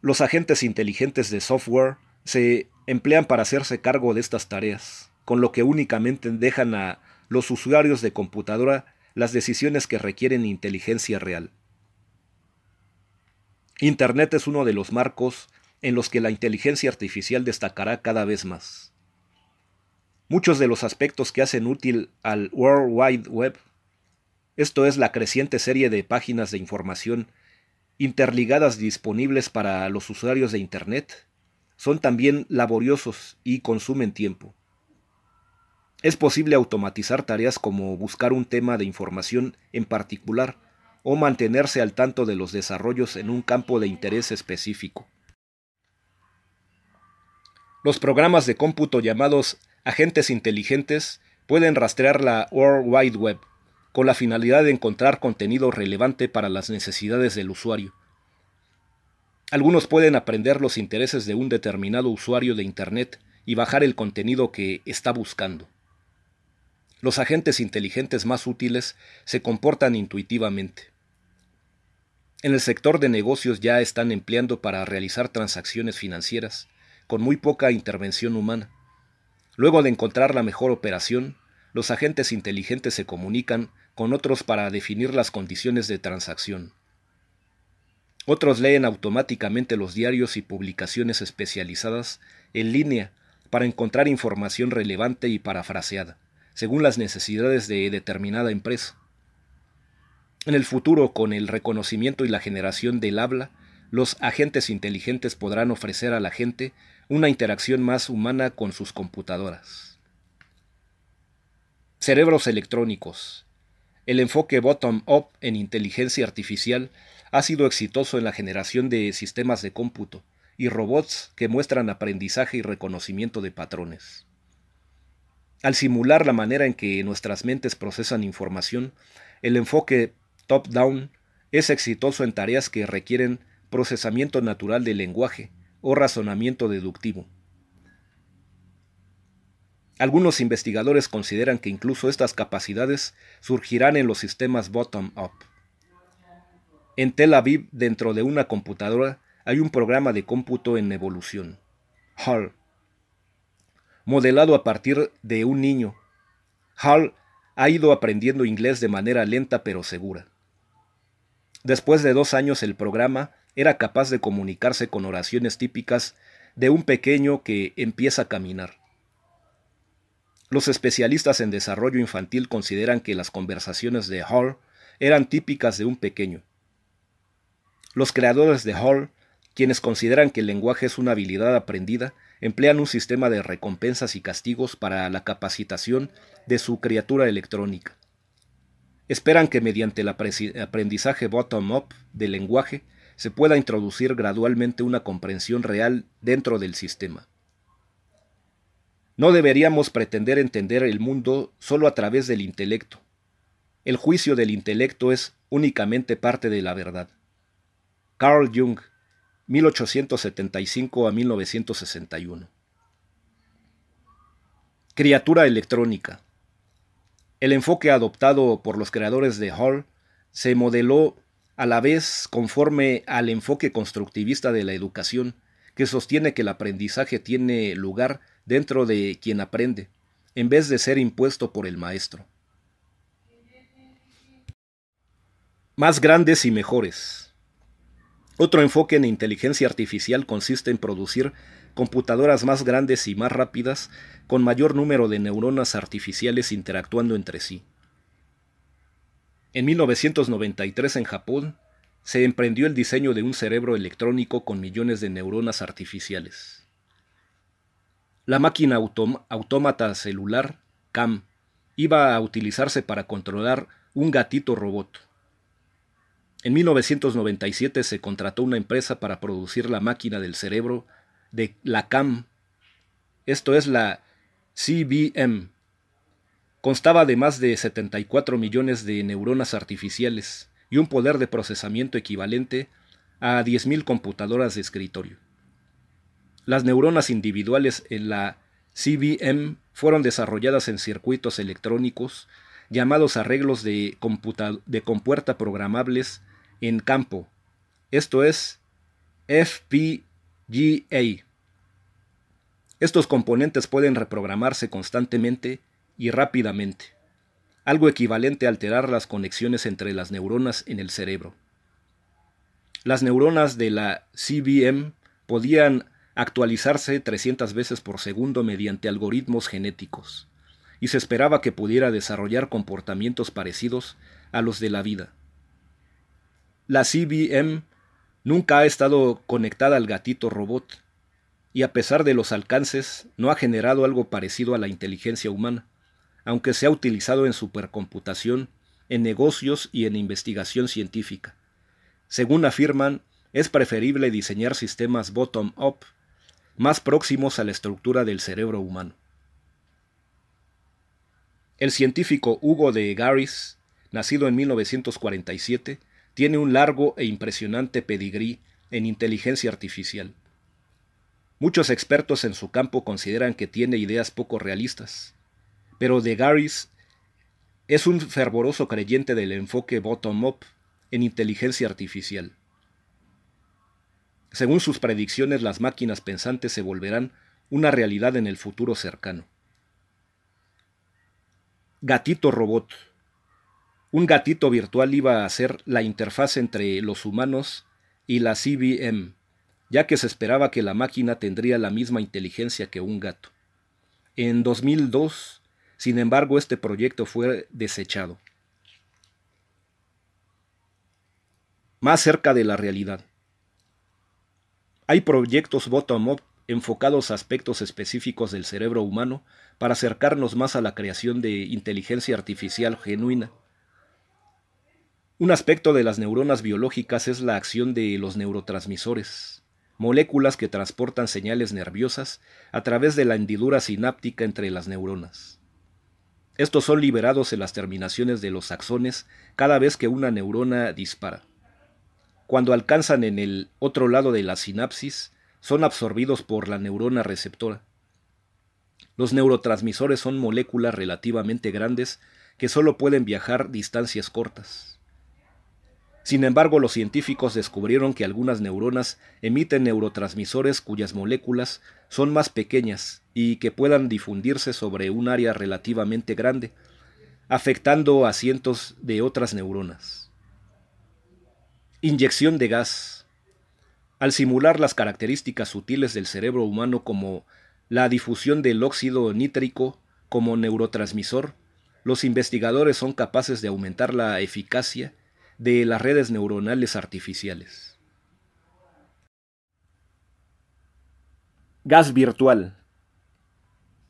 Los agentes inteligentes de software se emplean para hacerse cargo de estas tareas, con lo que únicamente dejan a los usuarios de computadora las decisiones que requieren inteligencia real. Internet es uno de los marcos en los que la inteligencia artificial destacará cada vez más. Muchos de los aspectos que hacen útil al World Wide Web, esto es la creciente serie de páginas de información interligadas disponibles para los usuarios de Internet, son también laboriosos y consumen tiempo. Es posible automatizar tareas como buscar un tema de información en particular o mantenerse al tanto de los desarrollos en un campo de interés específico. Los programas de cómputo llamados agentes inteligentes pueden rastrear la World Wide Web con la finalidad de encontrar contenido relevante para las necesidades del usuario. Algunos pueden aprender los intereses de un determinado usuario de Internet y bajar el contenido que está buscando. Los agentes inteligentes más útiles se comportan intuitivamente. En el sector de negocios ya están empleando para realizar transacciones financieras, con muy poca intervención humana. Luego de encontrar la mejor operación, los agentes inteligentes se comunican con otros para definir las condiciones de transacción. Otros leen automáticamente los diarios y publicaciones especializadas en línea para encontrar información relevante y parafraseada según las necesidades de determinada empresa. En el futuro, con el reconocimiento y la generación del habla, los agentes inteligentes podrán ofrecer a la gente una interacción más humana con sus computadoras. Cerebros electrónicos. El enfoque bottom-up en inteligencia artificial ha sido exitoso en la generación de sistemas de cómputo y robots que muestran aprendizaje y reconocimiento de patrones. Al simular la manera en que nuestras mentes procesan información, el enfoque top-down es exitoso en tareas que requieren procesamiento natural del lenguaje o razonamiento deductivo. Algunos investigadores consideran que incluso estas capacidades surgirán en los sistemas bottom-up. En Tel Aviv, dentro de una computadora, hay un programa de cómputo en evolución, Hall modelado a partir de un niño. Hall ha ido aprendiendo inglés de manera lenta pero segura. Después de dos años el programa era capaz de comunicarse con oraciones típicas de un pequeño que empieza a caminar. Los especialistas en desarrollo infantil consideran que las conversaciones de Hall eran típicas de un pequeño. Los creadores de Hall, quienes consideran que el lenguaje es una habilidad aprendida, emplean un sistema de recompensas y castigos para la capacitación de su criatura electrónica. Esperan que mediante el aprendizaje bottom-up del lenguaje se pueda introducir gradualmente una comprensión real dentro del sistema. No deberíamos pretender entender el mundo solo a través del intelecto. El juicio del intelecto es únicamente parte de la verdad. Carl Jung 1875 a 1961. Criatura electrónica. El enfoque adoptado por los creadores de Hall se modeló a la vez conforme al enfoque constructivista de la educación, que sostiene que el aprendizaje tiene lugar dentro de quien aprende, en vez de ser impuesto por el maestro. Más grandes y mejores. Otro enfoque en inteligencia artificial consiste en producir computadoras más grandes y más rápidas con mayor número de neuronas artificiales interactuando entre sí. En 1993 en Japón se emprendió el diseño de un cerebro electrónico con millones de neuronas artificiales. La máquina autómata celular, CAM, iba a utilizarse para controlar un gatito robot en 1997 se contrató una empresa para producir la máquina del cerebro de la CAM. Esto es la CBM. Constaba de más de 74 millones de neuronas artificiales y un poder de procesamiento equivalente a 10.000 computadoras de escritorio. Las neuronas individuales en la CBM fueron desarrolladas en circuitos electrónicos llamados arreglos de, de compuerta programables en campo, esto es FPGA. Estos componentes pueden reprogramarse constantemente y rápidamente, algo equivalente a alterar las conexiones entre las neuronas en el cerebro. Las neuronas de la CBM podían actualizarse 300 veces por segundo mediante algoritmos genéticos, y se esperaba que pudiera desarrollar comportamientos parecidos a los de la vida. La CBM nunca ha estado conectada al gatito robot y a pesar de los alcances no ha generado algo parecido a la inteligencia humana, aunque se ha utilizado en supercomputación, en negocios y en investigación científica. Según afirman, es preferible diseñar sistemas bottom-up más próximos a la estructura del cerebro humano. El científico Hugo de Garis, nacido en 1947, tiene un largo e impresionante pedigrí en inteligencia artificial. Muchos expertos en su campo consideran que tiene ideas poco realistas, pero De Garis es un fervoroso creyente del enfoque bottom-up en inteligencia artificial. Según sus predicciones, las máquinas pensantes se volverán una realidad en el futuro cercano. Gatito Robot un gatito virtual iba a ser la interfaz entre los humanos y la CBM, ya que se esperaba que la máquina tendría la misma inteligencia que un gato. En 2002, sin embargo, este proyecto fue desechado. Más cerca de la realidad. Hay proyectos bottom-up enfocados a aspectos específicos del cerebro humano para acercarnos más a la creación de inteligencia artificial genuina un aspecto de las neuronas biológicas es la acción de los neurotransmisores, moléculas que transportan señales nerviosas a través de la hendidura sináptica entre las neuronas. Estos son liberados en las terminaciones de los axones cada vez que una neurona dispara. Cuando alcanzan en el otro lado de la sinapsis, son absorbidos por la neurona receptora. Los neurotransmisores son moléculas relativamente grandes que solo pueden viajar distancias cortas. Sin embargo, los científicos descubrieron que algunas neuronas emiten neurotransmisores cuyas moléculas son más pequeñas y que puedan difundirse sobre un área relativamente grande, afectando a cientos de otras neuronas. Inyección de gas. Al simular las características sutiles del cerebro humano como la difusión del óxido nítrico como neurotransmisor, los investigadores son capaces de aumentar la eficacia de las redes neuronales artificiales. Gas virtual.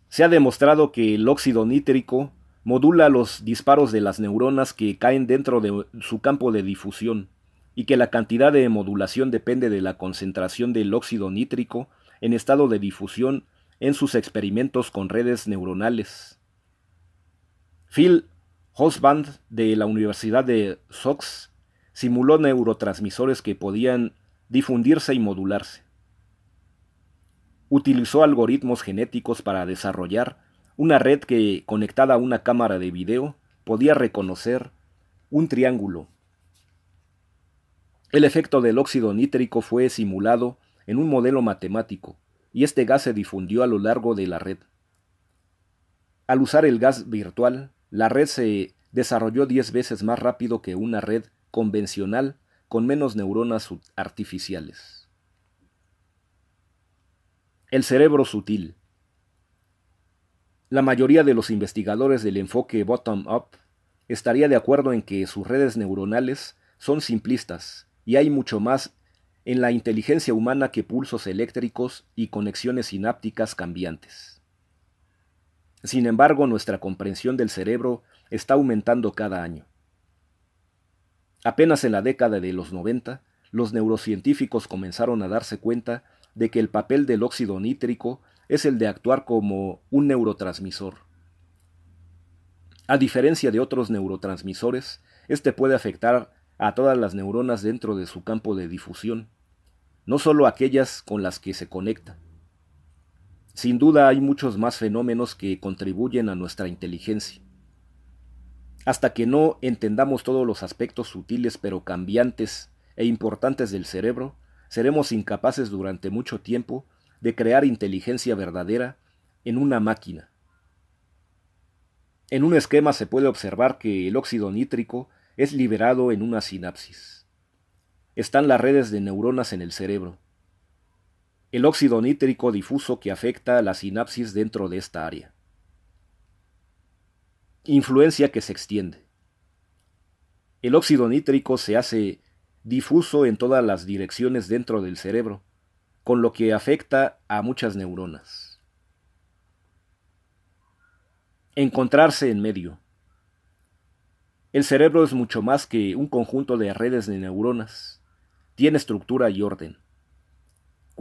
Se ha demostrado que el óxido nítrico modula los disparos de las neuronas que caen dentro de su campo de difusión y que la cantidad de modulación depende de la concentración del óxido nítrico en estado de difusión en sus experimentos con redes neuronales. Phil Hosband de la Universidad de Sox simuló neurotransmisores que podían difundirse y modularse. Utilizó algoritmos genéticos para desarrollar una red que, conectada a una cámara de video, podía reconocer un triángulo. El efecto del óxido nítrico fue simulado en un modelo matemático, y este gas se difundió a lo largo de la red. Al usar el gas virtual, la red se desarrolló 10 veces más rápido que una red convencional con menos neuronas artificiales. El cerebro sutil. La mayoría de los investigadores del enfoque bottom-up estaría de acuerdo en que sus redes neuronales son simplistas y hay mucho más en la inteligencia humana que pulsos eléctricos y conexiones sinápticas cambiantes. Sin embargo, nuestra comprensión del cerebro está aumentando cada año. Apenas en la década de los 90, los neurocientíficos comenzaron a darse cuenta de que el papel del óxido nítrico es el de actuar como un neurotransmisor. A diferencia de otros neurotransmisores, este puede afectar a todas las neuronas dentro de su campo de difusión, no solo aquellas con las que se conecta. Sin duda hay muchos más fenómenos que contribuyen a nuestra inteligencia. Hasta que no entendamos todos los aspectos sutiles pero cambiantes e importantes del cerebro, seremos incapaces durante mucho tiempo de crear inteligencia verdadera en una máquina. En un esquema se puede observar que el óxido nítrico es liberado en una sinapsis. Están las redes de neuronas en el cerebro, el óxido nítrico difuso que afecta a la sinapsis dentro de esta área. Influencia que se extiende. El óxido nítrico se hace difuso en todas las direcciones dentro del cerebro, con lo que afecta a muchas neuronas. Encontrarse en medio. El cerebro es mucho más que un conjunto de redes de neuronas. Tiene estructura y orden.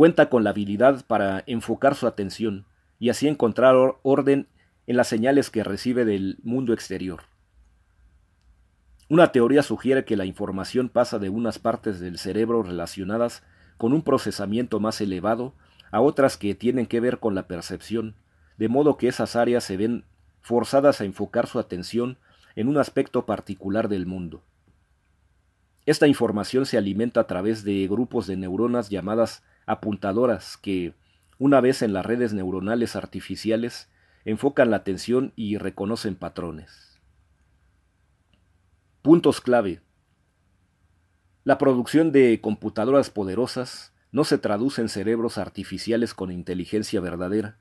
Cuenta con la habilidad para enfocar su atención y así encontrar orden en las señales que recibe del mundo exterior. Una teoría sugiere que la información pasa de unas partes del cerebro relacionadas con un procesamiento más elevado a otras que tienen que ver con la percepción, de modo que esas áreas se ven forzadas a enfocar su atención en un aspecto particular del mundo. Esta información se alimenta a través de grupos de neuronas llamadas apuntadoras que, una vez en las redes neuronales artificiales, enfocan la atención y reconocen patrones. Puntos clave. La producción de computadoras poderosas no se traduce en cerebros artificiales con inteligencia verdadera.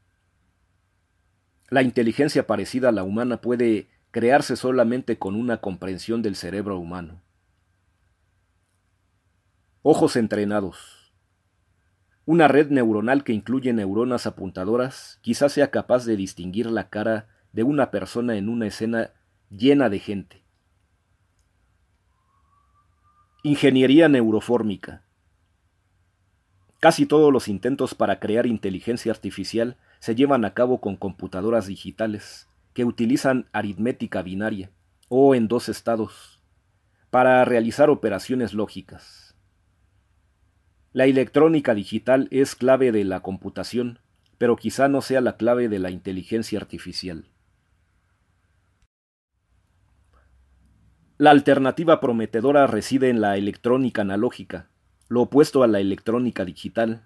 La inteligencia parecida a la humana puede crearse solamente con una comprensión del cerebro humano. Ojos entrenados. Una red neuronal que incluye neuronas apuntadoras quizás sea capaz de distinguir la cara de una persona en una escena llena de gente. Ingeniería neurofórmica. Casi todos los intentos para crear inteligencia artificial se llevan a cabo con computadoras digitales, que utilizan aritmética binaria, o en dos estados, para realizar operaciones lógicas. La electrónica digital es clave de la computación, pero quizá no sea la clave de la inteligencia artificial. La alternativa prometedora reside en la electrónica analógica, lo opuesto a la electrónica digital.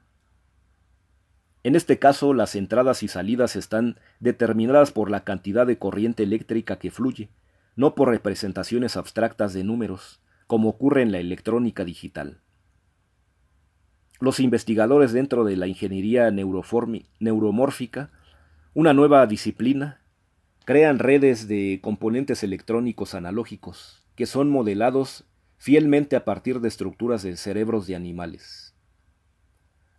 En este caso, las entradas y salidas están determinadas por la cantidad de corriente eléctrica que fluye, no por representaciones abstractas de números, como ocurre en la electrónica digital los investigadores dentro de la ingeniería neuromórfica, una nueva disciplina, crean redes de componentes electrónicos analógicos que son modelados fielmente a partir de estructuras de cerebros de animales.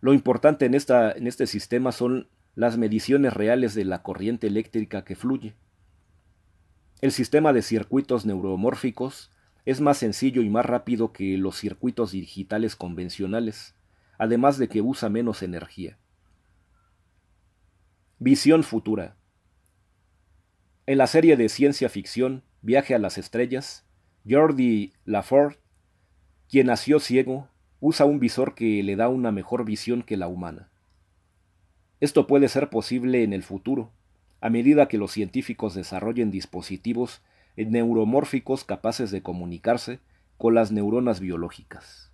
Lo importante en, en este sistema son las mediciones reales de la corriente eléctrica que fluye. El sistema de circuitos neuromórficos es más sencillo y más rápido que los circuitos digitales convencionales, además de que usa menos energía. Visión futura. En la serie de ciencia ficción Viaje a las Estrellas, Jordi Lafort, quien nació ciego, usa un visor que le da una mejor visión que la humana. Esto puede ser posible en el futuro, a medida que los científicos desarrollen dispositivos neuromórficos capaces de comunicarse con las neuronas biológicas.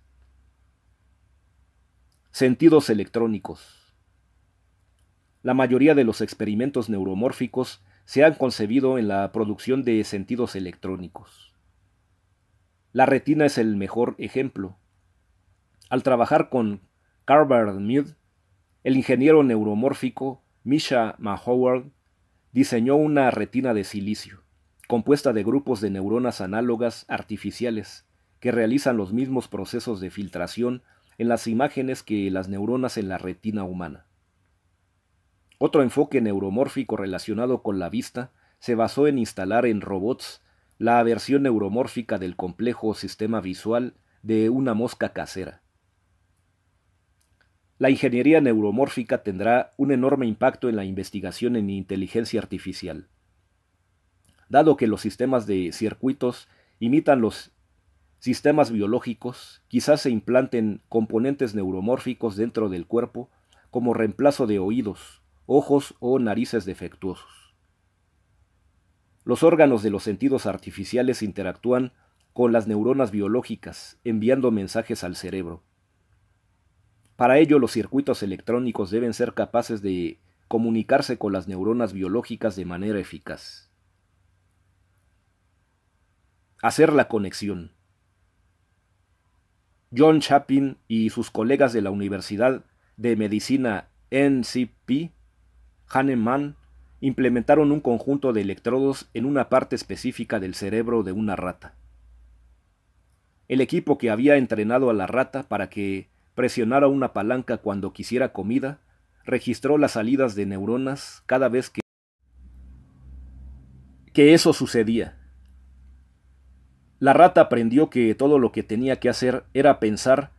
Sentidos electrónicos. La mayoría de los experimentos neuromórficos se han concebido en la producción de sentidos electrónicos. La retina es el mejor ejemplo. Al trabajar con Carver Mead, el ingeniero neuromórfico Misha Mahoward diseñó una retina de silicio, compuesta de grupos de neuronas análogas artificiales que realizan los mismos procesos de filtración en las imágenes que las neuronas en la retina humana. Otro enfoque neuromórfico relacionado con la vista se basó en instalar en robots la versión neuromórfica del complejo sistema visual de una mosca casera. La ingeniería neuromórfica tendrá un enorme impacto en la investigación en inteligencia artificial. Dado que los sistemas de circuitos imitan los sistemas biológicos, quizás se implanten componentes neuromórficos dentro del cuerpo como reemplazo de oídos, ojos o narices defectuosos. Los órganos de los sentidos artificiales interactúan con las neuronas biológicas, enviando mensajes al cerebro. Para ello, los circuitos electrónicos deben ser capaces de comunicarse con las neuronas biológicas de manera eficaz. Hacer la conexión. John Chapin y sus colegas de la Universidad de Medicina NCP, Hahnemann, implementaron un conjunto de electrodos en una parte específica del cerebro de una rata. El equipo que había entrenado a la rata para que presionara una palanca cuando quisiera comida registró las salidas de neuronas cada vez que, que eso sucedía. La rata aprendió que todo lo que tenía que hacer era pensar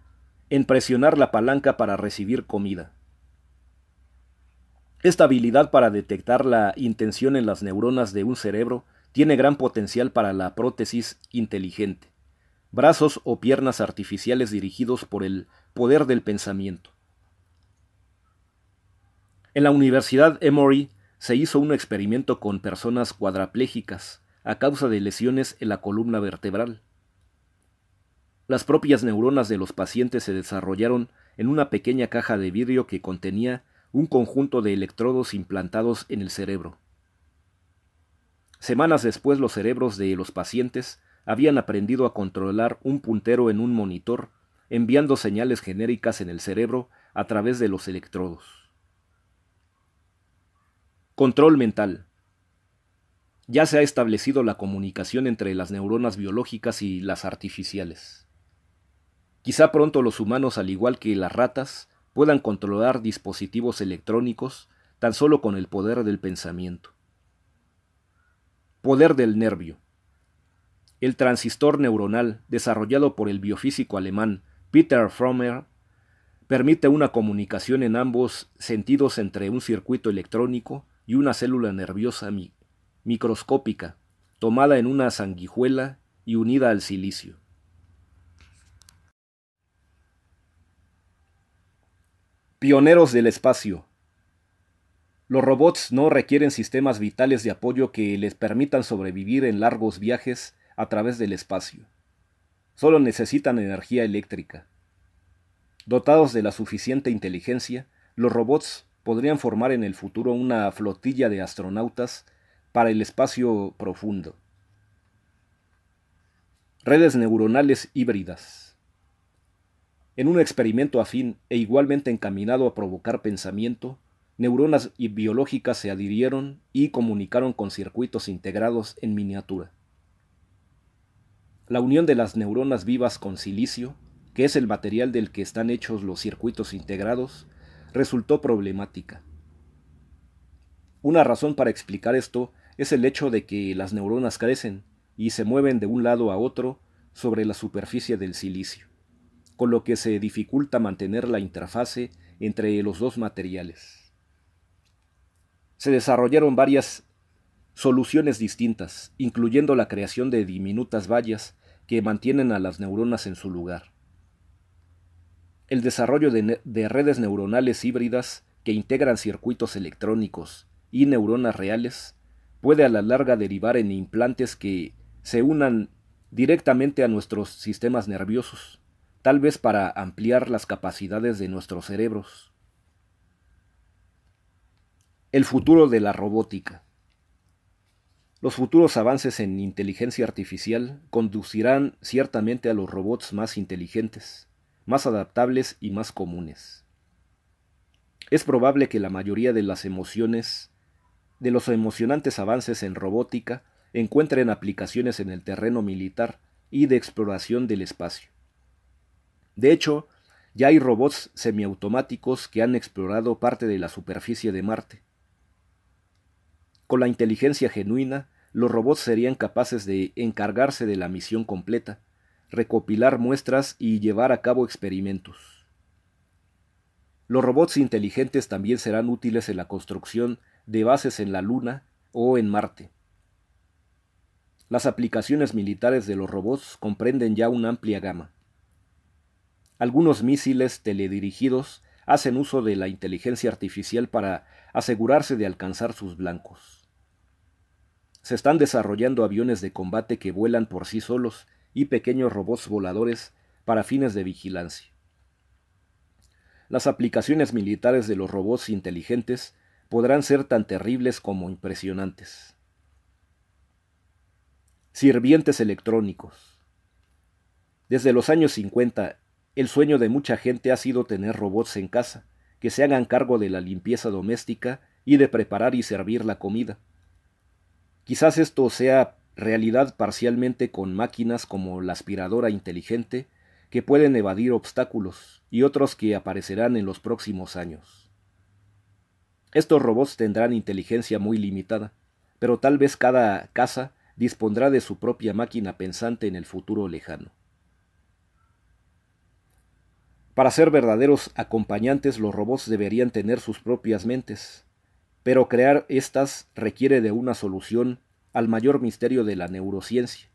en presionar la palanca para recibir comida. Esta habilidad para detectar la intención en las neuronas de un cerebro tiene gran potencial para la prótesis inteligente, brazos o piernas artificiales dirigidos por el poder del pensamiento. En la Universidad Emory se hizo un experimento con personas cuadraplégicas a causa de lesiones en la columna vertebral. Las propias neuronas de los pacientes se desarrollaron en una pequeña caja de vidrio que contenía un conjunto de electrodos implantados en el cerebro. Semanas después los cerebros de los pacientes habían aprendido a controlar un puntero en un monitor, enviando señales genéricas en el cerebro a través de los electrodos. Control mental. Ya se ha establecido la comunicación entre las neuronas biológicas y las artificiales. Quizá pronto los humanos, al igual que las ratas, puedan controlar dispositivos electrónicos tan solo con el poder del pensamiento. Poder del nervio. El transistor neuronal, desarrollado por el biofísico alemán Peter Frommer, permite una comunicación en ambos sentidos entre un circuito electrónico y una célula nerviosa microscópica, tomada en una sanguijuela y unida al silicio. Pioneros del espacio. Los robots no requieren sistemas vitales de apoyo que les permitan sobrevivir en largos viajes a través del espacio. Solo necesitan energía eléctrica. Dotados de la suficiente inteligencia, los robots podrían formar en el futuro una flotilla de astronautas para el espacio profundo. Redes neuronales híbridas. En un experimento afín e igualmente encaminado a provocar pensamiento, neuronas biológicas se adhirieron y comunicaron con circuitos integrados en miniatura. La unión de las neuronas vivas con silicio, que es el material del que están hechos los circuitos integrados, resultó problemática. Una razón para explicar esto es el hecho de que las neuronas crecen y se mueven de un lado a otro sobre la superficie del silicio, con lo que se dificulta mantener la interfase entre los dos materiales. Se desarrollaron varias soluciones distintas, incluyendo la creación de diminutas vallas que mantienen a las neuronas en su lugar. El desarrollo de, de redes neuronales híbridas que integran circuitos electrónicos y neuronas reales puede a la larga derivar en implantes que se unan directamente a nuestros sistemas nerviosos, tal vez para ampliar las capacidades de nuestros cerebros. El futuro de la robótica. Los futuros avances en inteligencia artificial conducirán ciertamente a los robots más inteligentes, más adaptables y más comunes. Es probable que la mayoría de las emociones de los emocionantes avances en robótica encuentren aplicaciones en el terreno militar y de exploración del espacio. De hecho, ya hay robots semiautomáticos que han explorado parte de la superficie de Marte. Con la inteligencia genuina, los robots serían capaces de encargarse de la misión completa, recopilar muestras y llevar a cabo experimentos. Los robots inteligentes también serán útiles en la construcción de bases en la Luna o en Marte. Las aplicaciones militares de los robots comprenden ya una amplia gama. Algunos misiles teledirigidos hacen uso de la inteligencia artificial para asegurarse de alcanzar sus blancos. Se están desarrollando aviones de combate que vuelan por sí solos y pequeños robots voladores para fines de vigilancia. Las aplicaciones militares de los robots inteligentes podrán ser tan terribles como impresionantes. Sirvientes electrónicos. Desde los años 50, el sueño de mucha gente ha sido tener robots en casa, que se hagan cargo de la limpieza doméstica y de preparar y servir la comida. Quizás esto sea realidad parcialmente con máquinas como la aspiradora inteligente, que pueden evadir obstáculos y otros que aparecerán en los próximos años. Estos robots tendrán inteligencia muy limitada, pero tal vez cada casa dispondrá de su propia máquina pensante en el futuro lejano. Para ser verdaderos acompañantes los robots deberían tener sus propias mentes, pero crear estas requiere de una solución al mayor misterio de la neurociencia,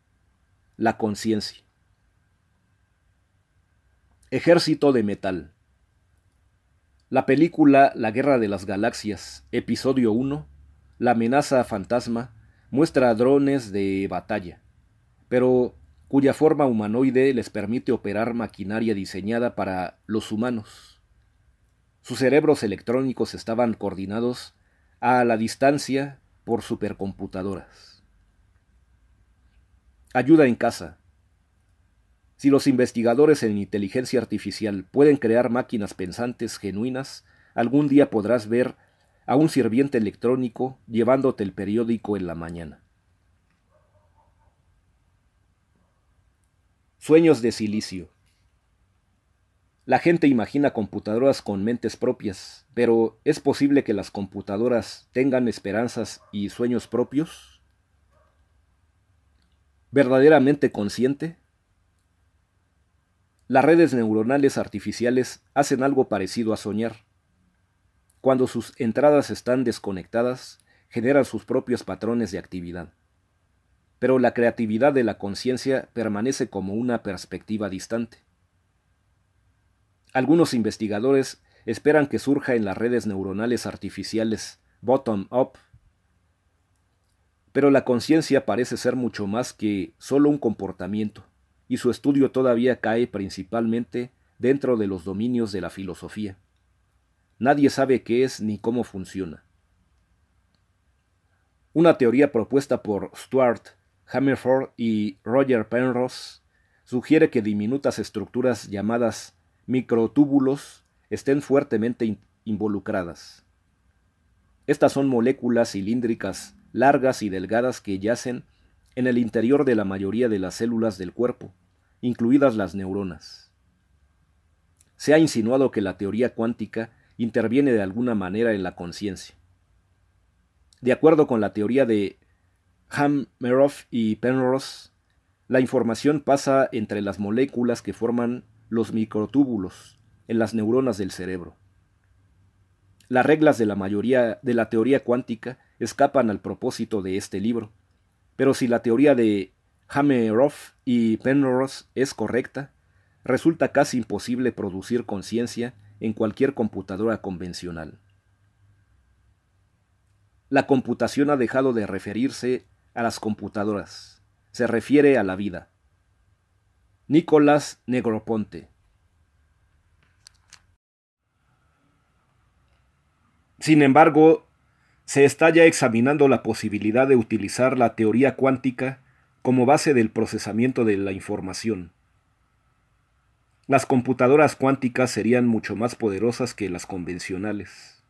la conciencia. Ejército de Metal la película La Guerra de las Galaxias, episodio 1, La amenaza fantasma, muestra drones de batalla, pero cuya forma humanoide les permite operar maquinaria diseñada para los humanos. Sus cerebros electrónicos estaban coordinados a la distancia por supercomputadoras. Ayuda en casa. Si los investigadores en inteligencia artificial pueden crear máquinas pensantes genuinas, algún día podrás ver a un sirviente electrónico llevándote el periódico en la mañana. Sueños de silicio. La gente imagina computadoras con mentes propias, pero ¿es posible que las computadoras tengan esperanzas y sueños propios? ¿Verdaderamente consciente? Las redes neuronales artificiales hacen algo parecido a soñar. Cuando sus entradas están desconectadas, generan sus propios patrones de actividad. Pero la creatividad de la conciencia permanece como una perspectiva distante. Algunos investigadores esperan que surja en las redes neuronales artificiales bottom-up, pero la conciencia parece ser mucho más que solo un comportamiento y su estudio todavía cae principalmente dentro de los dominios de la filosofía. Nadie sabe qué es ni cómo funciona. Una teoría propuesta por Stuart Hammerford y Roger Penrose sugiere que diminutas estructuras llamadas microtúbulos estén fuertemente involucradas. Estas son moléculas cilíndricas largas y delgadas que yacen en el interior de la mayoría de las células del cuerpo, incluidas las neuronas. Se ha insinuado que la teoría cuántica interviene de alguna manera en la conciencia. De acuerdo con la teoría de Hameroff y Penrose, la información pasa entre las moléculas que forman los microtúbulos en las neuronas del cerebro. Las reglas de la mayoría de la teoría cuántica escapan al propósito de este libro, pero si la teoría de Hameroff y Penrose es correcta, resulta casi imposible producir conciencia en cualquier computadora convencional. La computación ha dejado de referirse a las computadoras, se refiere a la vida. Nicolás Negroponte Sin embargo, se está ya examinando la posibilidad de utilizar la teoría cuántica como base del procesamiento de la información. Las computadoras cuánticas serían mucho más poderosas que las convencionales.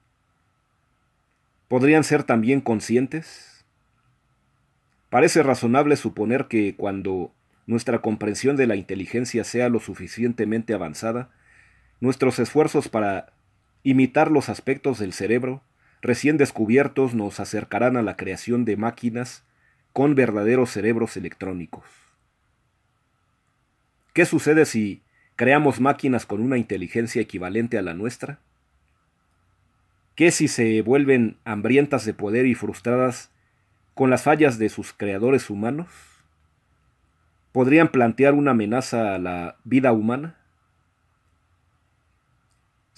¿Podrían ser también conscientes? Parece razonable suponer que cuando nuestra comprensión de la inteligencia sea lo suficientemente avanzada, nuestros esfuerzos para imitar los aspectos del cerebro recién descubiertos nos acercarán a la creación de máquinas con verdaderos cerebros electrónicos. ¿Qué sucede si creamos máquinas con una inteligencia equivalente a la nuestra? ¿Qué si se vuelven hambrientas de poder y frustradas con las fallas de sus creadores humanos? ¿Podrían plantear una amenaza a la vida humana?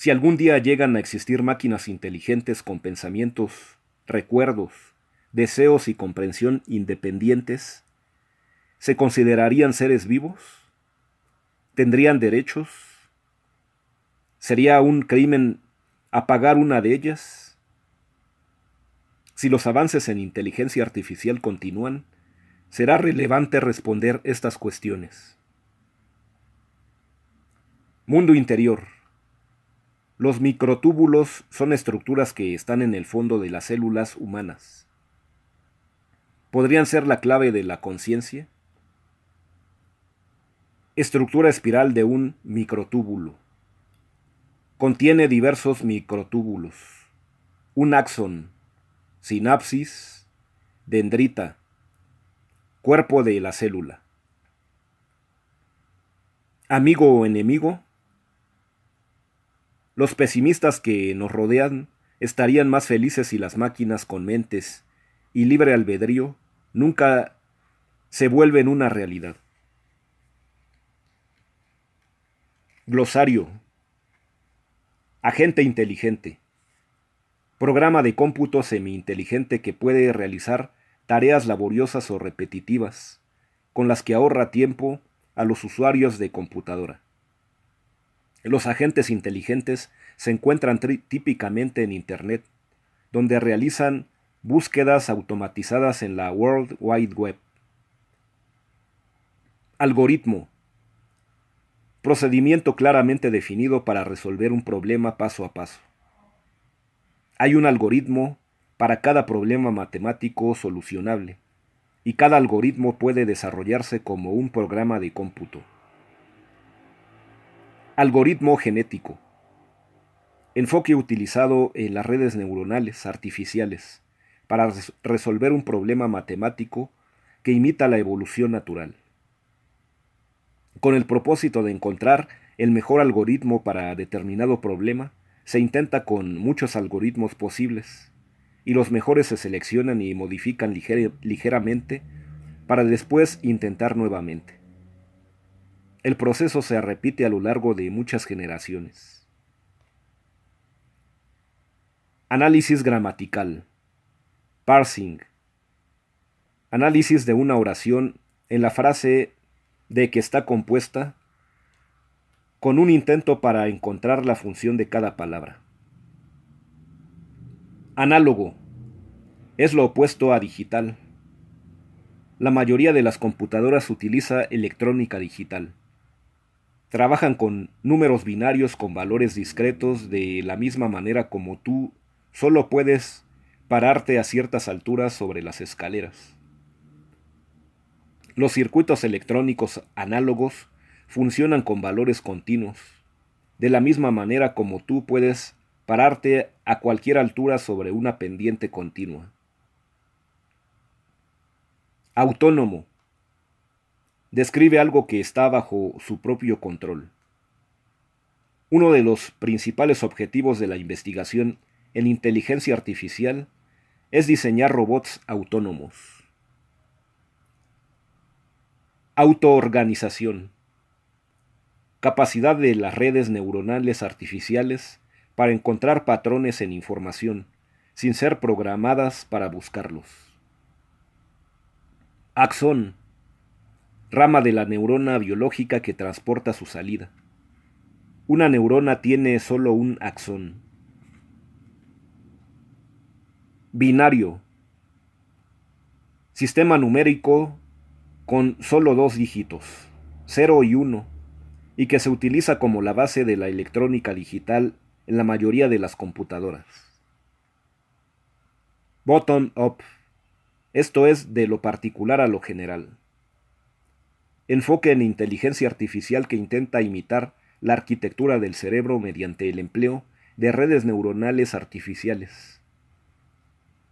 Si algún día llegan a existir máquinas inteligentes con pensamientos, recuerdos, deseos y comprensión independientes, ¿se considerarían seres vivos? ¿Tendrían derechos? ¿Sería un crimen apagar una de ellas? Si los avances en inteligencia artificial continúan, será relevante responder estas cuestiones. Mundo interior. Los microtúbulos son estructuras que están en el fondo de las células humanas. ¿Podrían ser la clave de la conciencia? Estructura espiral de un microtúbulo. Contiene diversos microtúbulos. Un axón, sinapsis, dendrita, cuerpo de la célula. Amigo o enemigo, los pesimistas que nos rodean estarían más felices si las máquinas con mentes y libre albedrío nunca se vuelven una realidad. Glosario. Agente inteligente. Programa de cómputo semi-inteligente que puede realizar tareas laboriosas o repetitivas, con las que ahorra tiempo a los usuarios de computadora. Los agentes inteligentes se encuentran típicamente en Internet, donde realizan búsquedas automatizadas en la World Wide Web. Algoritmo. Procedimiento claramente definido para resolver un problema paso a paso. Hay un algoritmo para cada problema matemático solucionable, y cada algoritmo puede desarrollarse como un programa de cómputo. Algoritmo genético. Enfoque utilizado en las redes neuronales artificiales para resolver un problema matemático que imita la evolución natural, con el propósito de encontrar el mejor algoritmo para determinado problema, se intenta con muchos algoritmos posibles, y los mejores se seleccionan y modifican ligeramente para después intentar nuevamente. El proceso se repite a lo largo de muchas generaciones. Análisis gramatical. Parsing. Análisis de una oración en la frase de que está compuesta con un intento para encontrar la función de cada palabra. Análogo. Es lo opuesto a digital. La mayoría de las computadoras utiliza electrónica digital. Trabajan con números binarios con valores discretos de la misma manera como tú solo puedes pararte a ciertas alturas sobre las escaleras. Los circuitos electrónicos análogos funcionan con valores continuos, de la misma manera como tú puedes pararte a cualquier altura sobre una pendiente continua. Autónomo describe algo que está bajo su propio control. Uno de los principales objetivos de la investigación en inteligencia artificial es diseñar robots autónomos. Autoorganización. Capacidad de las redes neuronales artificiales para encontrar patrones en información, sin ser programadas para buscarlos. Axón rama de la neurona biológica que transporta su salida. Una neurona tiene solo un axón. Binario. Sistema numérico con solo dos dígitos, 0 y 1, y que se utiliza como la base de la electrónica digital en la mayoría de las computadoras. Bottom-up, esto es de lo particular a lo general enfoque en inteligencia artificial que intenta imitar la arquitectura del cerebro mediante el empleo de redes neuronales artificiales.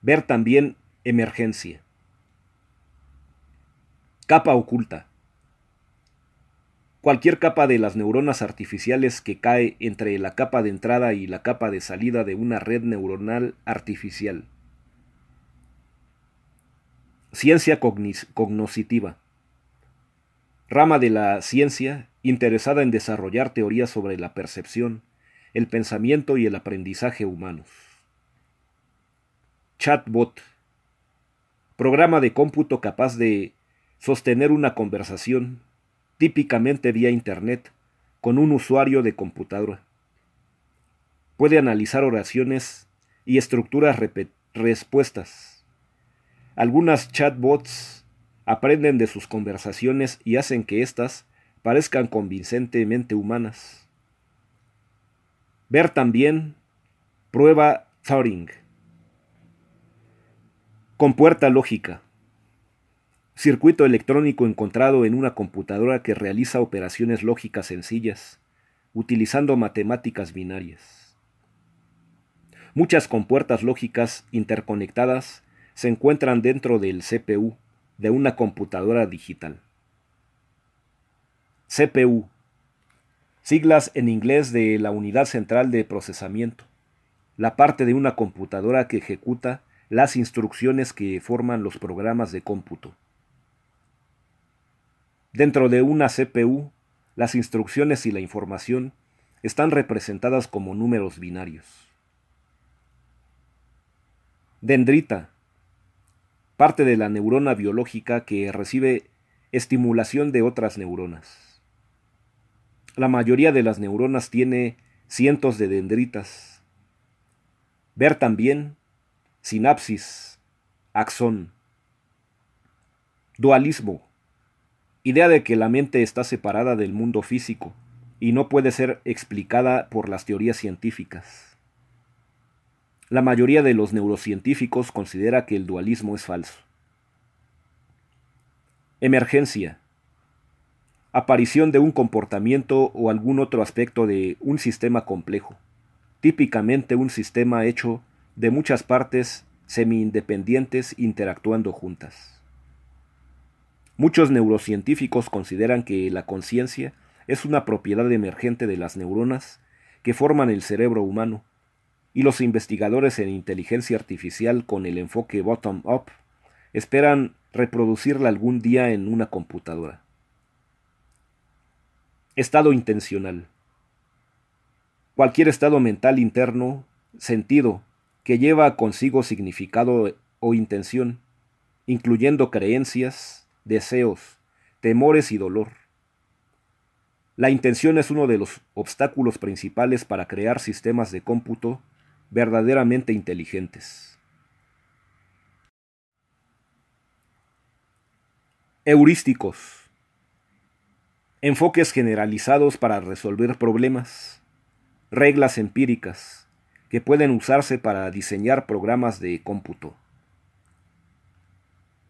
Ver también emergencia. Capa oculta. Cualquier capa de las neuronas artificiales que cae entre la capa de entrada y la capa de salida de una red neuronal artificial. Ciencia cognitiva rama de la ciencia interesada en desarrollar teorías sobre la percepción, el pensamiento y el aprendizaje humanos. Chatbot. Programa de cómputo capaz de sostener una conversación, típicamente vía Internet, con un usuario de computadora. Puede analizar oraciones y estructuras respuestas. Algunas chatbots aprenden de sus conversaciones y hacen que éstas parezcan convincentemente humanas. Ver también prueba Turing. Compuerta lógica. Circuito electrónico encontrado en una computadora que realiza operaciones lógicas sencillas, utilizando matemáticas binarias. Muchas compuertas lógicas interconectadas se encuentran dentro del CPU de una computadora digital. CPU, siglas en inglés de la unidad central de procesamiento, la parte de una computadora que ejecuta las instrucciones que forman los programas de cómputo. Dentro de una CPU, las instrucciones y la información están representadas como números binarios. Dendrita, parte de la neurona biológica que recibe estimulación de otras neuronas. La mayoría de las neuronas tiene cientos de dendritas. Ver también sinapsis, axón, dualismo, idea de que la mente está separada del mundo físico y no puede ser explicada por las teorías científicas. La mayoría de los neurocientíficos considera que el dualismo es falso. Emergencia. Aparición de un comportamiento o algún otro aspecto de un sistema complejo, típicamente un sistema hecho de muchas partes semi-independientes interactuando juntas. Muchos neurocientíficos consideran que la conciencia es una propiedad emergente de las neuronas que forman el cerebro humano y los investigadores en inteligencia artificial con el enfoque bottom-up esperan reproducirla algún día en una computadora. Estado intencional. Cualquier estado mental interno, sentido, que lleva consigo significado o intención, incluyendo creencias, deseos, temores y dolor. La intención es uno de los obstáculos principales para crear sistemas de cómputo verdaderamente inteligentes. Heurísticos. Enfoques generalizados para resolver problemas. Reglas empíricas que pueden usarse para diseñar programas de cómputo.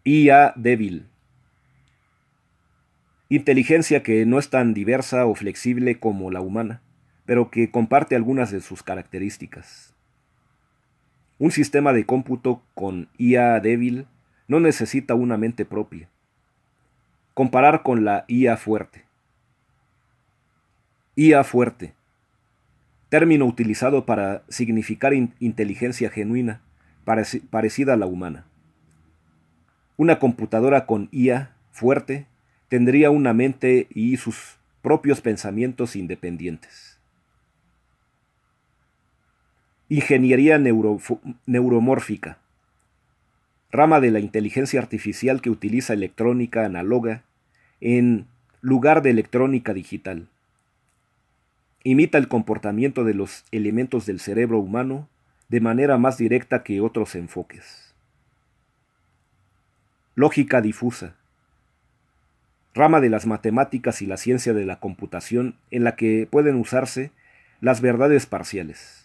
IA débil. Inteligencia que no es tan diversa o flexible como la humana, pero que comparte algunas de sus características. Un sistema de cómputo con IA débil no necesita una mente propia. Comparar con la IA fuerte. IA fuerte. Término utilizado para significar inteligencia genuina, parecida a la humana. Una computadora con IA fuerte tendría una mente y sus propios pensamientos independientes. Ingeniería neuromórfica, rama de la inteligencia artificial que utiliza electrónica análoga en lugar de electrónica digital. Imita el comportamiento de los elementos del cerebro humano de manera más directa que otros enfoques. Lógica difusa. Rama de las matemáticas y la ciencia de la computación en la que pueden usarse las verdades parciales.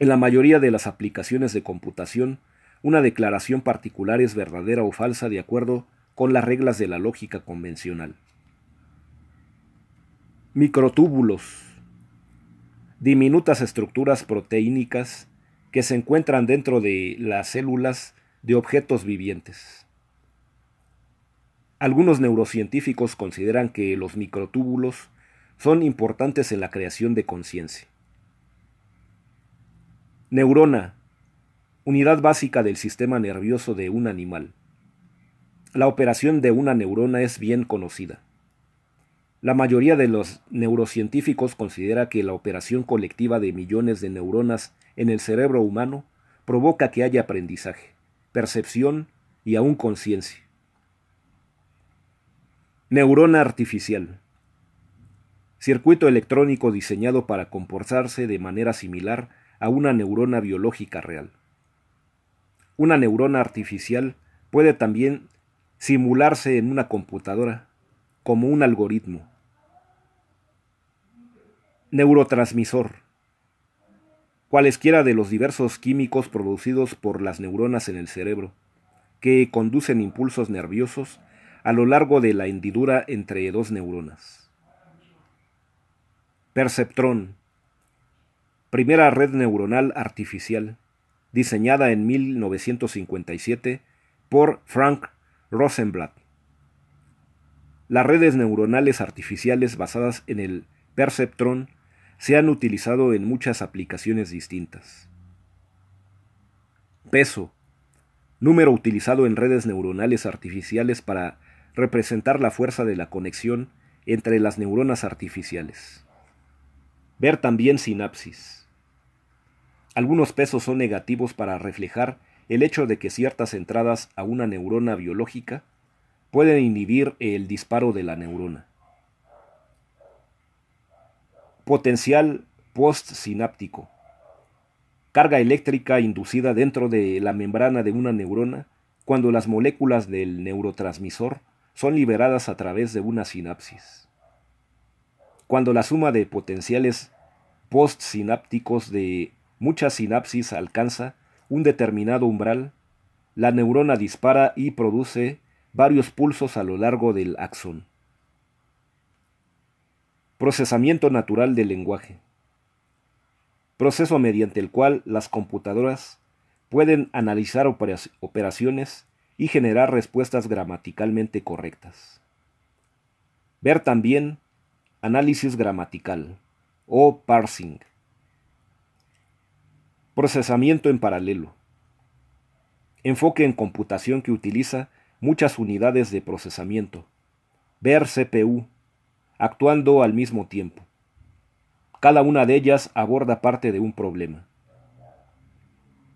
En la mayoría de las aplicaciones de computación, una declaración particular es verdadera o falsa de acuerdo con las reglas de la lógica convencional. Microtúbulos. Diminutas estructuras proteínicas que se encuentran dentro de las células de objetos vivientes. Algunos neurocientíficos consideran que los microtúbulos son importantes en la creación de conciencia. Neurona, unidad básica del sistema nervioso de un animal. La operación de una neurona es bien conocida. La mayoría de los neurocientíficos considera que la operación colectiva de millones de neuronas en el cerebro humano provoca que haya aprendizaje, percepción y aún conciencia. Neurona artificial. Circuito electrónico diseñado para comportarse de manera similar a una neurona biológica real. Una neurona artificial puede también simularse en una computadora como un algoritmo. Neurotransmisor. Cualesquiera de los diversos químicos producidos por las neuronas en el cerebro, que conducen impulsos nerviosos a lo largo de la hendidura entre dos neuronas. Perceptrón primera red neuronal artificial, diseñada en 1957 por Frank Rosenblatt. Las redes neuronales artificiales basadas en el perceptrón se han utilizado en muchas aplicaciones distintas. Peso. Número utilizado en redes neuronales artificiales para representar la fuerza de la conexión entre las neuronas artificiales. Ver también sinapsis. Algunos pesos son negativos para reflejar el hecho de que ciertas entradas a una neurona biológica pueden inhibir el disparo de la neurona. Potencial postsináptico. Carga eléctrica inducida dentro de la membrana de una neurona cuando las moléculas del neurotransmisor son liberadas a través de una sinapsis. Cuando la suma de potenciales postsinápticos de mucha sinapsis alcanza un determinado umbral, la neurona dispara y produce varios pulsos a lo largo del axón. Procesamiento natural del lenguaje. Proceso mediante el cual las computadoras pueden analizar operaciones y generar respuestas gramaticalmente correctas. Ver también análisis gramatical o parsing. Procesamiento en paralelo. Enfoque en computación que utiliza muchas unidades de procesamiento. Ver CPU, actuando al mismo tiempo. Cada una de ellas aborda parte de un problema.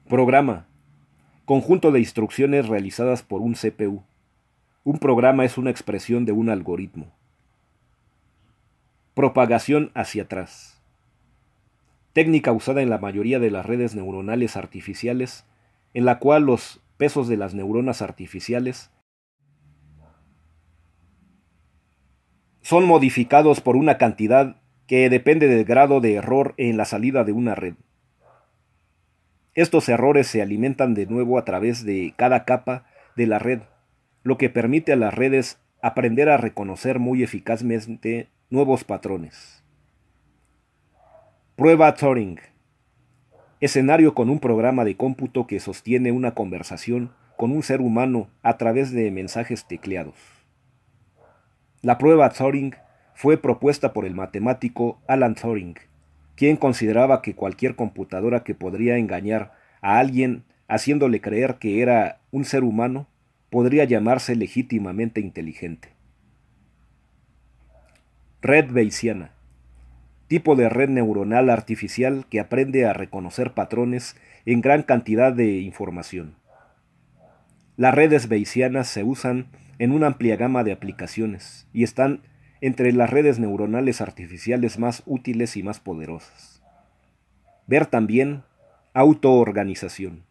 Programa. Conjunto de instrucciones realizadas por un CPU. Un programa es una expresión de un algoritmo. Propagación hacia atrás técnica usada en la mayoría de las redes neuronales artificiales, en la cual los pesos de las neuronas artificiales son modificados por una cantidad que depende del grado de error en la salida de una red. Estos errores se alimentan de nuevo a través de cada capa de la red, lo que permite a las redes aprender a reconocer muy eficazmente nuevos patrones. Prueba Turing. Escenario con un programa de cómputo que sostiene una conversación con un ser humano a través de mensajes tecleados. La prueba Turing fue propuesta por el matemático Alan Turing, quien consideraba que cualquier computadora que podría engañar a alguien haciéndole creer que era un ser humano podría llamarse legítimamente inteligente. Red Bayesiana tipo de red neuronal artificial que aprende a reconocer patrones en gran cantidad de información. Las redes bayesianas se usan en una amplia gama de aplicaciones y están entre las redes neuronales artificiales más útiles y más poderosas. Ver también autoorganización.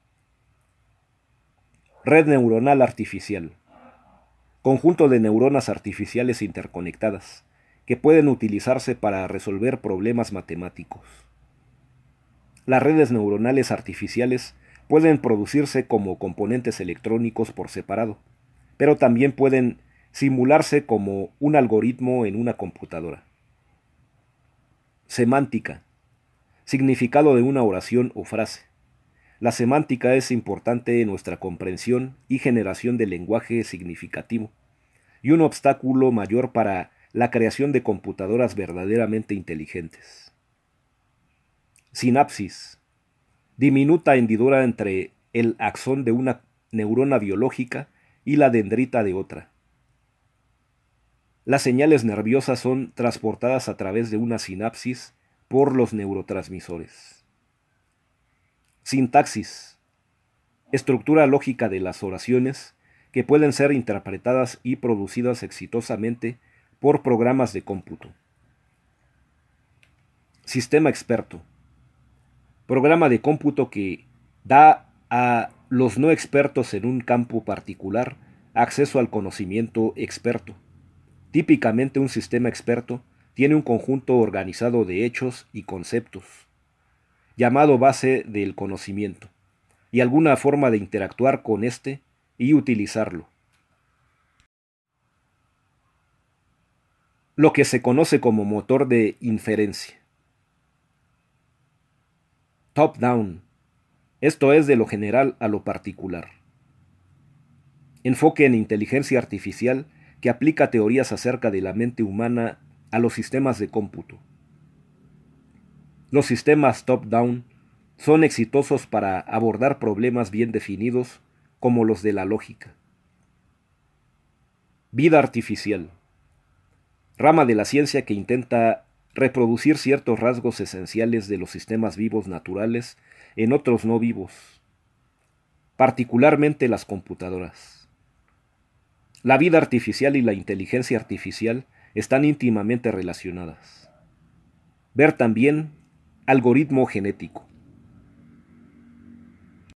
Red neuronal artificial. Conjunto de neuronas artificiales interconectadas que pueden utilizarse para resolver problemas matemáticos. Las redes neuronales artificiales pueden producirse como componentes electrónicos por separado, pero también pueden simularse como un algoritmo en una computadora. Semántica. Significado de una oración o frase. La semántica es importante en nuestra comprensión y generación de lenguaje significativo, y un obstáculo mayor para la creación de computadoras verdaderamente inteligentes. Sinapsis, diminuta hendidura entre el axón de una neurona biológica y la dendrita de otra. Las señales nerviosas son transportadas a través de una sinapsis por los neurotransmisores. Sintaxis. Estructura lógica de las oraciones que pueden ser interpretadas y producidas exitosamente por programas de cómputo. Sistema experto. Programa de cómputo que da a los no expertos en un campo particular acceso al conocimiento experto. Típicamente un sistema experto tiene un conjunto organizado de hechos y conceptos, llamado base del conocimiento, y alguna forma de interactuar con éste y utilizarlo. lo que se conoce como motor de inferencia. Top-down, esto es de lo general a lo particular. Enfoque en inteligencia artificial que aplica teorías acerca de la mente humana a los sistemas de cómputo. Los sistemas top-down son exitosos para abordar problemas bien definidos como los de la lógica. Vida artificial rama de la ciencia que intenta reproducir ciertos rasgos esenciales de los sistemas vivos naturales en otros no vivos, particularmente las computadoras. La vida artificial y la inteligencia artificial están íntimamente relacionadas. Ver también algoritmo genético.